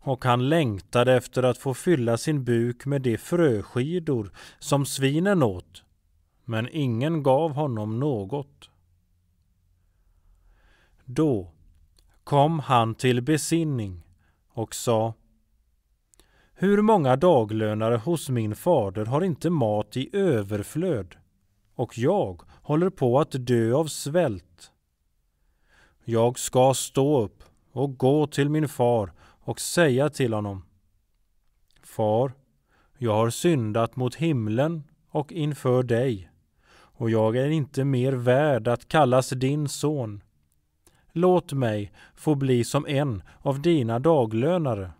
Och han längtade efter att få fylla sin buk med de fröskidor som svinen åt, men ingen gav honom något. Då kom han till besinning och sa hur många daglönare hos min fader har inte mat i överflöd och jag håller på att dö av svält. Jag ska stå upp och gå till min far och säga till honom Far, jag har syndat mot himlen och inför dig och jag är inte mer värd att kallas din son. Låt mig få bli som en av dina daglönare.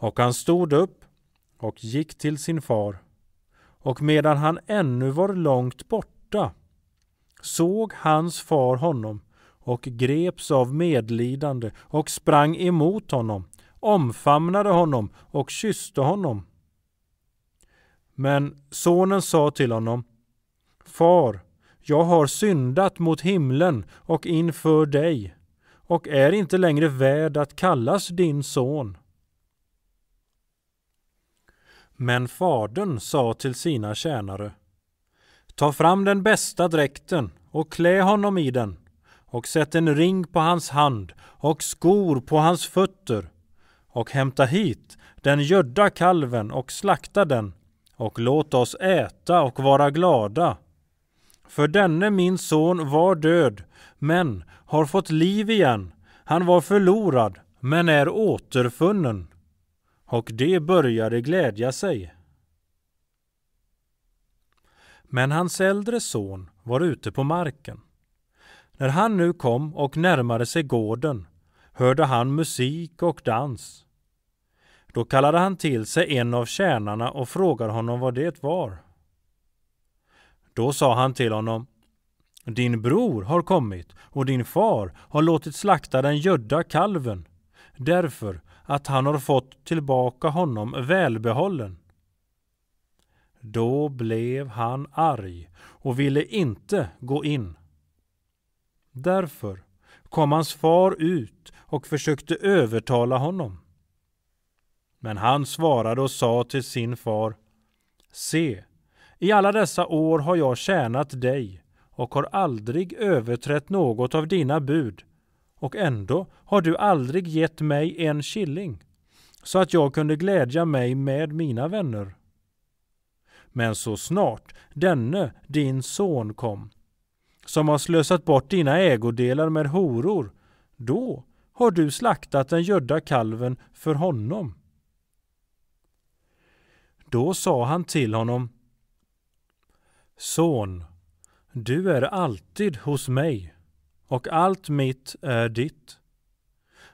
Och han stod upp och gick till sin far. Och medan han ännu var långt borta såg hans far honom och greps av medlidande och sprang emot honom, omfamnade honom och kysste honom. Men sonen sa till honom, Far, jag har syndat mot himlen och inför dig och är inte längre värd att kallas din son. Men fadern sa till sina tjänare Ta fram den bästa dräkten och klä honom i den och sätt en ring på hans hand och skor på hans fötter och hämta hit den gödda kalven och slakta den och låt oss äta och vara glada. För denne min son var död, men har fått liv igen. Han var förlorad, men är återfunnen och de började glädja sig. Men hans äldre son var ute på marken. När han nu kom och närmade sig gården hörde han musik och dans. Då kallade han till sig en av tjänarna och frågade honom vad det var. Då sa han till honom din bror har kommit och din far har låtit slakta den gödda kalven. Därför att han har fått tillbaka honom välbehållen. Då blev han arg och ville inte gå in. Därför kom hans far ut och försökte övertala honom. Men han svarade och sa till sin far Se, i alla dessa år har jag tjänat dig och har aldrig överträtt något av dina bud och ändå har du aldrig gett mig en killing så att jag kunde glädja mig med mina vänner. Men så snart denne din son kom, som har slösat bort dina ägodelar med horor, då har du slaktat den gödda kalven för honom. Då sa han till honom Son, du är alltid hos mig och allt mitt är ditt.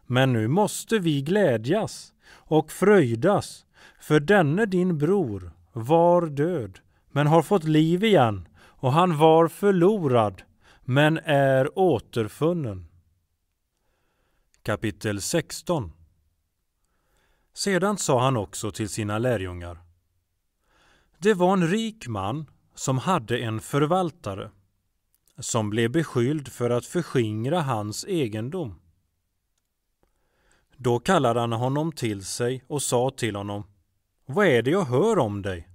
Men nu måste vi glädjas och fröjdas, för denne din bror var död, men har fått liv igen, och han var förlorad, men är återfunnen. Kapitel 16 Sedan sa han också till sina lärjungar. Det var en rik man som hade en förvaltare som blev beskylld för att förskingra hans egendom. Då kallade han honom till sig och sa till honom Vad är det jag hör om dig?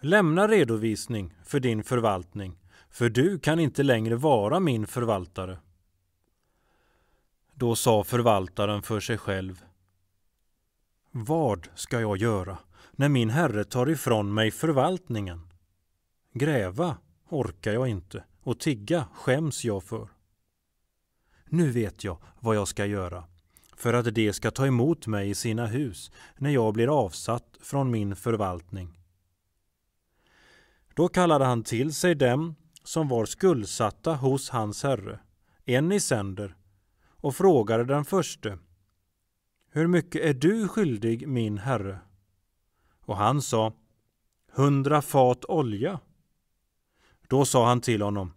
Lämna redovisning för din förvaltning, för du kan inte längre vara min förvaltare. Då sa förvaltaren för sig själv Vad ska jag göra när min herre tar ifrån mig förvaltningen? Gräva orkar jag inte och tigga skäms jag för. Nu vet jag vad jag ska göra för att de ska ta emot mig i sina hus när jag blir avsatt från min förvaltning. Då kallade han till sig dem som var skuldsatta hos hans herre, en i sänder, och frågade den förste Hur mycket är du skyldig min herre? Och han sa Hundra fat olja. Då sa han till honom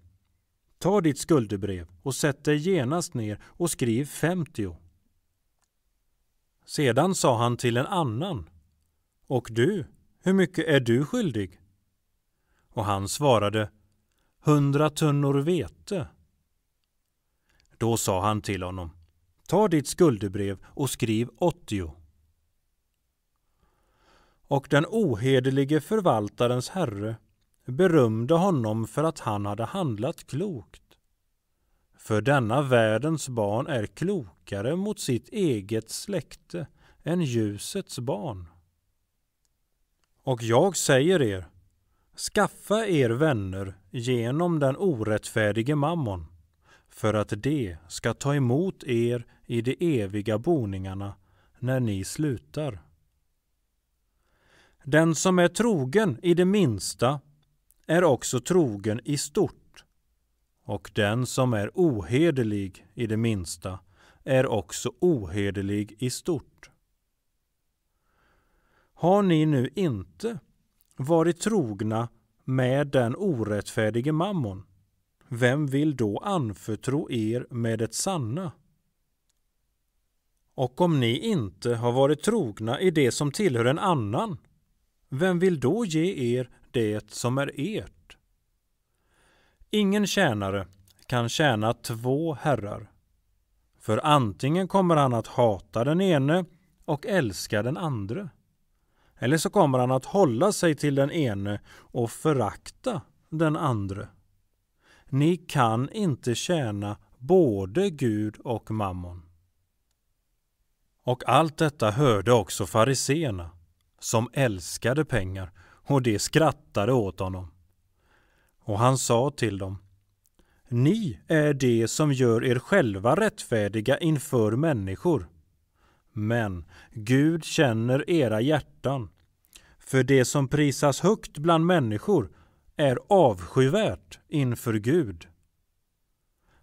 Ta ditt skuldebrev och sätt dig genast ner och skriv femtio. Sedan sa han till en annan. Och du, hur mycket är du skyldig? Och han svarade hundra tunnor vete. Då sa han till honom Ta ditt skuldebrev och skriv 80. Och den ohederlige förvaltarens herre berömde honom för att han hade handlat klokt. För denna världens barn är klokare mot sitt eget släkte än ljusets barn. Och jag säger er, skaffa er vänner genom den orättfärdige mammon, för att de ska ta emot er i de eviga boningarna när ni slutar. Den som är trogen i det minsta är också trogen i stort och den som är ohederlig i det minsta är också ohederlig i stort. Har ni nu inte varit trogna med den orättfärdige mammon, vem vill då anförtro er med det sanna? Och om ni inte har varit trogna i det som tillhör en annan, vem vill då ge er det som är ert? Ingen tjänare kan tjäna två herrar. För antingen kommer han att hata den ene och älska den andre. Eller så kommer han att hålla sig till den ene och förakta den andre. Ni kan inte tjäna både Gud och mammon. Och allt detta hörde också fariseerna, som älskade pengar, och de skrattade åt honom. Och han sa till dem Ni är de som gör er själva rättfärdiga inför människor. Men Gud känner era hjärtan. För det som prisas högt bland människor är avskyvärt inför Gud.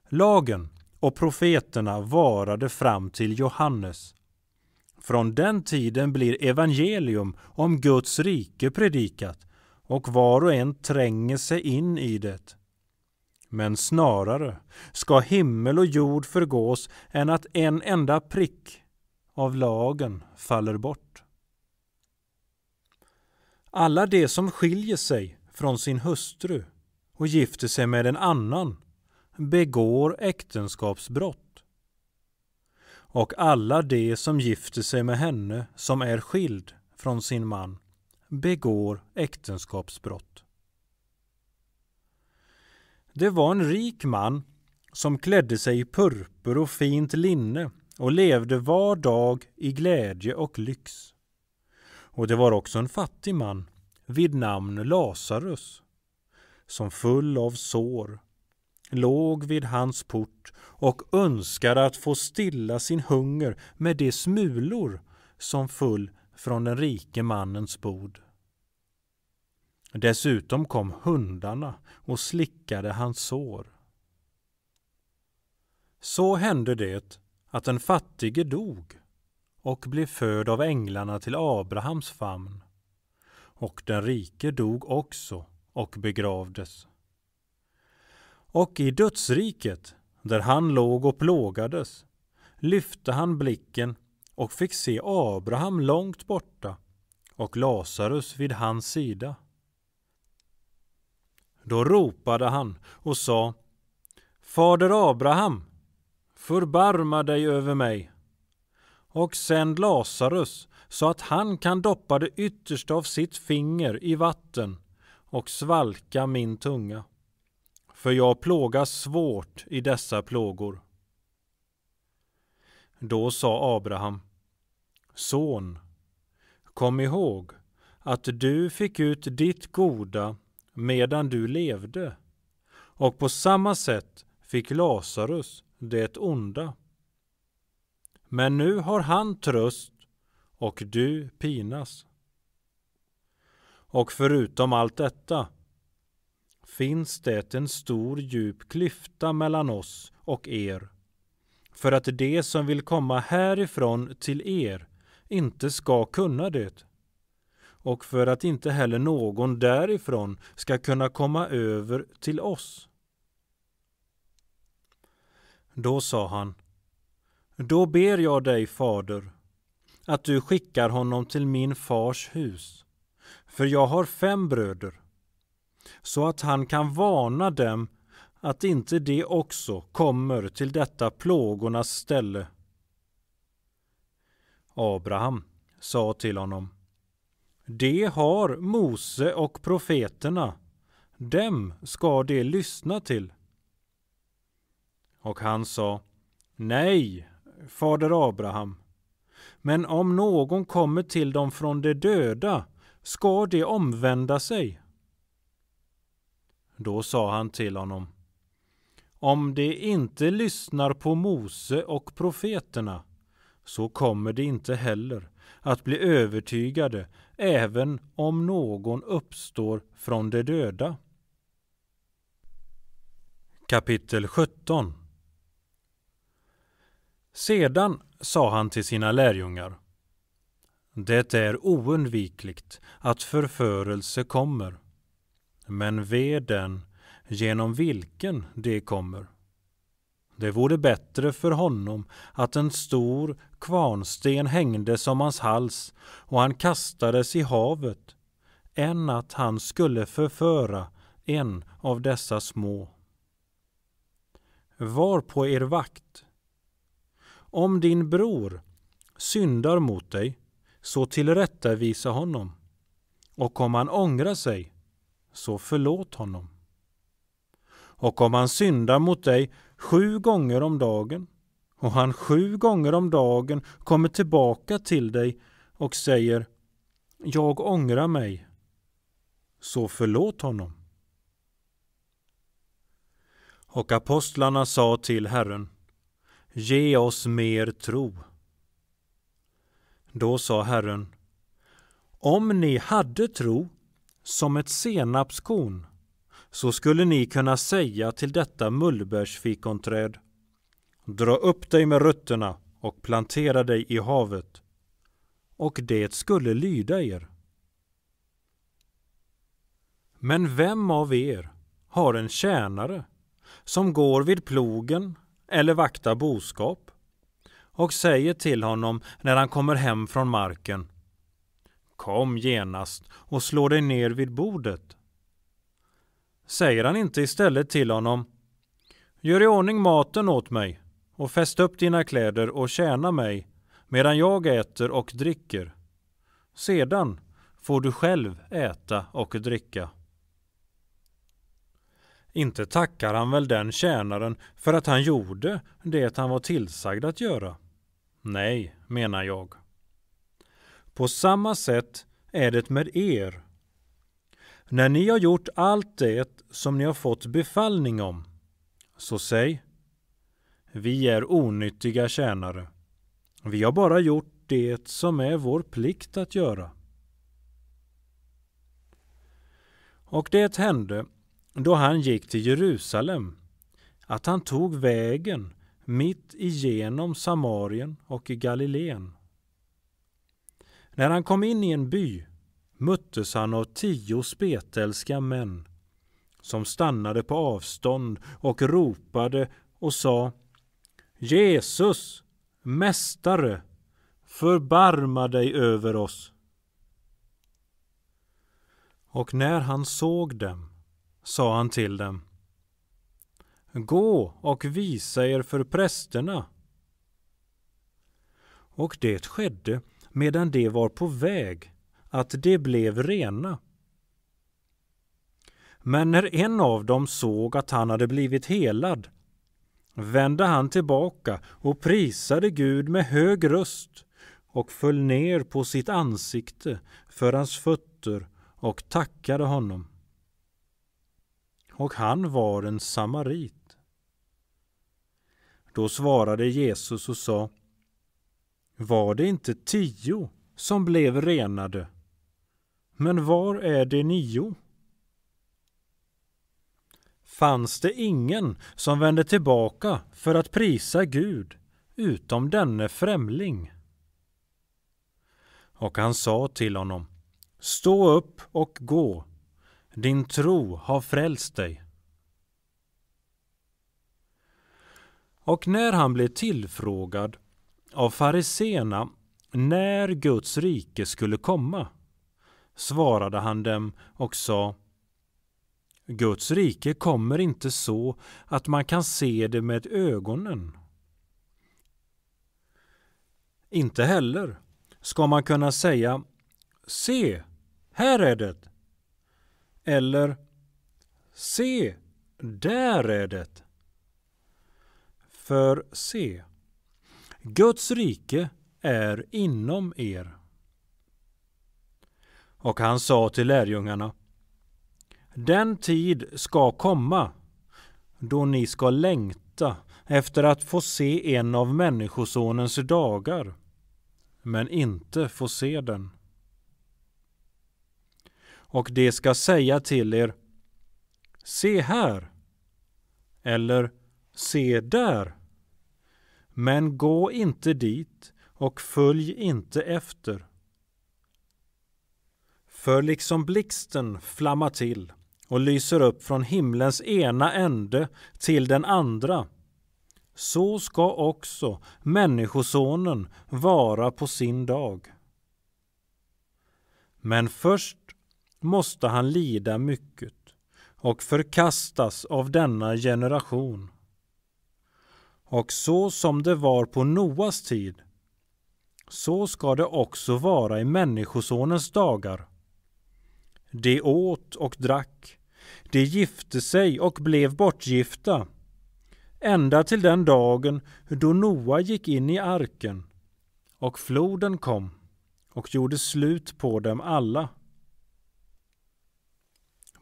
Lagen och profeterna varade fram till Johannes. Från den tiden blir evangelium om Guds rike predikat och var och en tränger sig in i det. Men snarare ska himmel och jord förgås än att en enda prick av lagen faller bort. Alla de som skiljer sig från sin hustru och gifter sig med en annan begår äktenskapsbrott. Och alla de som gifter sig med henne som är skild från sin man begår äktenskapsbrott. Det var en rik man som klädde sig i purpur och fint linne och levde var dag i glädje och lyx. Och det var också en fattig man vid namn Lazarus som full av sår låg vid hans port och önskade att få stilla sin hunger med de smulor som föll från den rike mannens bord. Dessutom kom hundarna och slickade hans sår. Så hände det att den fattige dog och blev född av änglarna till Abrahams famn. Och den rike dog också och begravdes. Och i dödsriket, där han låg och plågades, lyfte han blicken och fick se Abraham långt borta och Lazarus vid hans sida. Då ropade han och sa Fader Abraham, förbarma dig över mig och sänd Lazarus så att han kan doppa det yttersta av sitt finger i vatten och svalka min tunga. För jag plågas svårt i dessa plågor. Då sa Abraham Son, kom ihåg att du fick ut ditt goda medan du levde och på samma sätt fick Lazarus det onda. Men nu har han tröst och du pinas. Och förutom allt detta finns det en stor djup klyfta mellan oss och er för att de som vill komma härifrån till er inte ska kunna det och för att inte heller någon därifrån ska kunna komma över till oss. Då sa han, då ber jag dig, fader, att du skickar honom till min fars hus, för jag har fem bröder, så att han kan varna dem att inte de också kommer till detta plågornas ställe. Abraham, sa till honom. Det har Mose och profeterna. Dem ska de lyssna till. Och han sa, nej, fader Abraham. Men om någon kommer till dem från de döda ska de omvända sig. Då sa han till honom, om de inte lyssnar på Mose och profeterna så kommer de inte heller att bli övertygade även om någon uppstår från de döda. Kapitel 17 Sedan sa han till sina lärjungar Det är oundvikligt att förförelse kommer, men ve den genom vilken det kommer. Det vore bättre för honom att en stor kvarnsten hängdes om hans hals och han kastades i havet än att han skulle förföra en av dessa små. Var på er vakt. Om din bror syndar mot dig, så tillrättavisa honom. Och om han ångrar sig, så förlåt honom. Och om han syndar mot dig sju gånger om dagen och han sju gånger om dagen kommer tillbaka till dig och säger Jag ångrar mig. Så förlåt honom. Och apostlarna sa till Herren Ge oss mer tro. Då sa Herren Om ni hade tro som ett senapskorn så skulle ni kunna säga till detta mullbärsfikonträd Dra upp dig med rötterna och plantera dig i havet och det skulle lyda er. Men vem av er har en tjänare som går vid plogen eller vaktar boskap och säger till honom när han kommer hem från marken Kom genast och slå dig ner vid bordet Säger han inte istället till honom Gör i ordning maten åt mig och fäst upp dina kläder och tjäna mig medan jag äter och dricker. Sedan får du själv äta och dricka. Inte tackar han väl den tjänaren för att han gjorde det han var tillsagd att göra? Nej, menar jag. På samma sätt är det med er när ni har gjort allt det som ni har fått befallning om, så säg, vi är onyttiga tjänare. Vi har bara gjort det som är vår plikt att göra. Och det hände, då han gick till Jerusalem, att han tog vägen mitt igenom Samarien och Galileen. När han kom in i en by möttes han av tio spetälska män som stannade på avstånd och ropade och sa Jesus, Mästare, förbarma dig över oss. Och när han såg dem sa han till dem Gå och visa er för prästerna. Och det skedde medan de var på väg att de blev rena. Men när en av dem såg att han hade blivit helad vände han tillbaka och prisade Gud med hög röst och föll ner på sitt ansikte för hans fötter och tackade honom. Och han var en samarit. Då svarade Jesus och sa Var det inte tio som blev renade? Men var är de nio? Fanns det ingen som vände tillbaka för att prisa Gud utom denne främling? Och han sa till honom, stå upp och gå, din tro har frälst dig. Och när han blev tillfrågad av fariseerna när Guds rike skulle komma svarade han dem och sa Guds rike kommer inte så att man kan se det med ögonen. Inte heller ska man kunna säga Se, här är det. Eller Se, där är det. För se, Guds rike är inom er. Och han sa till lärjungarna Den tid ska komma då ni ska längta efter att få se en av Människosonens dagar men inte få se den. Och det ska säga till er Se här! Eller Se där! Men gå inte dit och följ inte efter för liksom blixten flammar till och lyser upp från himlens ena ände till den andra. Så ska också Människosonen vara på sin dag. Men först måste han lida mycket och förkastas av denna generation. Och så som det var på Noas tid, så ska det också vara i Människosonens dagar. De åt och drack. De gifte sig och blev bortgifta. Ända till den dagen då Noa gick in i arken och floden kom och gjorde slut på dem alla.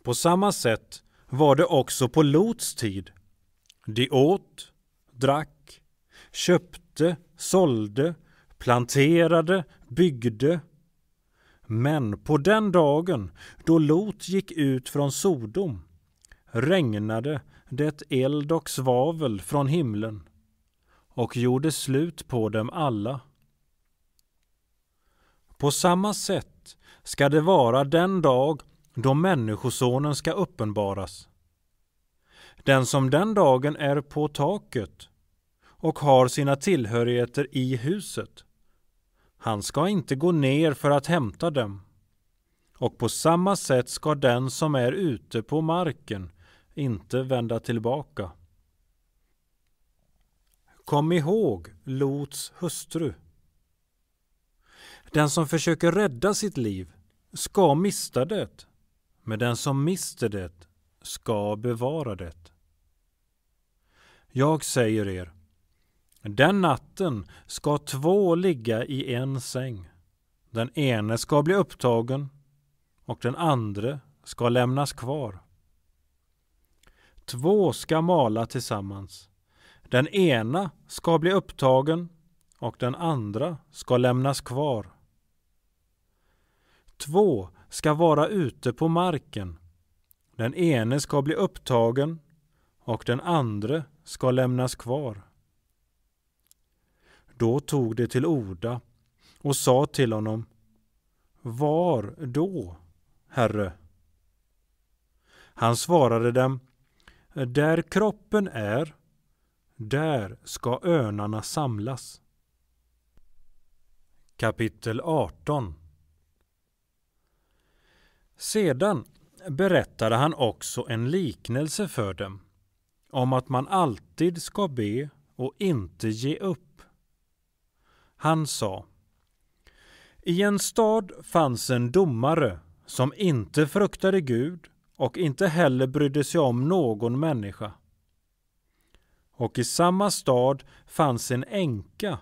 På samma sätt var det också på Lots tid. De åt, drack, köpte, sålde, planterade, byggde men på den dagen då Lot gick ut från Sodom regnade det eld och svavel från himlen och gjorde slut på dem alla. På samma sätt ska det vara den dag då Människosonen ska uppenbaras. Den som den dagen är på taket och har sina tillhörigheter i huset han ska inte gå ner för att hämta dem. Och på samma sätt ska den som är ute på marken inte vända tillbaka. Kom ihåg Lots hustru. Den som försöker rädda sitt liv ska mista det, men den som mister det ska bevara det. Jag säger er, den natten ska två ligga i en säng. Den ene ska bli upptagen och den andre ska lämnas kvar. Två ska mala tillsammans. Den ena ska bli upptagen och den andra ska lämnas kvar. Två ska vara ute på marken. Den ene ska bli upptagen och den andre ska lämnas kvar. Då tog de till orda och sa till honom Var då, Herre? Han svarade dem Där kroppen är, där ska örnarna samlas. Kapitel 18 Sedan berättade han också en liknelse för dem om att man alltid ska be och inte ge upp han sa I en stad fanns en domare som inte fruktade Gud och inte heller brydde sig om någon människa. Och i samma stad fanns en änka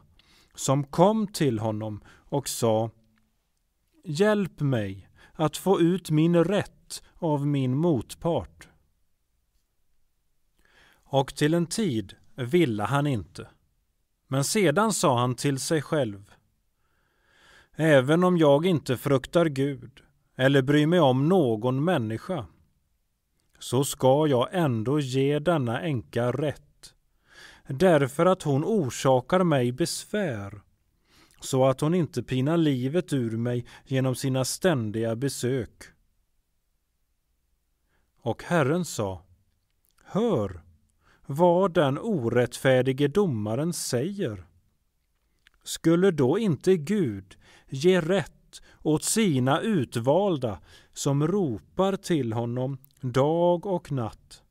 som kom till honom och sa Hjälp mig att få ut min rätt av min motpart. Och till en tid ville han inte. Men sedan sa han till sig själv. Även om jag inte fruktar Gud eller bryr mig om någon människa så ska jag ändå ge denna änka rätt därför att hon orsakar mig besvär så att hon inte pinar livet ur mig genom sina ständiga besök. Och Herren sa Hör, vad den orättfärdige domaren säger. Skulle då inte Gud ge rätt åt sina utvalda som ropar till honom dag och natt,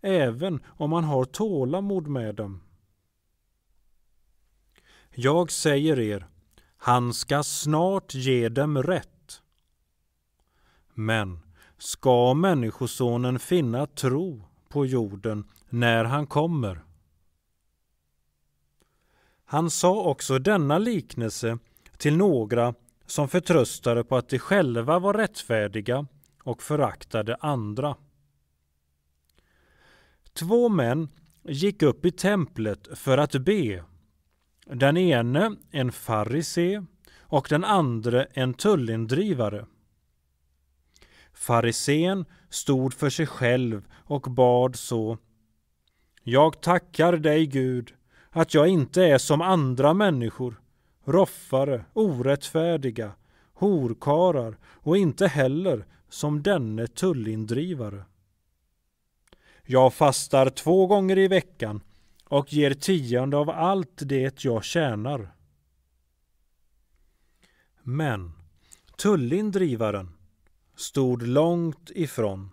även om han har tålamod med dem? Jag säger er, han ska snart ge dem rätt. Men ska Människosonen finna tro på jorden när han kommer. Han sa också denna liknelse till några som förtröstade på att de själva var rättfärdiga och föraktade andra. Två män gick upp i templet för att be. Den ene en farisee och den andra en tullindrivare. Farisén stod för sig själv och bad så jag tackar dig Gud att jag inte är som andra människor, roffare, orättfärdiga, horkarar och inte heller som denne tullindrivare. Jag fastar två gånger i veckan och ger tionde av allt det jag tjänar. Men tullindrivaren stod långt ifrån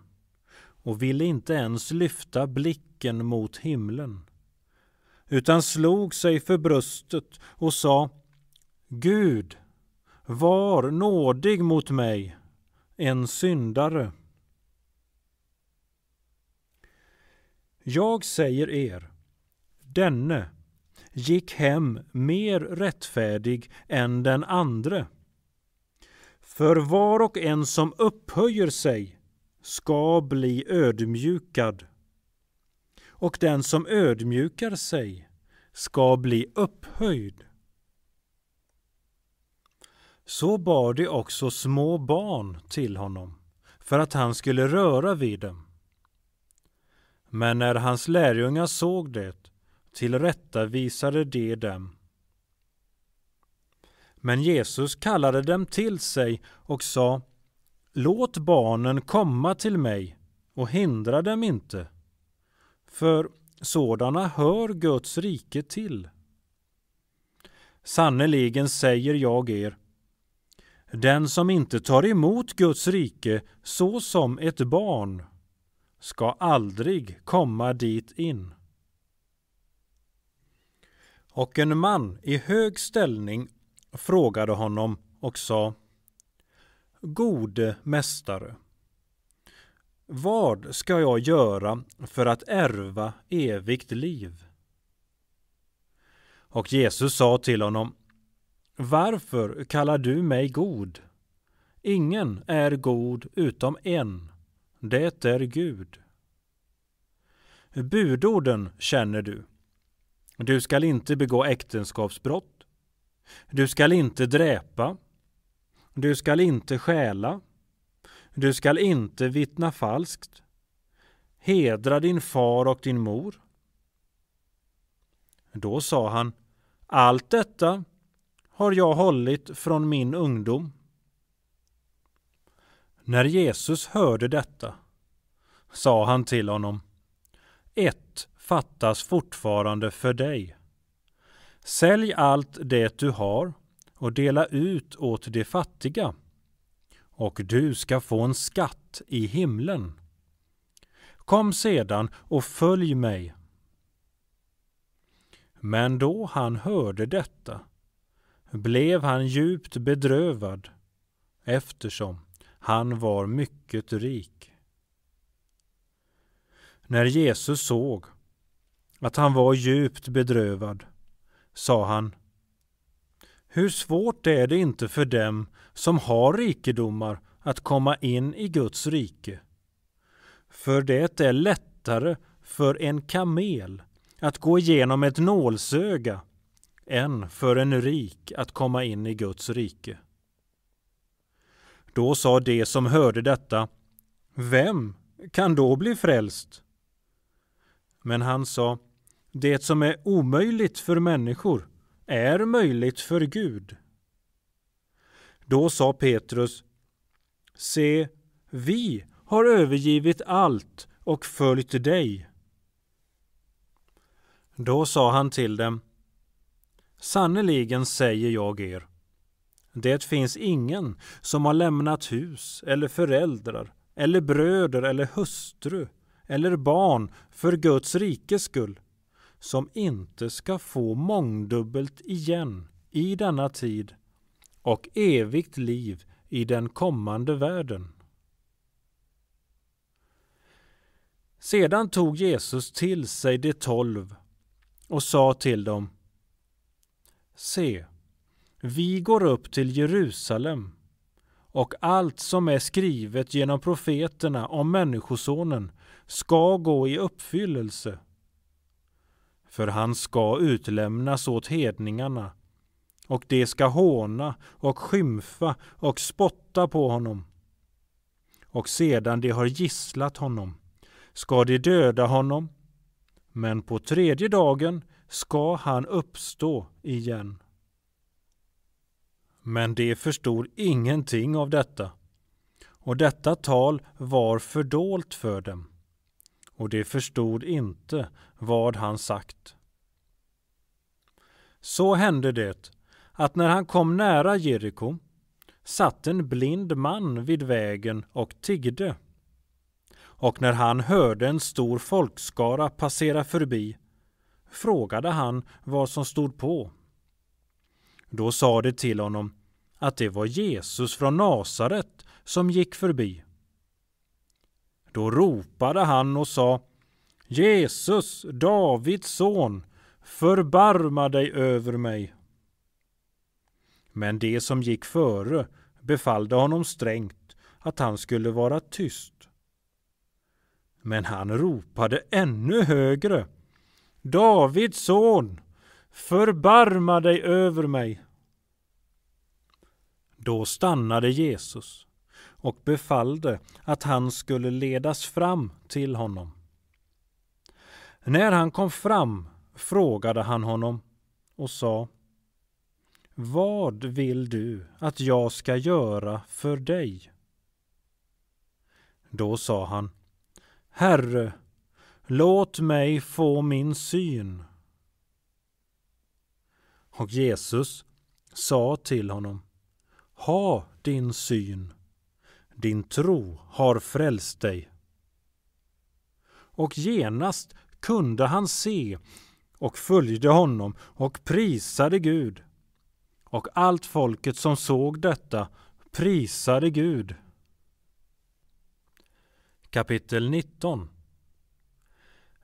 och ville inte ens lyfta blick blicken mot himlen, utan slog sig för bröstet och sa Gud, var nådig mot mig, en syndare. Jag säger er, denne gick hem mer rättfärdig än den andre. För var och en som upphöjer sig ska bli ödmjukad och den som ödmjukar sig ska bli upphöjd. Så bar de också små barn till honom för att han skulle röra vid dem. Men när hans lärjungar såg det tillrättavisade de dem. Men Jesus kallade dem till sig och sa Låt barnen komma till mig och hindra dem inte för sådana hör Guds rike till. Sannerligen säger jag er, den som inte tar emot Guds rike så som ett barn ska aldrig komma dit in. Och en man i hög ställning frågade honom och sa Gode mästare, vad ska jag göra för att ärva evigt liv? Och Jesus sa till honom Varför kallar du mig god? Ingen är god utom en, det är Gud. Budorden känner du. Du skall inte begå äktenskapsbrott. Du skall inte dräpa. Du skall inte stjäla. Du skall inte vittna falskt. Hedra din far och din mor. Då sa han, allt detta har jag hållit från min ungdom. När Jesus hörde detta sa han till honom, ett fattas fortfarande för dig. Sälj allt det du har och dela ut åt de fattiga och du ska få en skatt i himlen. Kom sedan och följ mig. Men då han hörde detta blev han djupt bedrövad eftersom han var mycket rik. När Jesus såg att han var djupt bedrövad sa han hur svårt är det inte för dem som har rikedomar att komma in i Guds rike? För det är lättare för en kamel att gå igenom ett nålsöga än för en rik att komma in i Guds rike. Då sa de som hörde detta, vem kan då bli frälst? Men han sa, det som är omöjligt för människor är möjligt för Gud. Då sa Petrus, se, vi har övergivit allt och följt dig. Då sa han till dem, sannerligen säger jag er, det finns ingen som har lämnat hus eller föräldrar eller bröder eller hustru eller barn för Guds rikes skull som inte ska få mångdubbelt igen i denna tid och evigt liv i den kommande världen. Sedan tog Jesus till sig de tolv och sa till dem Se, vi går upp till Jerusalem och allt som är skrivet genom profeterna om Människosonen ska gå i uppfyllelse för han ska utlämnas åt hedningarna, och de ska håna och skymfa och spotta på honom. Och sedan de har gisslat honom ska de döda honom, men på tredje dagen ska han uppstå igen. Men de förstod ingenting av detta, och detta tal var fördolt för dem och de förstod inte vad han sagt. Så hände det att när han kom nära Jeriko satt en blind man vid vägen och tiggde. Och när han hörde en stor folkskara passera förbi frågade han vad som stod på. Då sa de till honom att det var Jesus från Nasaret som gick förbi. Då ropade han och sa Jesus, Davids son, förbarma dig över mig. Men det som gick före befallde honom strängt att han skulle vara tyst. Men han ropade ännu högre. Davids son, förbarma dig över mig. Då stannade Jesus och befallde att han skulle ledas fram till honom. När han kom fram frågade han honom och sa Vad vill du att jag ska göra för dig? Då sa han Herre, låt mig få min syn. Och Jesus sa till honom Ha din syn din tro har frälst dig. Och genast kunde han se och följde honom och prisade Gud. Och allt folket som såg detta prisade Gud. Kapitel 19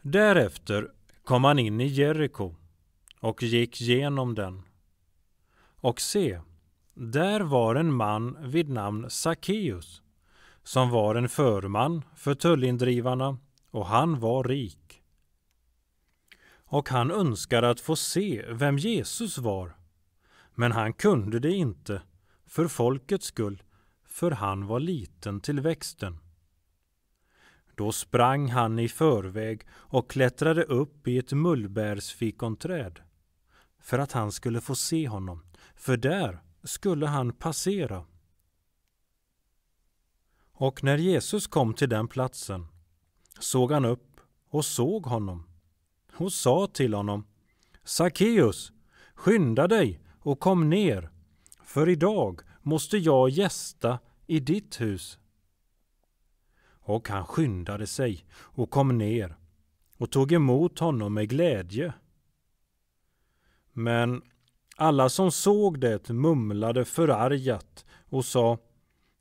Därefter kom han in i Jeriko och gick genom den. Och se, där var en man vid namn Sackeus som var en förman för tullindrivarna och han var rik. Och han önskade att få se vem Jesus var. Men han kunde det inte för folkets skull, för han var liten till växten. Då sprang han i förväg och klättrade upp i ett mullbärsfikonträd för att han skulle få se honom, för där skulle han passera. Och när Jesus kom till den platsen såg han upp och såg honom och sa till honom Sackeus, skynda dig och kom ner, för idag måste jag gästa i ditt hus. Och han skyndade sig och kom ner och tog emot honom med glädje. Men alla som såg det mumlade förargat och sa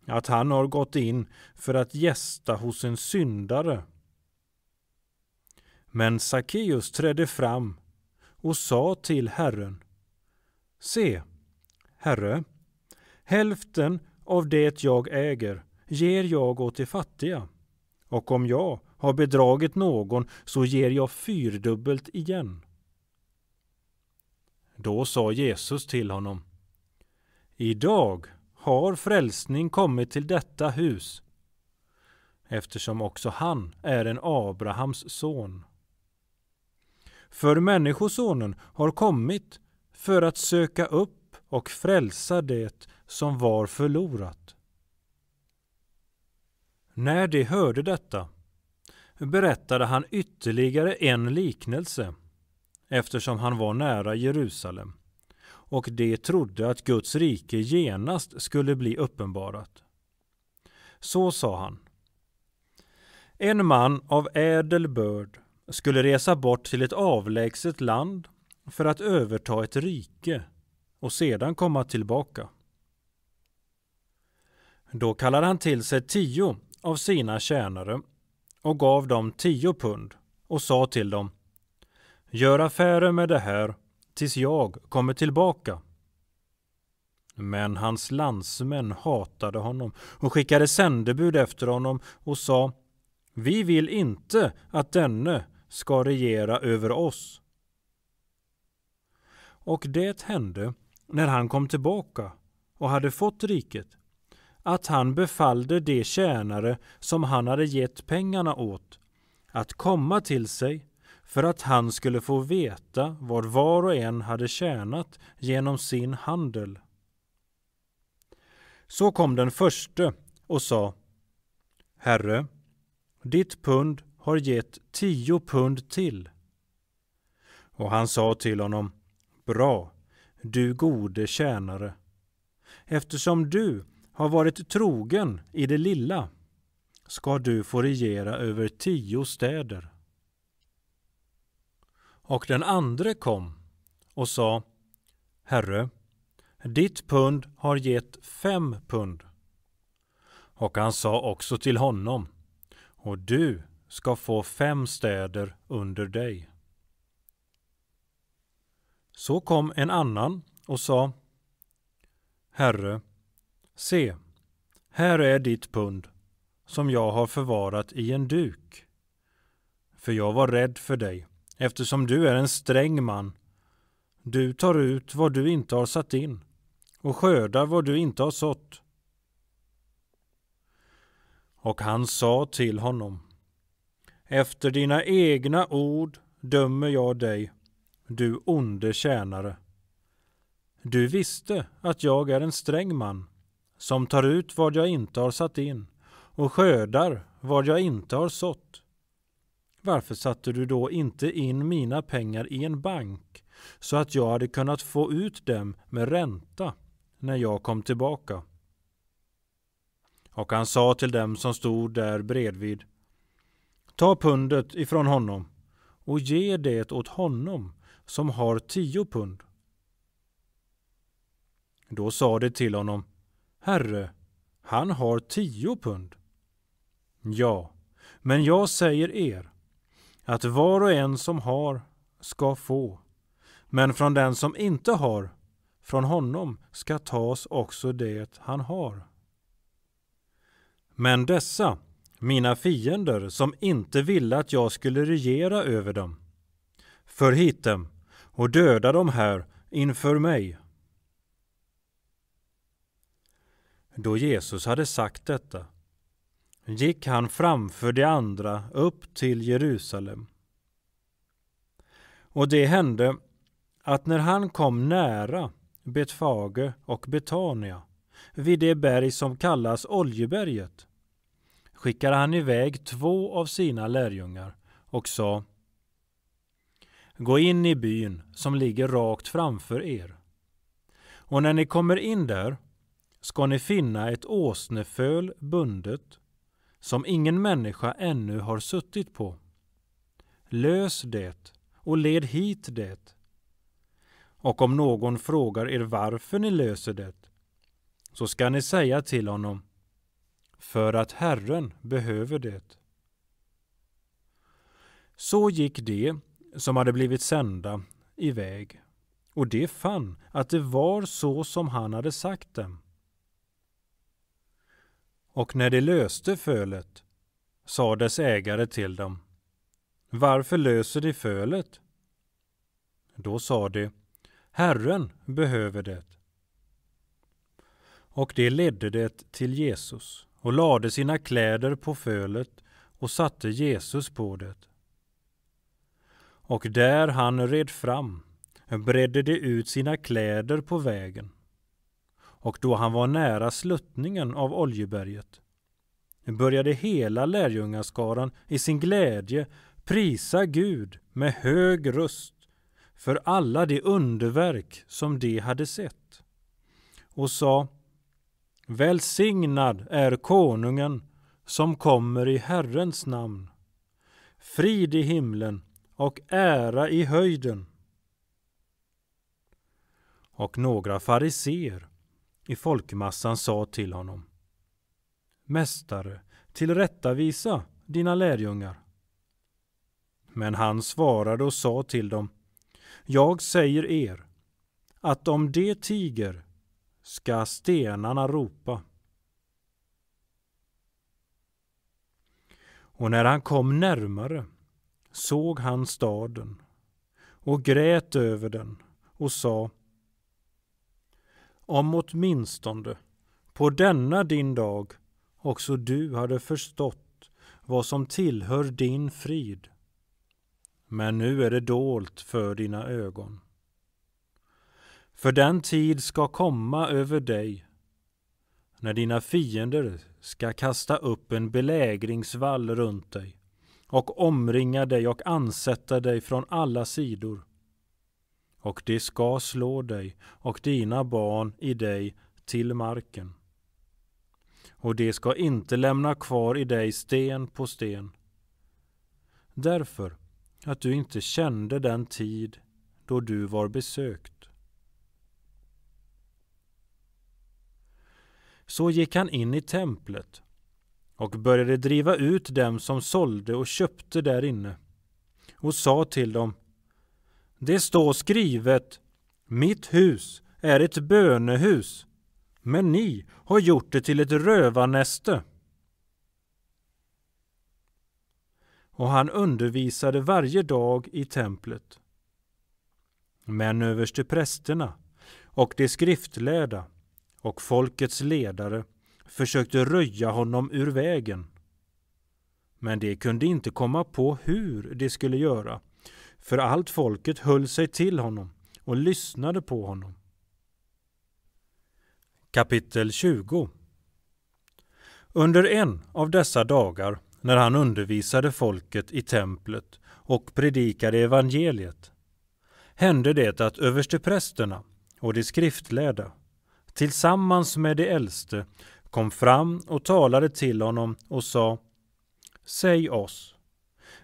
att han har gått in för att gästa hos en syndare. Men Sackeus trädde fram och sa till Herren Se, Herre, hälften av det jag äger ger jag åt de fattiga och om jag har bedragit någon så ger jag fyrdubbelt igen. Då sa Jesus till honom Idag har frälsning kommit till detta hus, eftersom också han är en Abrahams son. För Människosonen har kommit för att söka upp och frälsa det som var förlorat. När de hörde detta berättade han ytterligare en liknelse eftersom han var nära Jerusalem och de trodde att Guds rike genast skulle bli uppenbarat. Så sa han. En man av ädel börd skulle resa bort till ett avlägset land för att överta ett rike och sedan komma tillbaka. Då kallade han till sig tio av sina tjänare och gav dem tio pund och sa till dem Gör affärer med det här tills jag kommer tillbaka. Men hans landsmän hatade honom och skickade sändebud efter honom och sa Vi vill inte att denne ska regera över oss. Och det hände när han kom tillbaka och hade fått riket att han befallde de tjänare som han hade gett pengarna åt att komma till sig för att han skulle få veta vad var och en hade tjänat genom sin handel. Så kom den förste och sa Herre, ditt pund har gett tio pund till. Och han sa till honom Bra, du gode tjänare. Eftersom du har varit trogen i det lilla ska du få regera över tio städer. Och den andre kom och sa Herre, ditt pund har gett fem pund. Och han sa också till honom Och du ska få fem städer under dig. Så kom en annan och sa Herre, se, här är ditt pund som jag har förvarat i en duk, för jag var rädd för dig eftersom du är en sträng man. Du tar ut vad du inte har satt in och skördar vad du inte har sått. Och han sa till honom Efter dina egna ord dömer jag dig, du onde tjänare. Du visste att jag är en sträng man som tar ut vad jag inte har satt in och skördar vad jag inte har sått. Varför satte du då inte in mina pengar i en bank så att jag hade kunnat få ut dem med ränta när jag kom tillbaka? Och han sa till dem som stod där bredvid Ta pundet ifrån honom och ge det åt honom som har tio pund. Då sa de till honom Herre, han har tio pund. Ja, men jag säger er att var och en som har ska få, men från den som inte har, från honom ska tas också det han har. Men dessa, mina fiender, som inte ville att jag skulle regera över dem, för hit dem och döda dem här inför mig. Då Jesus hade sagt detta gick han framför de andra upp till Jerusalem. Och det hände att när han kom nära Betfage och Betania vid det berg som kallas Oljeberget skickade han iväg två av sina lärjungar och sa Gå in i byn som ligger rakt framför er. Och när ni kommer in där ska ni finna ett åsneföl bundet som ingen människa ännu har suttit på. Lös det och led hit det. Och om någon frågar er varför ni löser det, så ska ni säga till honom, för att Herren behöver det. Så gick de som hade blivit sända iväg, och de fann att det var så som han hade sagt dem. Och när de löste fölet sa dess ägare till dem Varför löser de fölet? Då sa de Herren behöver det. Och de ledde det till Jesus och lade sina kläder på fölet och satte Jesus på det. Och där han red fram bredde de ut sina kläder på vägen och då han var nära sluttningen av Oljeberget började hela lärjungaskaran i sin glädje prisa Gud med hög röst för alla de underverk som de hade sett och sa Välsignad är konungen som kommer i Herrens namn. Frid i himlen och ära i höjden. Och några fariseer i folkmassan sa till honom. Mästare, tillrättavisa dina lärjungar. Men han svarade och sa till dem. Jag säger er att om de tiger ska stenarna ropa. Och när han kom närmare såg han staden och grät över den och sa om åtminstone på denna din dag också du hade förstått vad som tillhör din frid. Men nu är det dolt för dina ögon. För den tid ska komma över dig när dina fiender ska kasta upp en belägringsvall runt dig och omringa dig och ansätta dig från alla sidor och de ska slå dig och dina barn i dig till marken. Och de ska inte lämna kvar i dig sten på sten. Därför att du inte kände den tid då du var besökt. Så gick han in i templet och började driva ut dem som sålde och köpte där inne och sa till dem det står skrivet Mitt hus är ett bönehus, men ni har gjort det till ett rövarnäste. Och han undervisade varje dag i templet. Men översteprästerna och de skriftlärda och folkets ledare försökte röja honom ur vägen. Men de kunde inte komma på hur de skulle göra för allt folket höll sig till honom och lyssnade på honom. Kapitel 20 Under en av dessa dagar, när han undervisade folket i templet och predikade evangeliet, hände det att översteprästerna och de skriftlärda tillsammans med de äldste kom fram och talade till honom och sa Säg oss,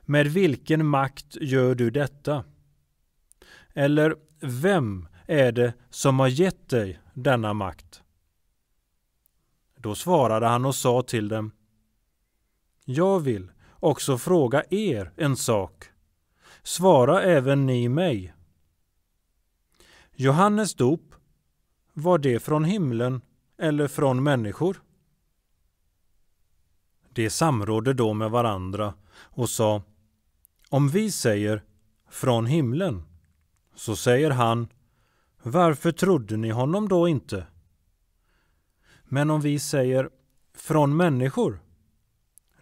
med vilken makt gör du detta? Eller vem är det som har gett dig denna makt? Då svarade han och sa till dem Jag vill också fråga er en sak. Svara även ni mig. Johannes dop, var det från himlen eller från människor? De samrådde då med varandra och sa om vi säger från himlen så säger han varför trodde ni honom då inte? Men om vi säger från människor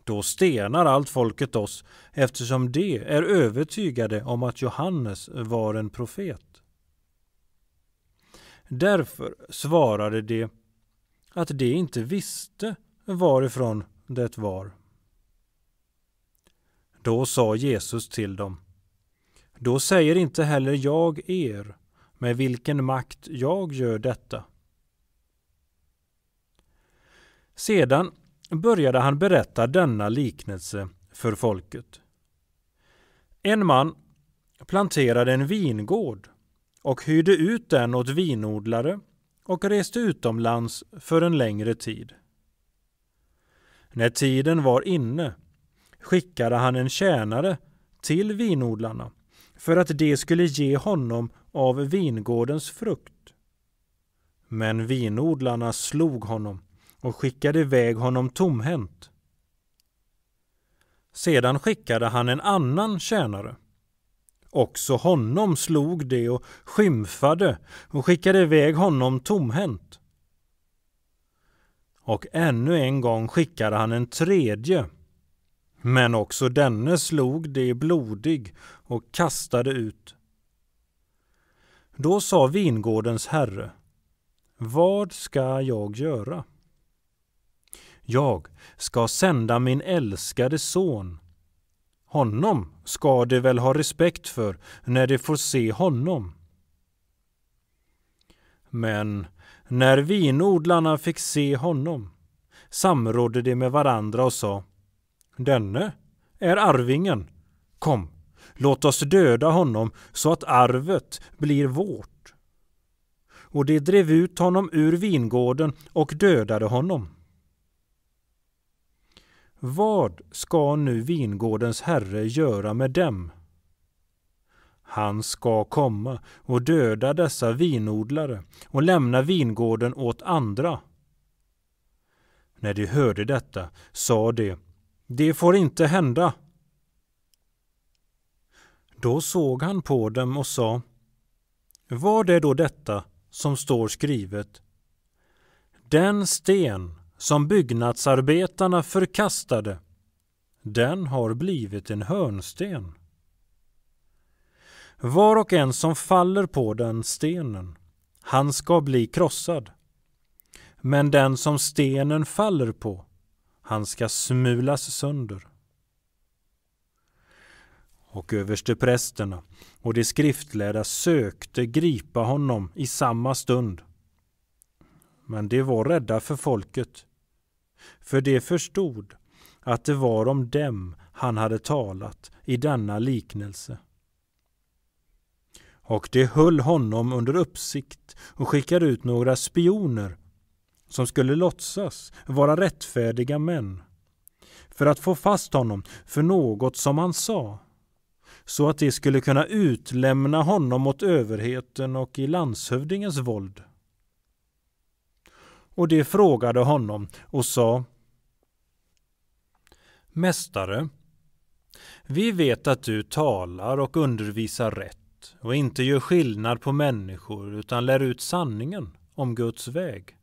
då stenar allt folket oss eftersom de är övertygade om att Johannes var en profet. Därför svarade de att de inte visste varifrån det var. Då sa Jesus till dem. Då säger inte heller jag er med vilken makt jag gör detta. Sedan började han berätta denna liknelse för folket. En man planterade en vingård och hyrde ut den åt vinodlare och reste utomlands för en längre tid. När tiden var inne skickade han en tjänare till vinodlarna för att de skulle ge honom av vingårdens frukt. Men vinodlarna slog honom och skickade iväg honom tomhänt. Sedan skickade han en annan tjänare. Också honom slog de och skymfade och skickade iväg honom tomhänt. Och ännu en gång skickade han en tredje men också denne slog det blodig och kastade ut. Då sa vingårdens herre, vad ska jag göra? Jag ska sända min älskade son. Honom ska de väl ha respekt för när de får se honom. Men när vinodlarna fick se honom samrådde de med varandra och sa Denne är arvingen. Kom, låt oss döda honom så att arvet blir vårt. Och de drev ut honom ur vingården och dödade honom. Vad ska nu vingårdens herre göra med dem? Han ska komma och döda dessa vinodlare och lämna vingården åt andra. När de hörde detta sa de det får inte hända. Då såg han på dem och sa Var det då detta som står skrivet? Den sten som byggnadsarbetarna förkastade, den har blivit en hörnsten. Var och en som faller på den stenen, han ska bli krossad. Men den som stenen faller på, han ska smulas sönder. Och översteprästerna och de skriftlärda sökte gripa honom i samma stund. Men de var rädda för folket, för de förstod att det var om dem han hade talat i denna liknelse. Och de höll honom under uppsikt och skickade ut några spioner som skulle låtsas vara rättfärdiga män för att få fast honom för något som han sa så att de skulle kunna utlämna honom åt överheten och i landshövdingens våld. Och de frågade honom och sa Mästare, vi vet att du talar och undervisar rätt och inte gör skillnad på människor utan lär ut sanningen om Guds väg.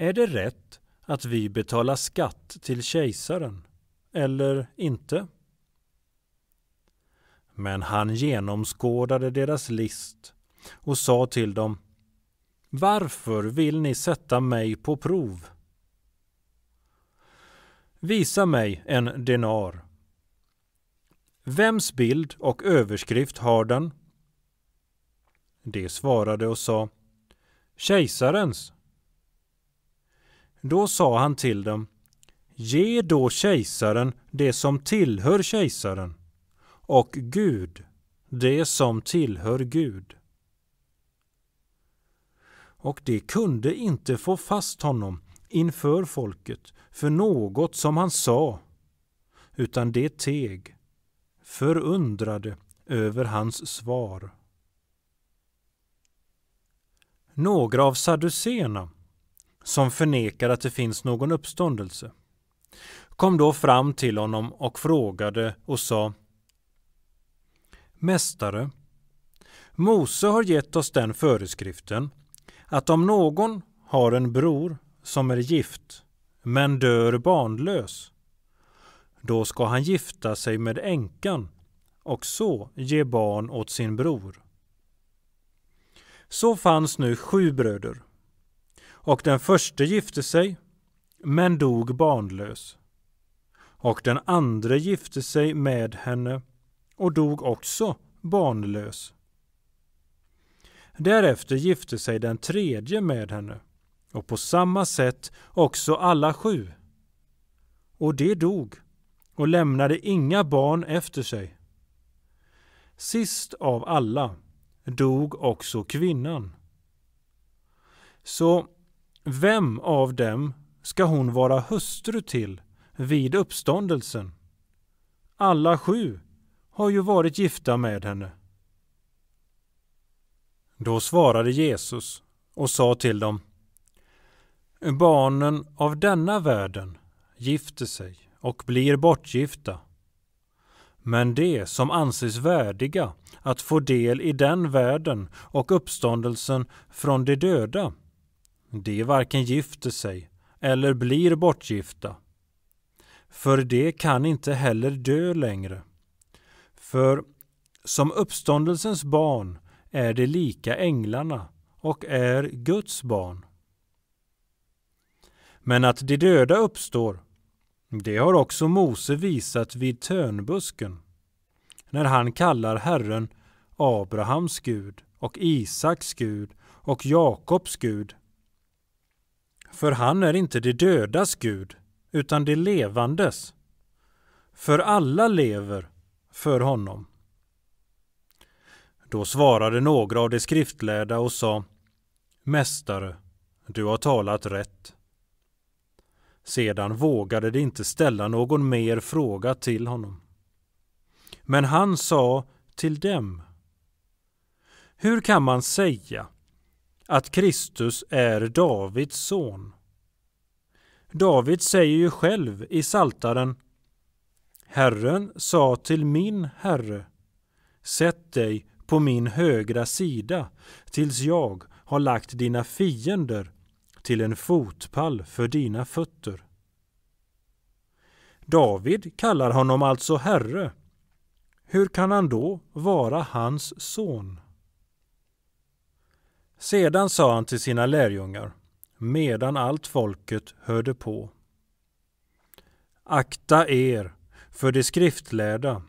Är det rätt att vi betalar skatt till kejsaren eller inte? Men han genomskådade deras list och sa till dem Varför vill ni sätta mig på prov? Visa mig en denar. Vems bild och överskrift har den? De svarade och sa Kejsarens. Då sa han till dem Ge då kejsaren det som tillhör kejsaren och Gud det som tillhör Gud. Och det kunde inte få fast honom inför folket för något som han sa, utan det teg, förundrade över hans svar. Några av sadduceerna som förnekar att det finns någon uppståndelse, kom då fram till honom och frågade och sa Mästare, Mose har gett oss den föreskriften att om någon har en bror som är gift men dör barnlös, då ska han gifta sig med änkan och så ge barn åt sin bror. Så fanns nu sju bröder. Och den förste gifte sig, men dog barnlös. Och den andra gifte sig med henne och dog också barnlös. Därefter gifte sig den tredje med henne och på samma sätt också alla sju. Och de dog och lämnade inga barn efter sig. Sist av alla dog också kvinnan. Så vem av dem ska hon vara hustru till vid uppståndelsen? Alla sju har ju varit gifta med henne. Då svarade Jesus och sa till dem Barnen av denna världen gifter sig och blir bortgifta. Men de som anses värdiga att få del i den världen och uppståndelsen från de döda de varken gifter sig eller blir bortgifta. För de kan inte heller dö längre. För som uppståndelsens barn är de lika änglarna och är Guds barn. Men att de döda uppstår, det har också Mose visat vid törnbusken, när han kallar Herren Abrahams Gud och Isaks Gud och Jakobs Gud för han är inte de dödas Gud, utan de levandes. För alla lever för honom. Då svarade några av de skriftlärda och sa Mästare, du har talat rätt. Sedan vågade de inte ställa någon mer fråga till honom. Men han sa till dem Hur kan man säga att Kristus är Davids son. David säger ju själv i Saltaren Herren sa till min herre Sätt dig på min högra sida tills jag har lagt dina fiender till en fotpall för dina fötter. David kallar honom alltså herre. Hur kan han då vara hans son? Sedan sa han till sina lärjungar, medan allt folket hörde på. Akta er för de skriftlärda,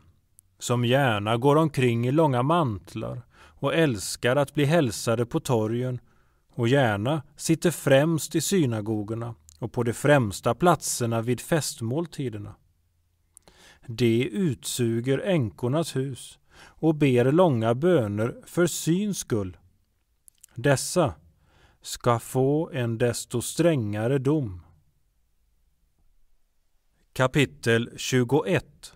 som gärna går omkring i långa mantlar och älskar att bli hälsade på torgen och gärna sitter främst i synagogorna och på de främsta platserna vid festmåltiderna. De utsuger änkornas hus och ber långa böner för syns skull dessa ska få en desto strängare dom. Kapitel 21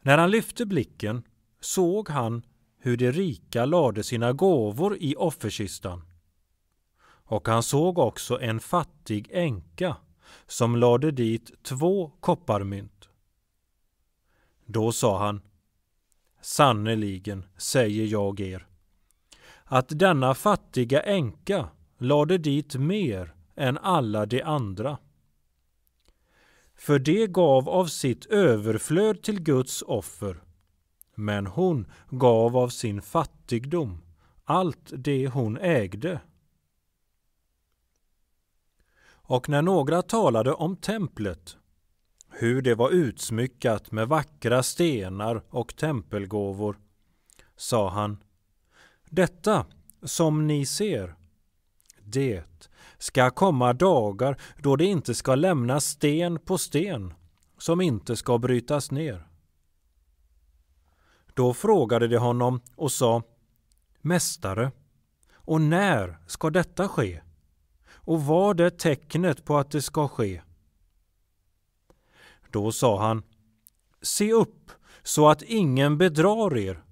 När han lyfte blicken såg han hur de rika lade sina gåvor i offerkistan. Och han såg också en fattig änka som lade dit två kopparmynt. Då sa han, sannerligen säger jag er, att denna fattiga änka lade dit mer än alla de andra. För det gav av sitt överflöd till Guds offer, men hon gav av sin fattigdom allt det hon ägde. Och när några talade om templet, hur det var utsmyckat med vackra stenar och tempelgåvor, sa han detta som ni ser, det ska komma dagar då det inte ska lämnas sten på sten som inte ska brytas ner. Då frågade de honom och sa Mästare, och när ska detta ske? Och vad är tecknet på att det ska ske? Då sa han Se upp så att ingen bedrar er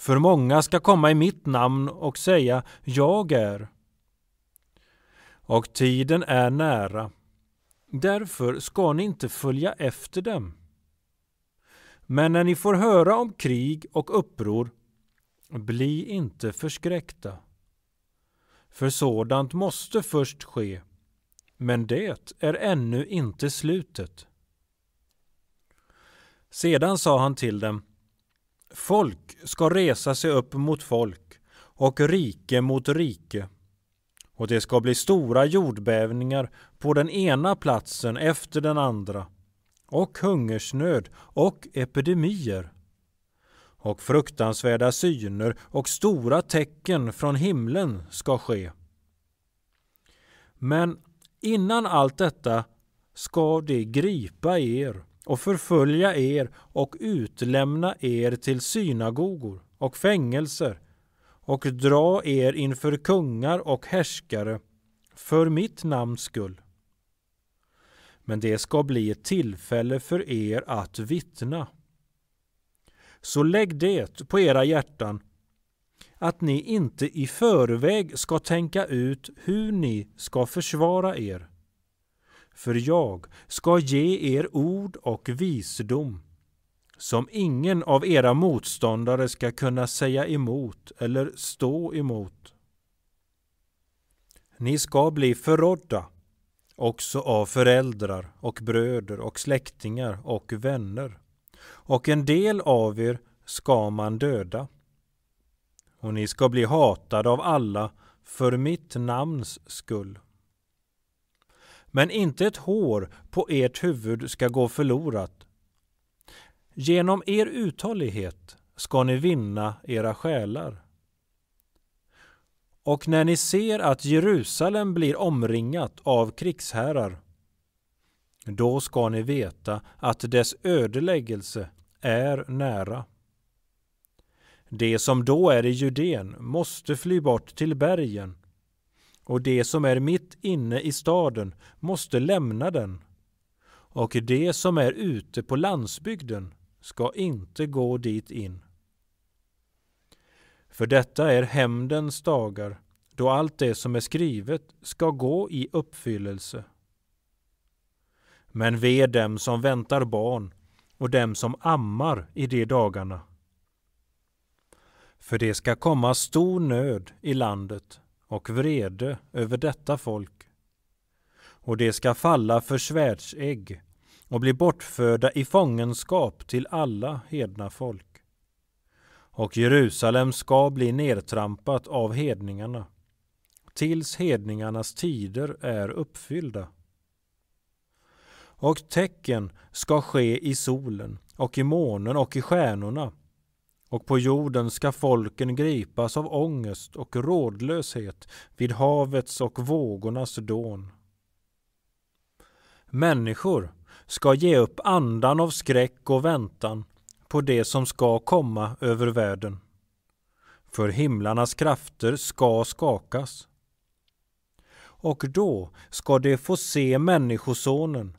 för många ska komma i mitt namn och säga jag är. Och tiden är nära. Därför ska ni inte följa efter dem. Men när ni får höra om krig och uppror, bli inte förskräckta. För sådant måste först ske, men det är ännu inte slutet. Sedan sa han till dem Folk ska resa sig upp mot folk och rike mot rike. Och det ska bli stora jordbävningar på den ena platsen efter den andra och hungersnöd och epidemier och fruktansvärda syner och stora tecken från himlen ska ske. Men innan allt detta ska de gripa er och förfölja er och utlämna er till synagogor och fängelser och dra er inför kungar och härskare för mitt namns skull. Men det ska bli ett tillfälle för er att vittna. Så lägg det på era hjärtan att ni inte i förväg ska tänka ut hur ni ska försvara er för jag ska ge er ord och visdom som ingen av era motståndare ska kunna säga emot eller stå emot. Ni ska bli förrådda också av föräldrar och bröder och släktingar och vänner. Och en del av er ska man döda. Och ni ska bli hatade av alla för mitt namns skull men inte ett hår på ert huvud ska gå förlorat. Genom er uthållighet ska ni vinna era själar. Och när ni ser att Jerusalem blir omringat av krigsherrar, då ska ni veta att dess ödeläggelse är nära. Det som då är i Judeen måste fly bort till bergen och det som är mitt inne i staden måste lämna den och det som är ute på landsbygden ska inte gå dit in. För detta är hämndens dagar, då allt det som är skrivet ska gå i uppfyllelse. Men ve dem som väntar barn och dem som ammar i de dagarna. För det ska komma stor nöd i landet och vrede över detta folk. Och det ska falla för svärdsägg och bli bortförda i fångenskap till alla hedna folk. Och Jerusalem ska bli nedtrampat av hedningarna tills hedningarnas tider är uppfyllda. Och tecken ska ske i solen och i månen och i stjärnorna och på jorden ska folken gripas av ångest och rådlöshet vid havets och vågornas dån. Människor ska ge upp andan av skräck och väntan på det som ska komma över världen. För himlarnas krafter ska skakas. Och då ska de få se Människosonen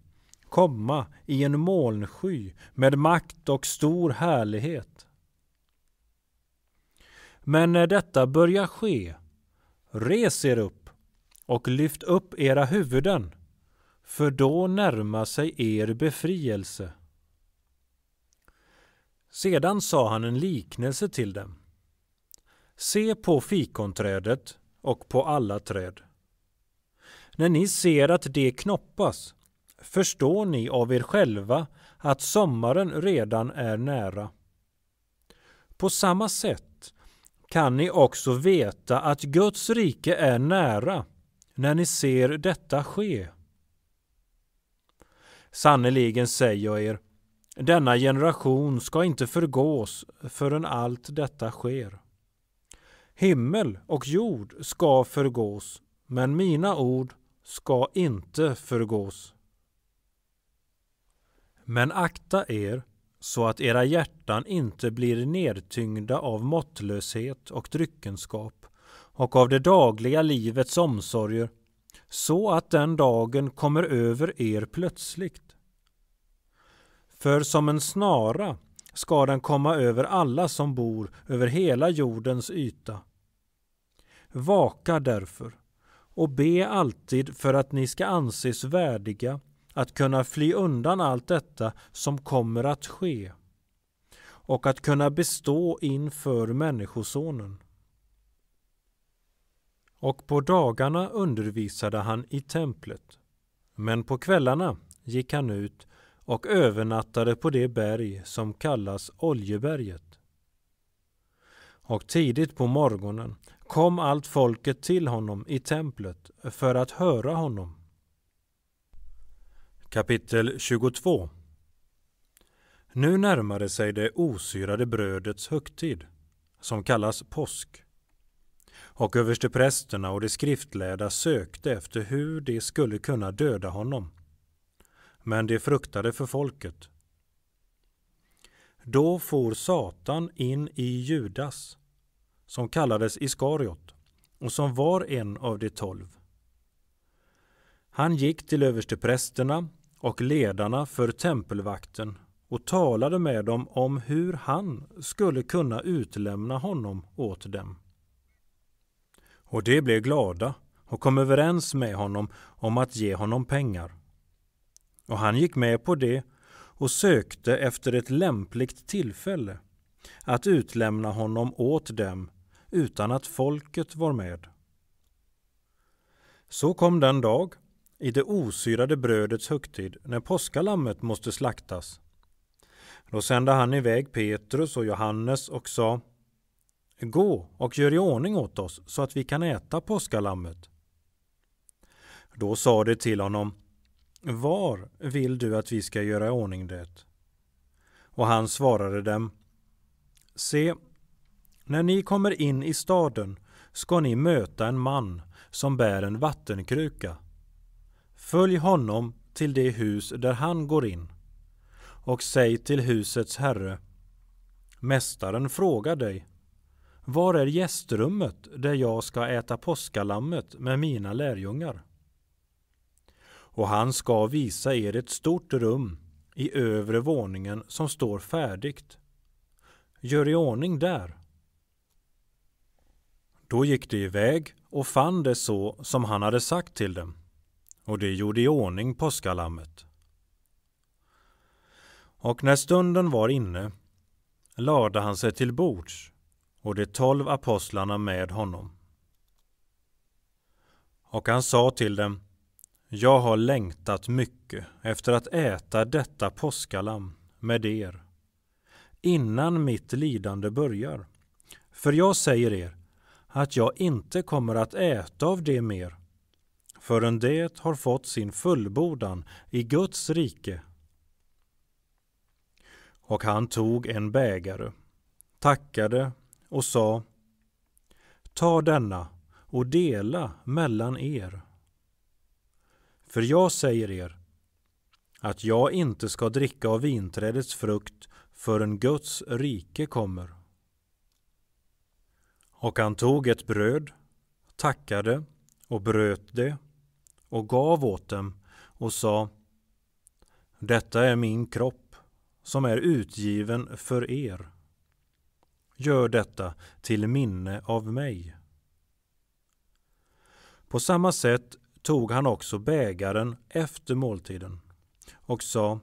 komma i en molnsky med makt och stor härlighet. Men när detta börjar ske, res er upp och lyft upp era huvuden, för då närmar sig er befrielse. Sedan sa han en liknelse till dem. Se på fikonträdet och på alla träd. När ni ser att det knoppas förstår ni av er själva att sommaren redan är nära. På samma sätt kan ni också veta att Guds rike är nära när ni ser detta ske. Sannerligen säger jag er, denna generation ska inte förgås förrän allt detta sker. Himmel och jord ska förgås, men mina ord ska inte förgås. Men akta er så att era hjärtan inte blir nedtyngda av måttlöshet och dryckenskap och av det dagliga livets omsorger, så att den dagen kommer över er plötsligt. För som en snara ska den komma över alla som bor över hela jordens yta. Vaka därför och be alltid för att ni ska anses värdiga att kunna fly undan allt detta som kommer att ske och att kunna bestå inför Människosonen. Och på dagarna undervisade han i templet, men på kvällarna gick han ut och övernattade på det berg som kallas Oljeberget. Och tidigt på morgonen kom allt folket till honom i templet för att höra honom. Kapitel 22 Nu närmade sig det osyrade brödets högtid, som kallas påsk. Och översteprästerna och de skriftlärda sökte efter hur de skulle kunna döda honom. Men de fruktade för folket. Då for Satan in i Judas, som kallades Iskariot och som var en av de tolv. Han gick till översteprästerna och ledarna för tempelvakten och talade med dem om hur han skulle kunna utlämna honom åt dem. Och de blev glada och kom överens med honom om att ge honom pengar. Och han gick med på det och sökte efter ett lämpligt tillfälle att utlämna honom åt dem utan att folket var med. Så kom den dag i det osyrade brödets högtid när påskalammet måste slaktas. Då sände han iväg Petrus och Johannes och sa Gå och gör i ordning åt oss så att vi kan äta påskalammet. Då sa de till honom Var vill du att vi ska göra i ordning det? Och han svarade dem Se, när ni kommer in i staden ska ni möta en man som bär en vattenkruka Följ honom till det hus där han går in och säg till husets herre Mästaren frågar dig Var är gästrummet där jag ska äta påskalammet med mina lärjungar? Och han ska visa er ett stort rum i övre våningen som står färdigt. Gör i ordning där. Då gick de iväg och fann det så som han hade sagt till dem och de gjorde i ordning påskalammet. Och när stunden var inne lade han sig till bords och de tolv apostlarna med honom. Och han sa till dem, jag har längtat mycket efter att äta detta påskalamm med er innan mitt lidande börjar. För jag säger er att jag inte kommer att äta av det mer förrän det har fått sin fullbordan i Guds rike. Och han tog en bägare, tackade och sa Ta denna och dela mellan er. För jag säger er att jag inte ska dricka av vinträdets frukt förrän Guds rike kommer. Och han tog ett bröd, tackade och bröt det och gav åt dem och sa Detta är min kropp som är utgiven för er. Gör detta till minne av mig. På samma sätt tog han också bägaren efter måltiden och sa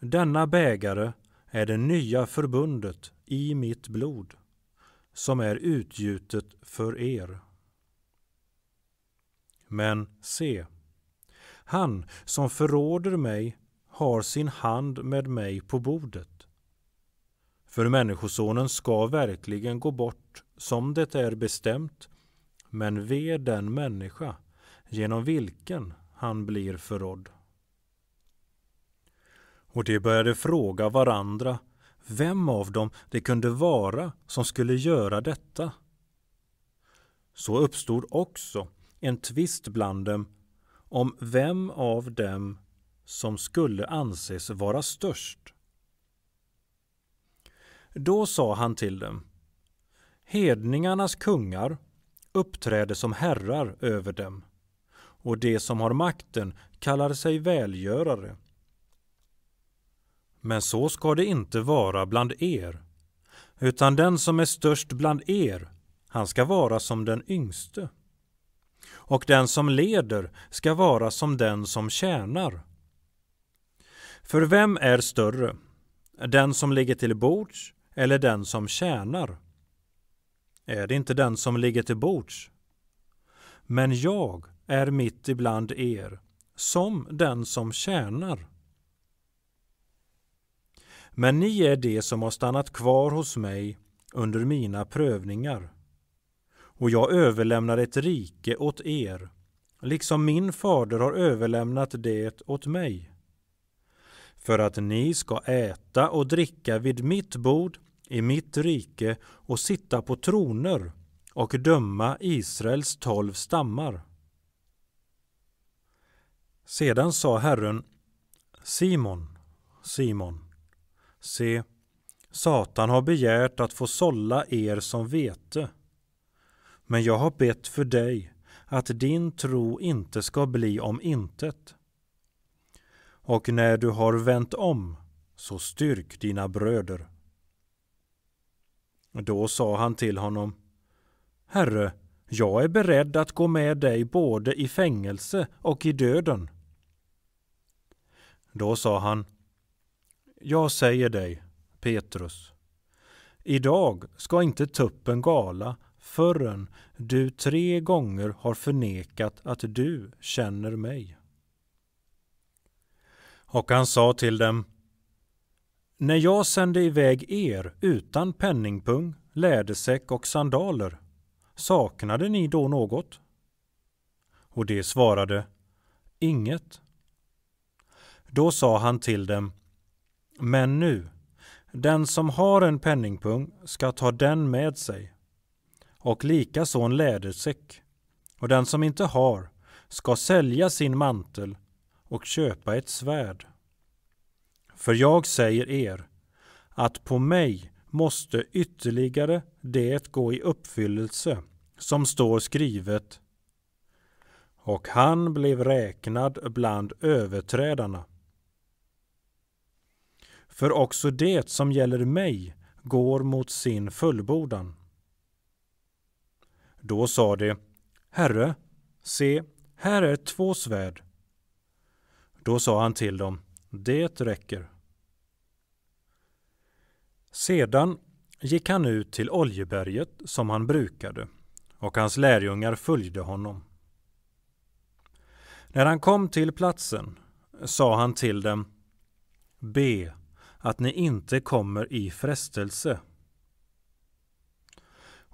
Denna bägare är det nya förbundet i mitt blod som är utgjutet för er. Men se, han som förråder mig har sin hand med mig på bordet. För Människosonen ska verkligen gå bort som det är bestämt, men ve den människa genom vilken han blir förrådd. Och de började fråga varandra vem av dem det kunde vara som skulle göra detta. Så uppstod också en tvist bland dem om vem av dem som skulle anses vara störst. Då sa han till dem Hedningarnas kungar uppträder som herrar över dem och de som har makten kallar sig välgörare. Men så ska det inte vara bland er, utan den som är störst bland er, han ska vara som den yngste och den som leder ska vara som den som tjänar. För vem är större, den som ligger till bords eller den som tjänar? Är det inte den som ligger till bords? Men jag är mitt ibland er, som den som tjänar. Men ni är de som har stannat kvar hos mig under mina prövningar och jag överlämnar ett rike åt er, liksom min fader har överlämnat det åt mig. För att ni ska äta och dricka vid mitt bord i mitt rike och sitta på troner och döma Israels tolv stammar. Sedan sa Herren Simon, Simon, se, Satan har begärt att få sålla er som vete men jag har bett för dig att din tro inte ska bli om intet. Och när du har vänt om, så styrk dina bröder. Då sa han till honom, Herre, jag är beredd att gå med dig både i fängelse och i döden. Då sa han, Jag säger dig, Petrus, idag ska inte tuppen gala förrän du tre gånger har förnekat att du känner mig. Och han sa till dem När jag sände iväg er utan penningpung, lädersäck och sandaler, saknade ni då något? Och de svarade Inget. Då sa han till dem Men nu, den som har en penningpung ska ta den med sig och likaså en lädersäck. Och den som inte har ska sälja sin mantel och köpa ett svärd. För jag säger er att på mig måste ytterligare det gå i uppfyllelse som står skrivet. Och han blev räknad bland överträdarna. För också det som gäller mig går mot sin fullbordan. Då sa de, Herre, se, här är två svärd. Då sa han till dem, det räcker. Sedan gick han ut till Oljeberget som han brukade och hans lärjungar följde honom. När han kom till platsen sa han till dem, be att ni inte kommer i frestelse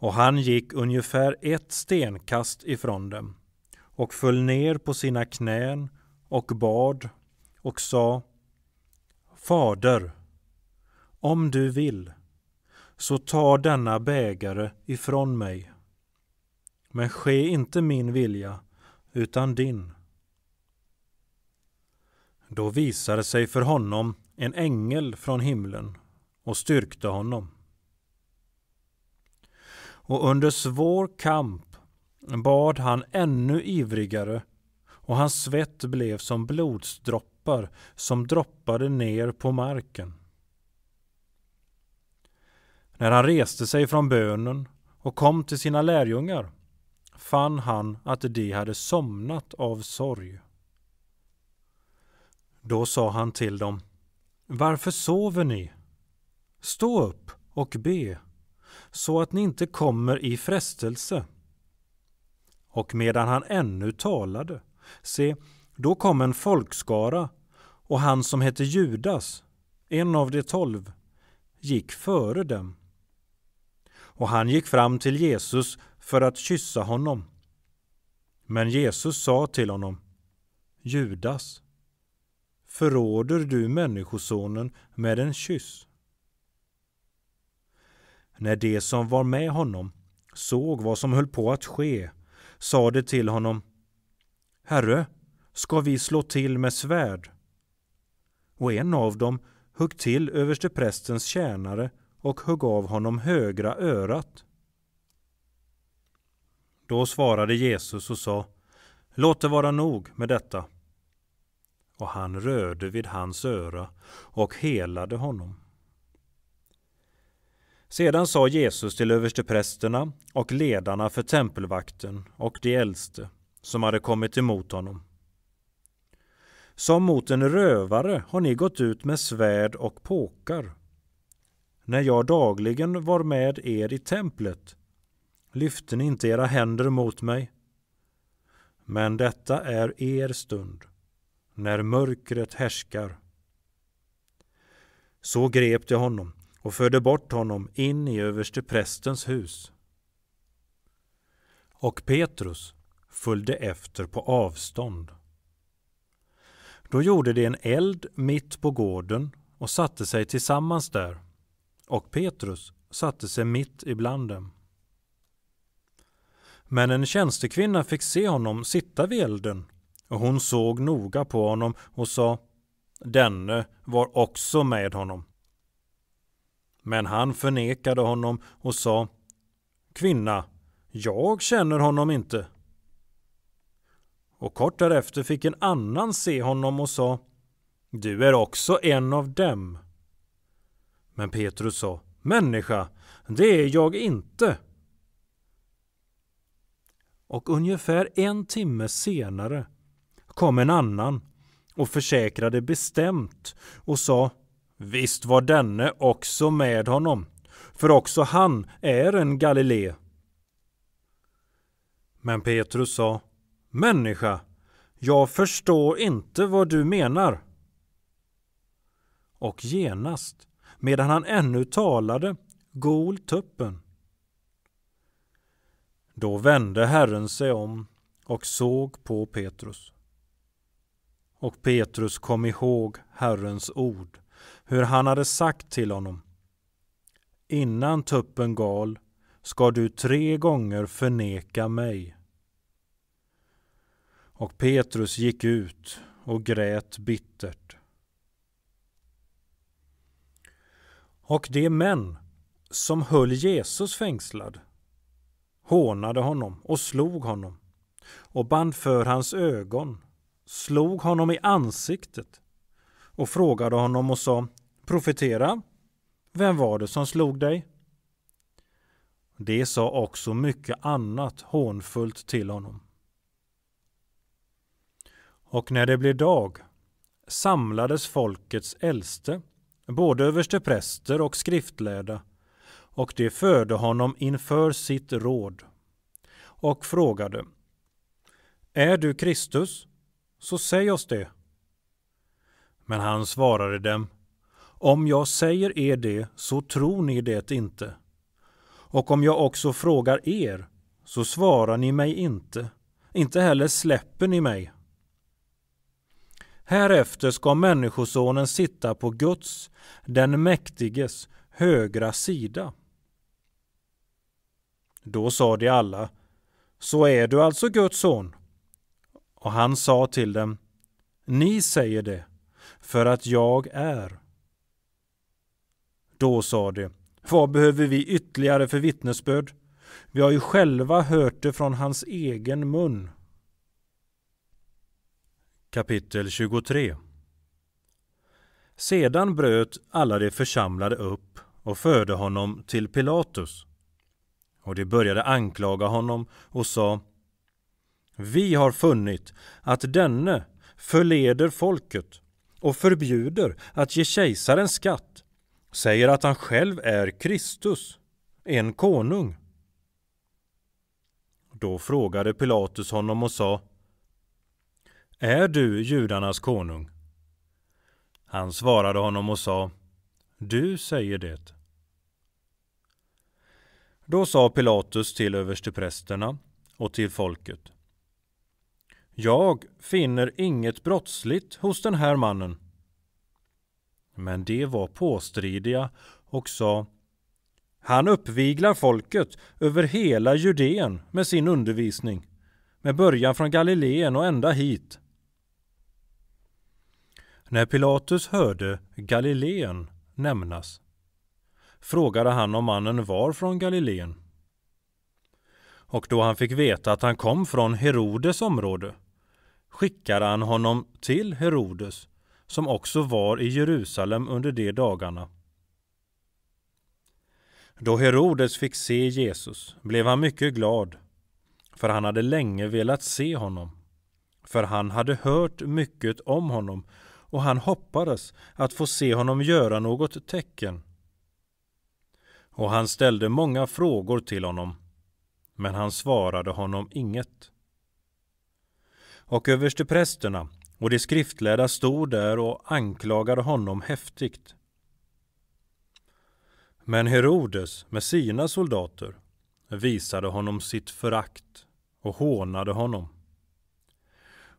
och han gick ungefär ett stenkast ifrån dem och föll ner på sina knän och bad och sa Fader, om du vill, så ta denna bägare ifrån mig. Men ske inte min vilja, utan din. Då visade sig för honom en ängel från himlen och styrkte honom och under svår kamp bad han ännu ivrigare och hans svett blev som blodsdroppar som droppade ner på marken. När han reste sig från bönen och kom till sina lärjungar fann han att de hade somnat av sorg. Då sa han till dem, Varför sover ni? Stå upp och be så att ni inte kommer i frestelse. Och medan han ännu talade, se, då kom en folkskara och han som hette Judas, en av de tolv, gick före dem. Och han gick fram till Jesus för att kyssa honom. Men Jesus sa till honom, Judas, förråder du Människosonen med en kyss? När de som var med honom såg vad som höll på att ske sade till honom Herre, ska vi slå till med svärd? Och en av dem högg till översteprästens tjänare och högg av honom högra örat. Då svarade Jesus och sa Låt det vara nog med detta. Och han rörde vid hans öra och helade honom. Sedan sa Jesus till översteprästerna och ledarna för tempelvakten och de äldste som hade kommit emot honom. Som mot en rövare har ni gått ut med svärd och påkar. När jag dagligen var med er i templet lyfte ni inte era händer mot mig. Men detta är er stund, när mörkret härskar. Så grep de honom och förde bort honom in i översteprästens hus. Och Petrus följde efter på avstånd. Då gjorde de en eld mitt på gården och satte sig tillsammans där, och Petrus satte sig mitt ibland dem. Men en tjänstekvinna fick se honom sitta vid elden, och hon såg noga på honom och sa, denne var också med honom. Men han förnekade honom och sa Kvinna, jag känner honom inte. Och kort därefter fick en annan se honom och sa Du är också en av dem. Men Petrus sa Människa, det är jag inte. Och ungefär en timme senare kom en annan och försäkrade bestämt och sa Visst var denne också med honom, för också han är en galilé. Men Petrus sa, Människa, jag förstår inte vad du menar. Och genast, medan han ännu talade, gol tuppen. Då vände Herren sig om och såg på Petrus. Och Petrus kom ihåg Herrens ord hur han hade sagt till honom. Innan tuppen gal ska du tre gånger förneka mig. Och Petrus gick ut och grät bittert. Och de män som höll Jesus fängslad hånade honom och slog honom och band för hans ögon, slog honom i ansiktet och frågade honom och sa Profetera, vem var det som slog dig? Det sa också mycket annat hånfullt till honom. Och när det blev dag samlades folkets äldste, både överstepräster och skriftlärda, och de förde honom inför sitt råd och frågade Är du Kristus? Så säg oss det. Men han svarade dem, om jag säger er det, så tror ni det inte. Och om jag också frågar er, så svarar ni mig inte, inte heller släpper ni mig. Härefter ska Människosonen sitta på Guds, den mäktiges, högra sida. Då sa de alla, så är du alltså Guds son. Och han sa till dem, ni säger det för att jag är. Då sa de, vad behöver vi ytterligare för vittnesbörd? Vi har ju själva hört det från hans egen mun. Kapitel 23 Sedan bröt alla de församlade upp och förde honom till Pilatus. Och de började anklaga honom och sa Vi har funnit att denne förleder folket och förbjuder att ge kejsaren skatt säger att han själv är Kristus, en konung. Då frågade Pilatus honom och sa Är du judarnas konung? Han svarade honom och sa Du säger det. Då sa Pilatus till översteprästerna och till folket jag finner inget brottsligt hos den här mannen. Men det var påstridiga och sa Han uppviglar folket över hela Judeen med sin undervisning med början från Galileen och ända hit. När Pilatus hörde Galileen nämnas frågade han om mannen var från Galileen. Och då han fick veta att han kom från Herodes område skickade han honom till Herodes, som också var i Jerusalem under de dagarna. Då Herodes fick se Jesus blev han mycket glad, för han hade länge velat se honom. För han hade hört mycket om honom och han hoppades att få se honom göra något tecken. Och han ställde många frågor till honom, men han svarade honom inget och översteprästerna och de skriftlärda stod där och anklagade honom häftigt. Men Herodes med sina soldater visade honom sitt förakt och hånade honom.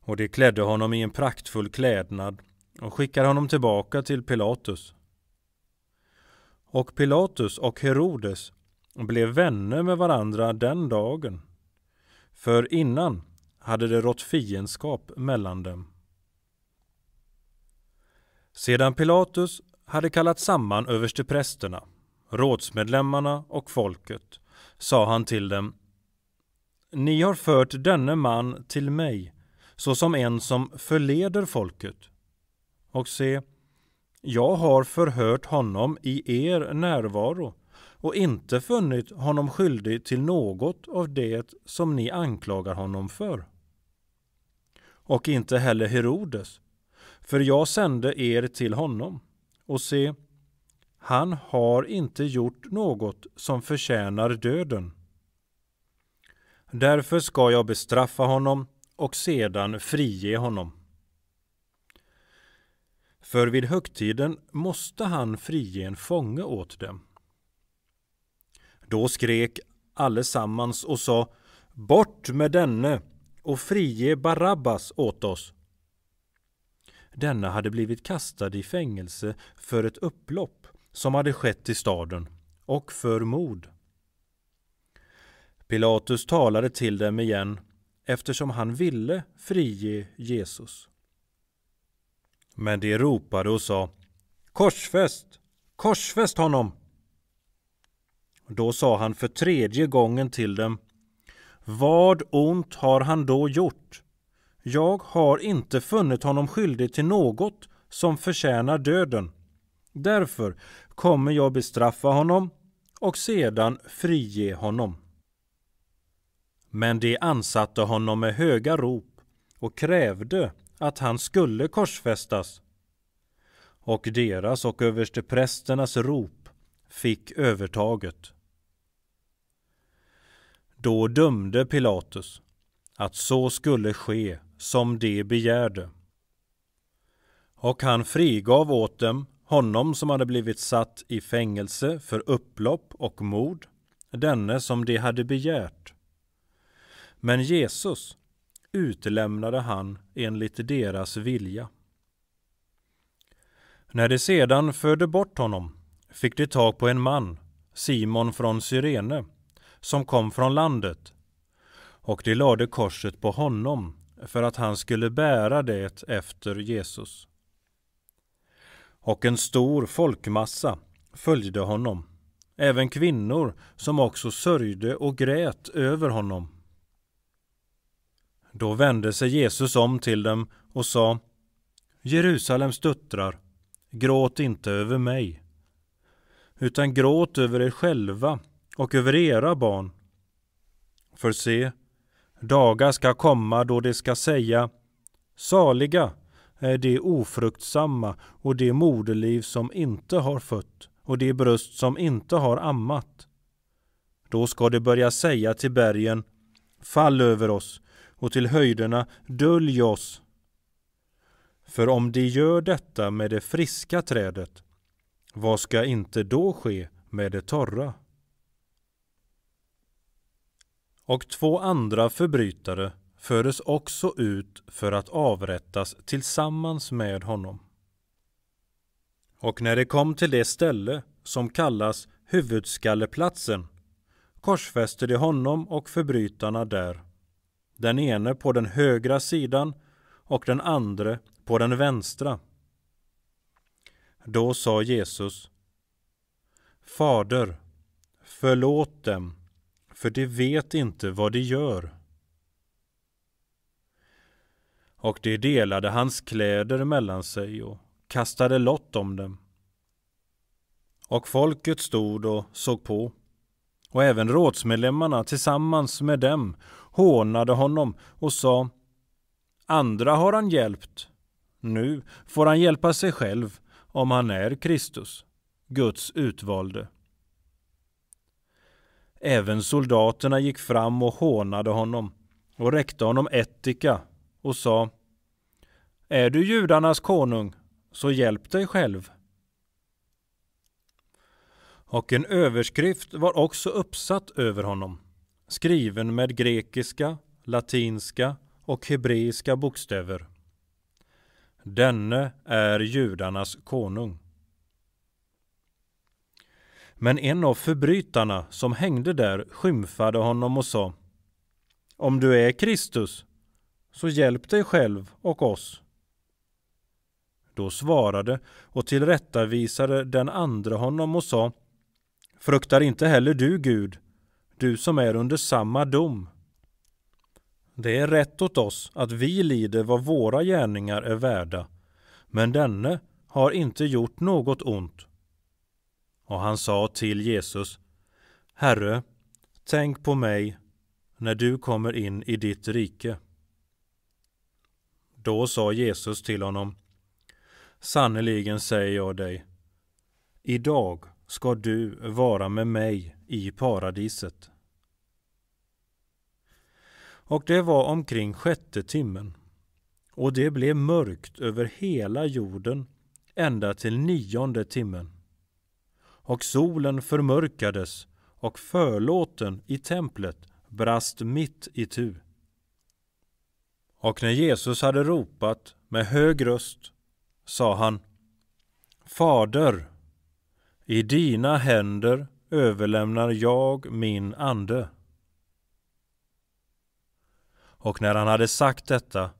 Och de klädde honom i en praktfull klädnad och skickade honom tillbaka till Pilatus. Och Pilatus och Herodes blev vänner med varandra den dagen. För innan hade det rått fiendskap mellan dem. Sedan Pilatus hade kallat samman översteprästerna, rådsmedlemmarna och folket sa han till dem Ni har fört denne man till mig såsom en som förleder folket. Och se, jag har förhört honom i er närvaro och inte funnit honom skyldig till något av det som ni anklagar honom för. Och inte heller Herodes, för jag sände er till honom. Och se, han har inte gjort något som förtjänar döden. Därför ska jag bestraffa honom och sedan frige honom. För vid högtiden måste han frige en fånge åt dem. Då skrek allesammans och sa Bort med denne och frige Barabbas åt oss. Denna hade blivit kastad i fängelse för ett upplopp som hade skett i staden och för mord. Pilatus talade till dem igen eftersom han ville frige Jesus. Men de ropade och sa Korsfäst! Korsfäst honom! Då sa han för tredje gången till dem Vad ont har han då gjort? Jag har inte funnit honom skyldig till något som förtjänar döden. Därför kommer jag bestraffa honom och sedan frige honom. Men de ansatte honom med höga rop och krävde att han skulle korsfästas. Och deras och översteprästernas rop fick övertaget. Då dömde Pilatus att så skulle ske som de begärde. Och han frigav åt dem honom som hade blivit satt i fängelse för upplopp och mord, denne som de hade begärt. Men Jesus utlämnade han enligt deras vilja. När de sedan förde bort honom fick de tag på en man, Simon från Syrene, som kom från landet. Och de lade korset på honom för att han skulle bära det efter Jesus. Och en stor folkmassa följde honom, även kvinnor som också sörjde och grät över honom. Då vände sig Jesus om till dem och sa Jerusalems döttrar, gråt inte över mig, utan gråt över er själva och över era barn. För se, dagar ska komma då de ska säga Saliga är de ofruktsamma och det moderliv som inte har fött och det bröst som inte har ammat. Då ska de börja säga till bergen Fall över oss och till höjderna Dölj oss. För om de gör detta med det friska trädet, vad ska inte då ske med det torra? och två andra förbrytare fördes också ut för att avrättas tillsammans med honom. Och när de kom till det ställe som kallas huvudskalleplatsen korsfäste de honom och förbrytarna där, den ene på den högra sidan och den andre på den vänstra. Då sa Jesus Fader, förlåt dem, för de vet inte vad de gör. Och de delade hans kläder mellan sig och kastade lott om dem. Och folket stod och såg på. Och även rådsmedlemmarna tillsammans med dem hånade honom och sa Andra har han hjälpt. Nu får han hjälpa sig själv om han är Kristus, Guds utvalde. Även soldaterna gick fram och hånade honom och räckte honom ättika och sa Är du judarnas konung, så hjälp dig själv. Och en överskrift var också uppsatt över honom, skriven med grekiska, latinska och hebreiska bokstäver. Denne är judarnas konung. Men en av förbrytarna som hängde där skymfade honom och sa Om du är Kristus, så hjälp dig själv och oss. Då svarade och tillrättavisade den andra honom och sa Fruktar inte heller du Gud, du som är under samma dom. Det är rätt åt oss att vi lider vad våra gärningar är värda, men denne har inte gjort något ont och han sa till Jesus Herre, tänk på mig när du kommer in i ditt rike. Då sa Jesus till honom Sannerligen säger jag dig, idag ska du vara med mig i paradiset. Och det var omkring sjätte timmen, och det blev mörkt över hela jorden ända till nionde timmen och solen förmörkades och förlåten i templet brast mitt i tu. Och när Jesus hade ropat med hög röst sa han Fader, i dina händer överlämnar jag min ande. Och när han hade sagt detta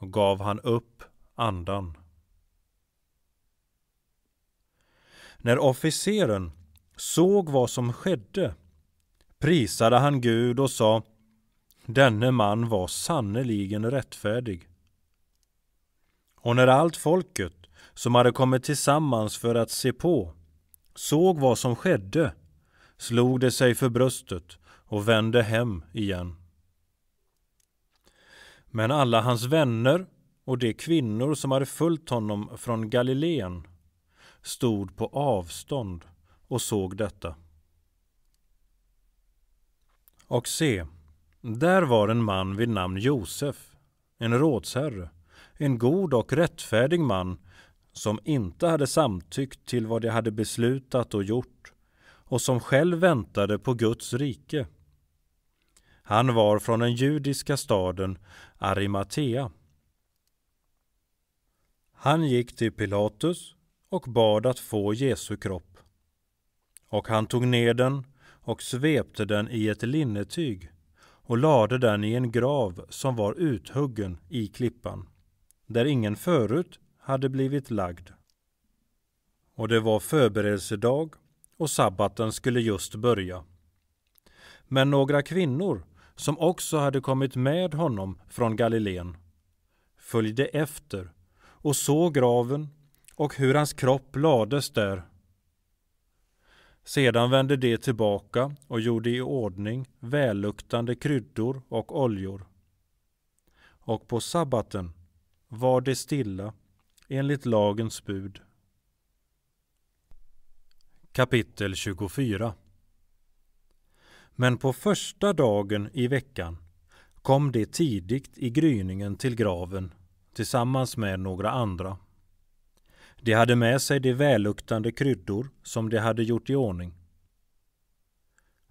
gav han upp andan. När officeren såg vad som skedde prisade han Gud och sa Denne man var sannerligen rättfärdig. Och när allt folket som hade kommit tillsammans för att se på såg vad som skedde slog det sig för bröstet och vände hem igen. Men alla hans vänner och de kvinnor som hade följt honom från Galileen stod på avstånd och såg detta. Och se, där var en man vid namn Josef, en rådsherre, en god och rättfärdig man som inte hade samtyckt till vad de hade beslutat och gjort och som själv väntade på Guds rike. Han var från den judiska staden Arimatea. Han gick till Pilatus och bad att få Jesu kropp. Och han tog ner den och svepte den i ett linnetyg och lade den i en grav som var uthuggen i klippan, där ingen förut hade blivit lagd. Och det var förberedelsedag och sabbaten skulle just börja. Men några kvinnor som också hade kommit med honom från Galileen följde efter och såg graven och hur hans kropp lades där. Sedan vände de tillbaka och gjorde i ordning välluktande kryddor och oljor. Och på sabbaten var det stilla enligt lagens bud. Kapitel 24 Men på första dagen i veckan kom de tidigt i gryningen till graven tillsammans med några andra. De hade med sig de välluktande kryddor som de hade gjort i ordning.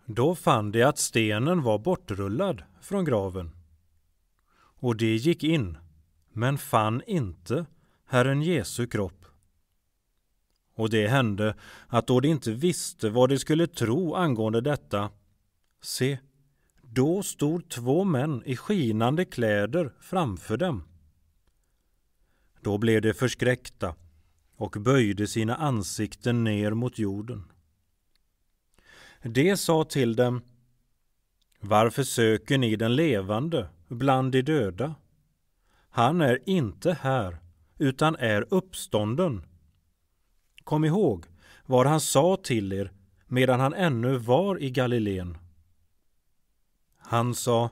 Då fann de att stenen var bortrullad från graven. Och de gick in, men fann inte Herren Jesu kropp. Och det hände att då de inte visste vad de skulle tro angående detta, se, då stod två män i skinande kläder framför dem. Då blev de förskräckta och böjde sina ansikten ner mot jorden. Det sa till dem Varför söker ni den levande bland de döda? Han är inte här, utan är uppstånden. Kom ihåg vad han sa till er medan han ännu var i Galileen. Han sa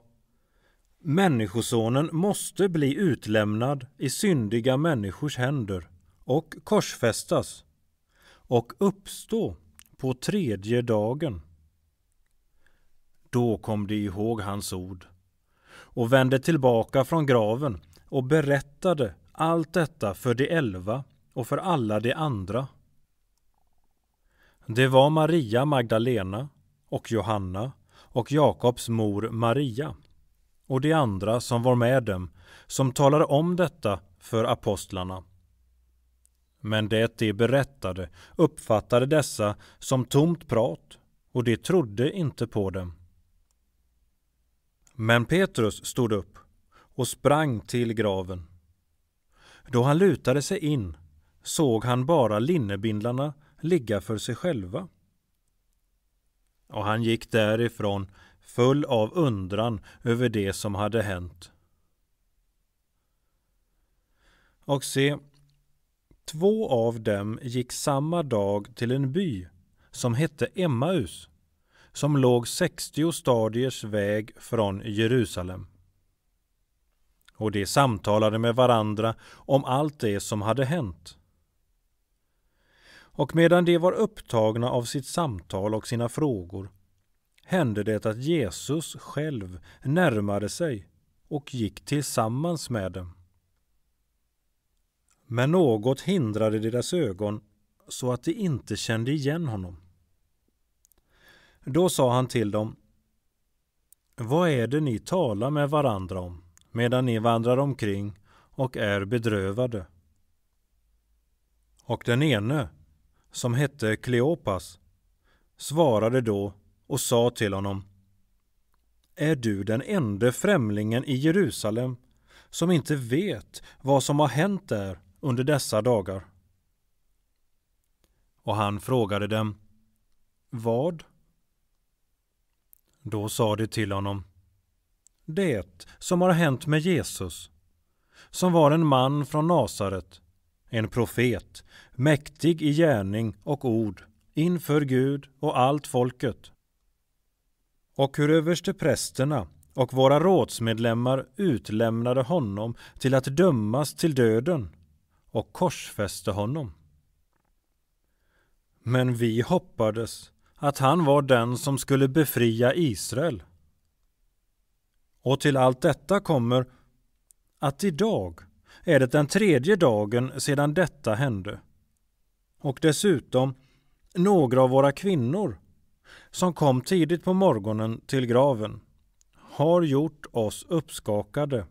Människosonen måste bli utlämnad i syndiga människors händer och korsfästas och uppstå på tredje dagen. Då kom de ihåg hans ord och vände tillbaka från graven och berättade allt detta för de elva och för alla de andra. Det var Maria Magdalena och Johanna och Jakobs mor Maria och de andra som var med dem som talade om detta för apostlarna men det de berättade uppfattade dessa som tomt prat och de trodde inte på dem. Men Petrus stod upp och sprang till graven. Då han lutade sig in såg han bara linnebindlarna ligga för sig själva. Och han gick därifrån full av undran över det som hade hänt. Och se, Två av dem gick samma dag till en by som hette Emmaus, som låg 60 stadiers väg från Jerusalem. Och de samtalade med varandra om allt det som hade hänt. Och medan de var upptagna av sitt samtal och sina frågor hände det att Jesus själv närmade sig och gick tillsammans med dem. Men något hindrade deras ögon så att de inte kände igen honom. Då sa han till dem Vad är det ni talar med varandra om medan ni vandrar omkring och är bedrövade? Och den ene, som hette Kleopas, svarade då och sa till honom Är du den ende främlingen i Jerusalem som inte vet vad som har hänt där under dessa dagar. Och han frågade dem, vad? Då sa de till honom, det som har hänt med Jesus, som var en man från Nasaret, en profet, mäktig i gärning och ord inför Gud och allt folket. Och hur översteprästerna och våra rådsmedlemmar utlämnade honom till att dömas till döden och korsfäste honom. Men vi hoppades att han var den som skulle befria Israel. Och till allt detta kommer att idag är det den tredje dagen sedan detta hände. Och dessutom några av våra kvinnor som kom tidigt på morgonen till graven har gjort oss uppskakade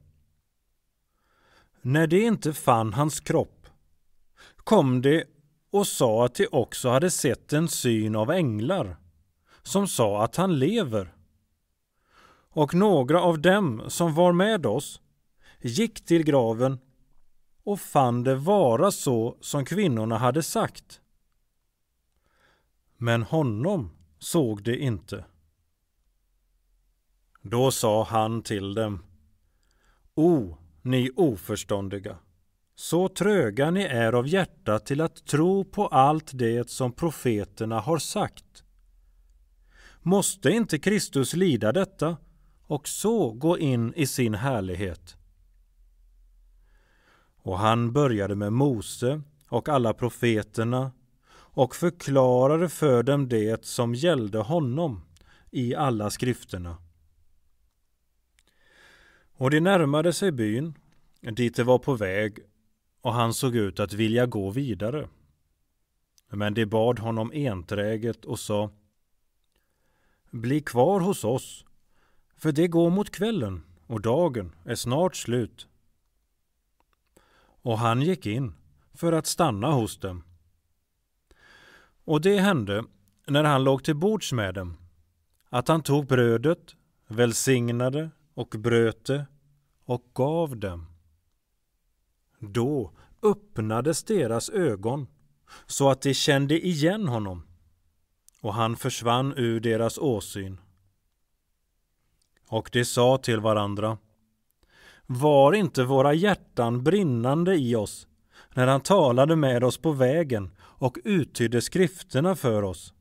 när de inte fann hans kropp kom de och sa att de också hade sett en syn av änglar som sa att han lever. Och några av dem som var med oss gick till graven och fann det vara så som kvinnorna hade sagt. Men honom såg de inte. Då sa han till dem O ni oförståndiga, så tröga ni är av hjärta till att tro på allt det som profeterna har sagt. Måste inte Kristus lida detta och så gå in i sin härlighet? Och han började med Mose och alla profeterna och förklarade för dem det som gällde honom i alla skrifterna. Och de närmade sig byn, dit de var på väg, och han såg ut att vilja gå vidare. Men de bad honom enträget och sa Bli kvar hos oss, för det går mot kvällen och dagen är snart slut. Och han gick in för att stanna hos dem. Och det hände när han låg till bords med dem att han tog brödet, välsignade och bröt det och gav dem. Då öppnades deras ögon så att de kände igen honom och han försvann ur deras åsyn. Och de sa till varandra Var inte våra hjärtan brinnande i oss när han talade med oss på vägen och uttydde skrifterna för oss?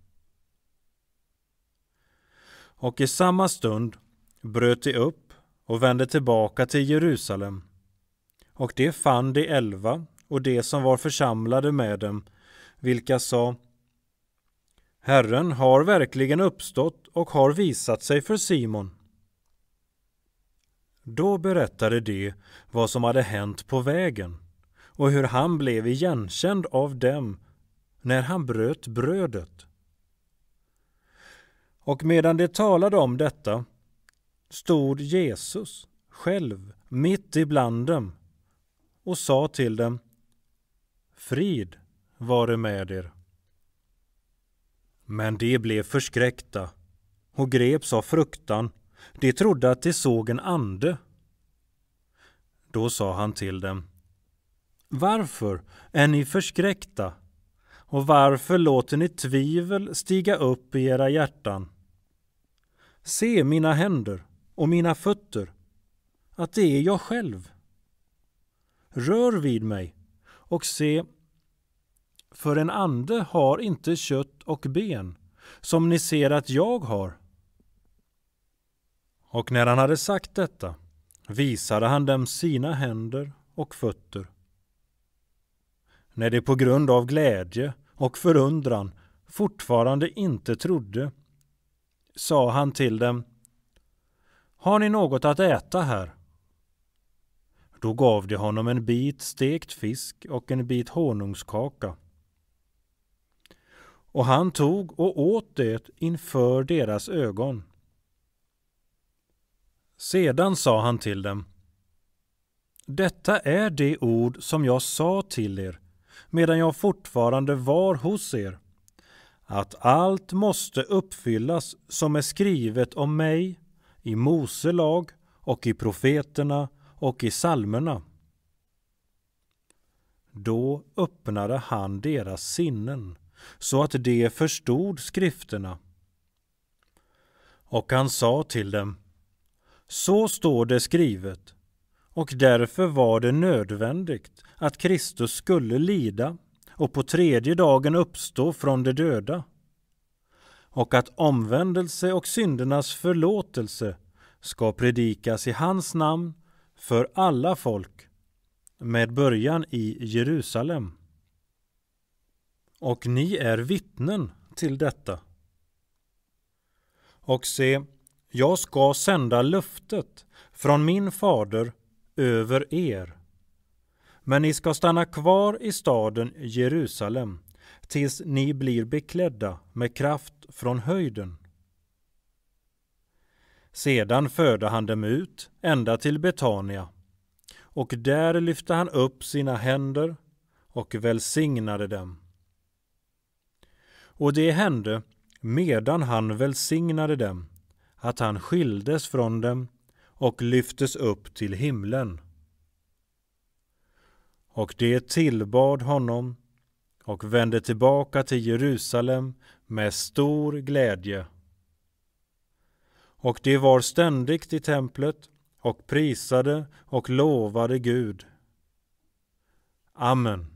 Och i samma stund bröt de upp och vände tillbaka till Jerusalem. Och det fann de elva och de som var församlade med dem, vilka sa Herren har verkligen uppstått och har visat sig för Simon. Då berättade de vad som hade hänt på vägen och hur han blev igenkänd av dem när han bröt brödet. Och medan de talade om detta stod Jesus själv mitt ibland dem och sa till dem Frid vare med er. Men de blev förskräckta och greps av fruktan. De trodde att de såg en ande. Då sa han till dem Varför är ni förskräckta och varför låter ni tvivel stiga upp i era hjärtan? Se mina händer och mina fötter att det är jag själv. Rör vid mig och se, för en ande har inte kött och ben som ni ser att jag har. Och när han hade sagt detta visade han dem sina händer och fötter. När de på grund av glädje och förundran fortfarande inte trodde sa han till dem har ni något att äta här? Då gav de honom en bit stekt fisk och en bit honungskaka. Och han tog och åt det inför deras ögon. Sedan sa han till dem. Detta är det ord som jag sa till er medan jag fortfarande var hos er. Att allt måste uppfyllas som är skrivet om mig i Mose lag och i profeterna och i salmerna. Då öppnade han deras sinnen så att de förstod skrifterna. Och han sa till dem, så står det skrivet, och därför var det nödvändigt att Kristus skulle lida och på tredje dagen uppstå från de döda och att omvändelse och syndernas förlåtelse ska predikas i hans namn för alla folk med början i Jerusalem. Och ni är vittnen till detta. Och se, jag ska sända luftet från min fader över er. Men ni ska stanna kvar i staden Jerusalem tills ni blir beklädda med kraft från höjden. Sedan förde han dem ut ända till Betania och där lyfte han upp sina händer och välsignade dem. Och det hände medan han välsignade dem att han skildes från dem och lyftes upp till himlen. Och det tillbad honom och vände tillbaka till Jerusalem med stor glädje. Och de var ständigt i templet och prisade och lovade Gud. Amen.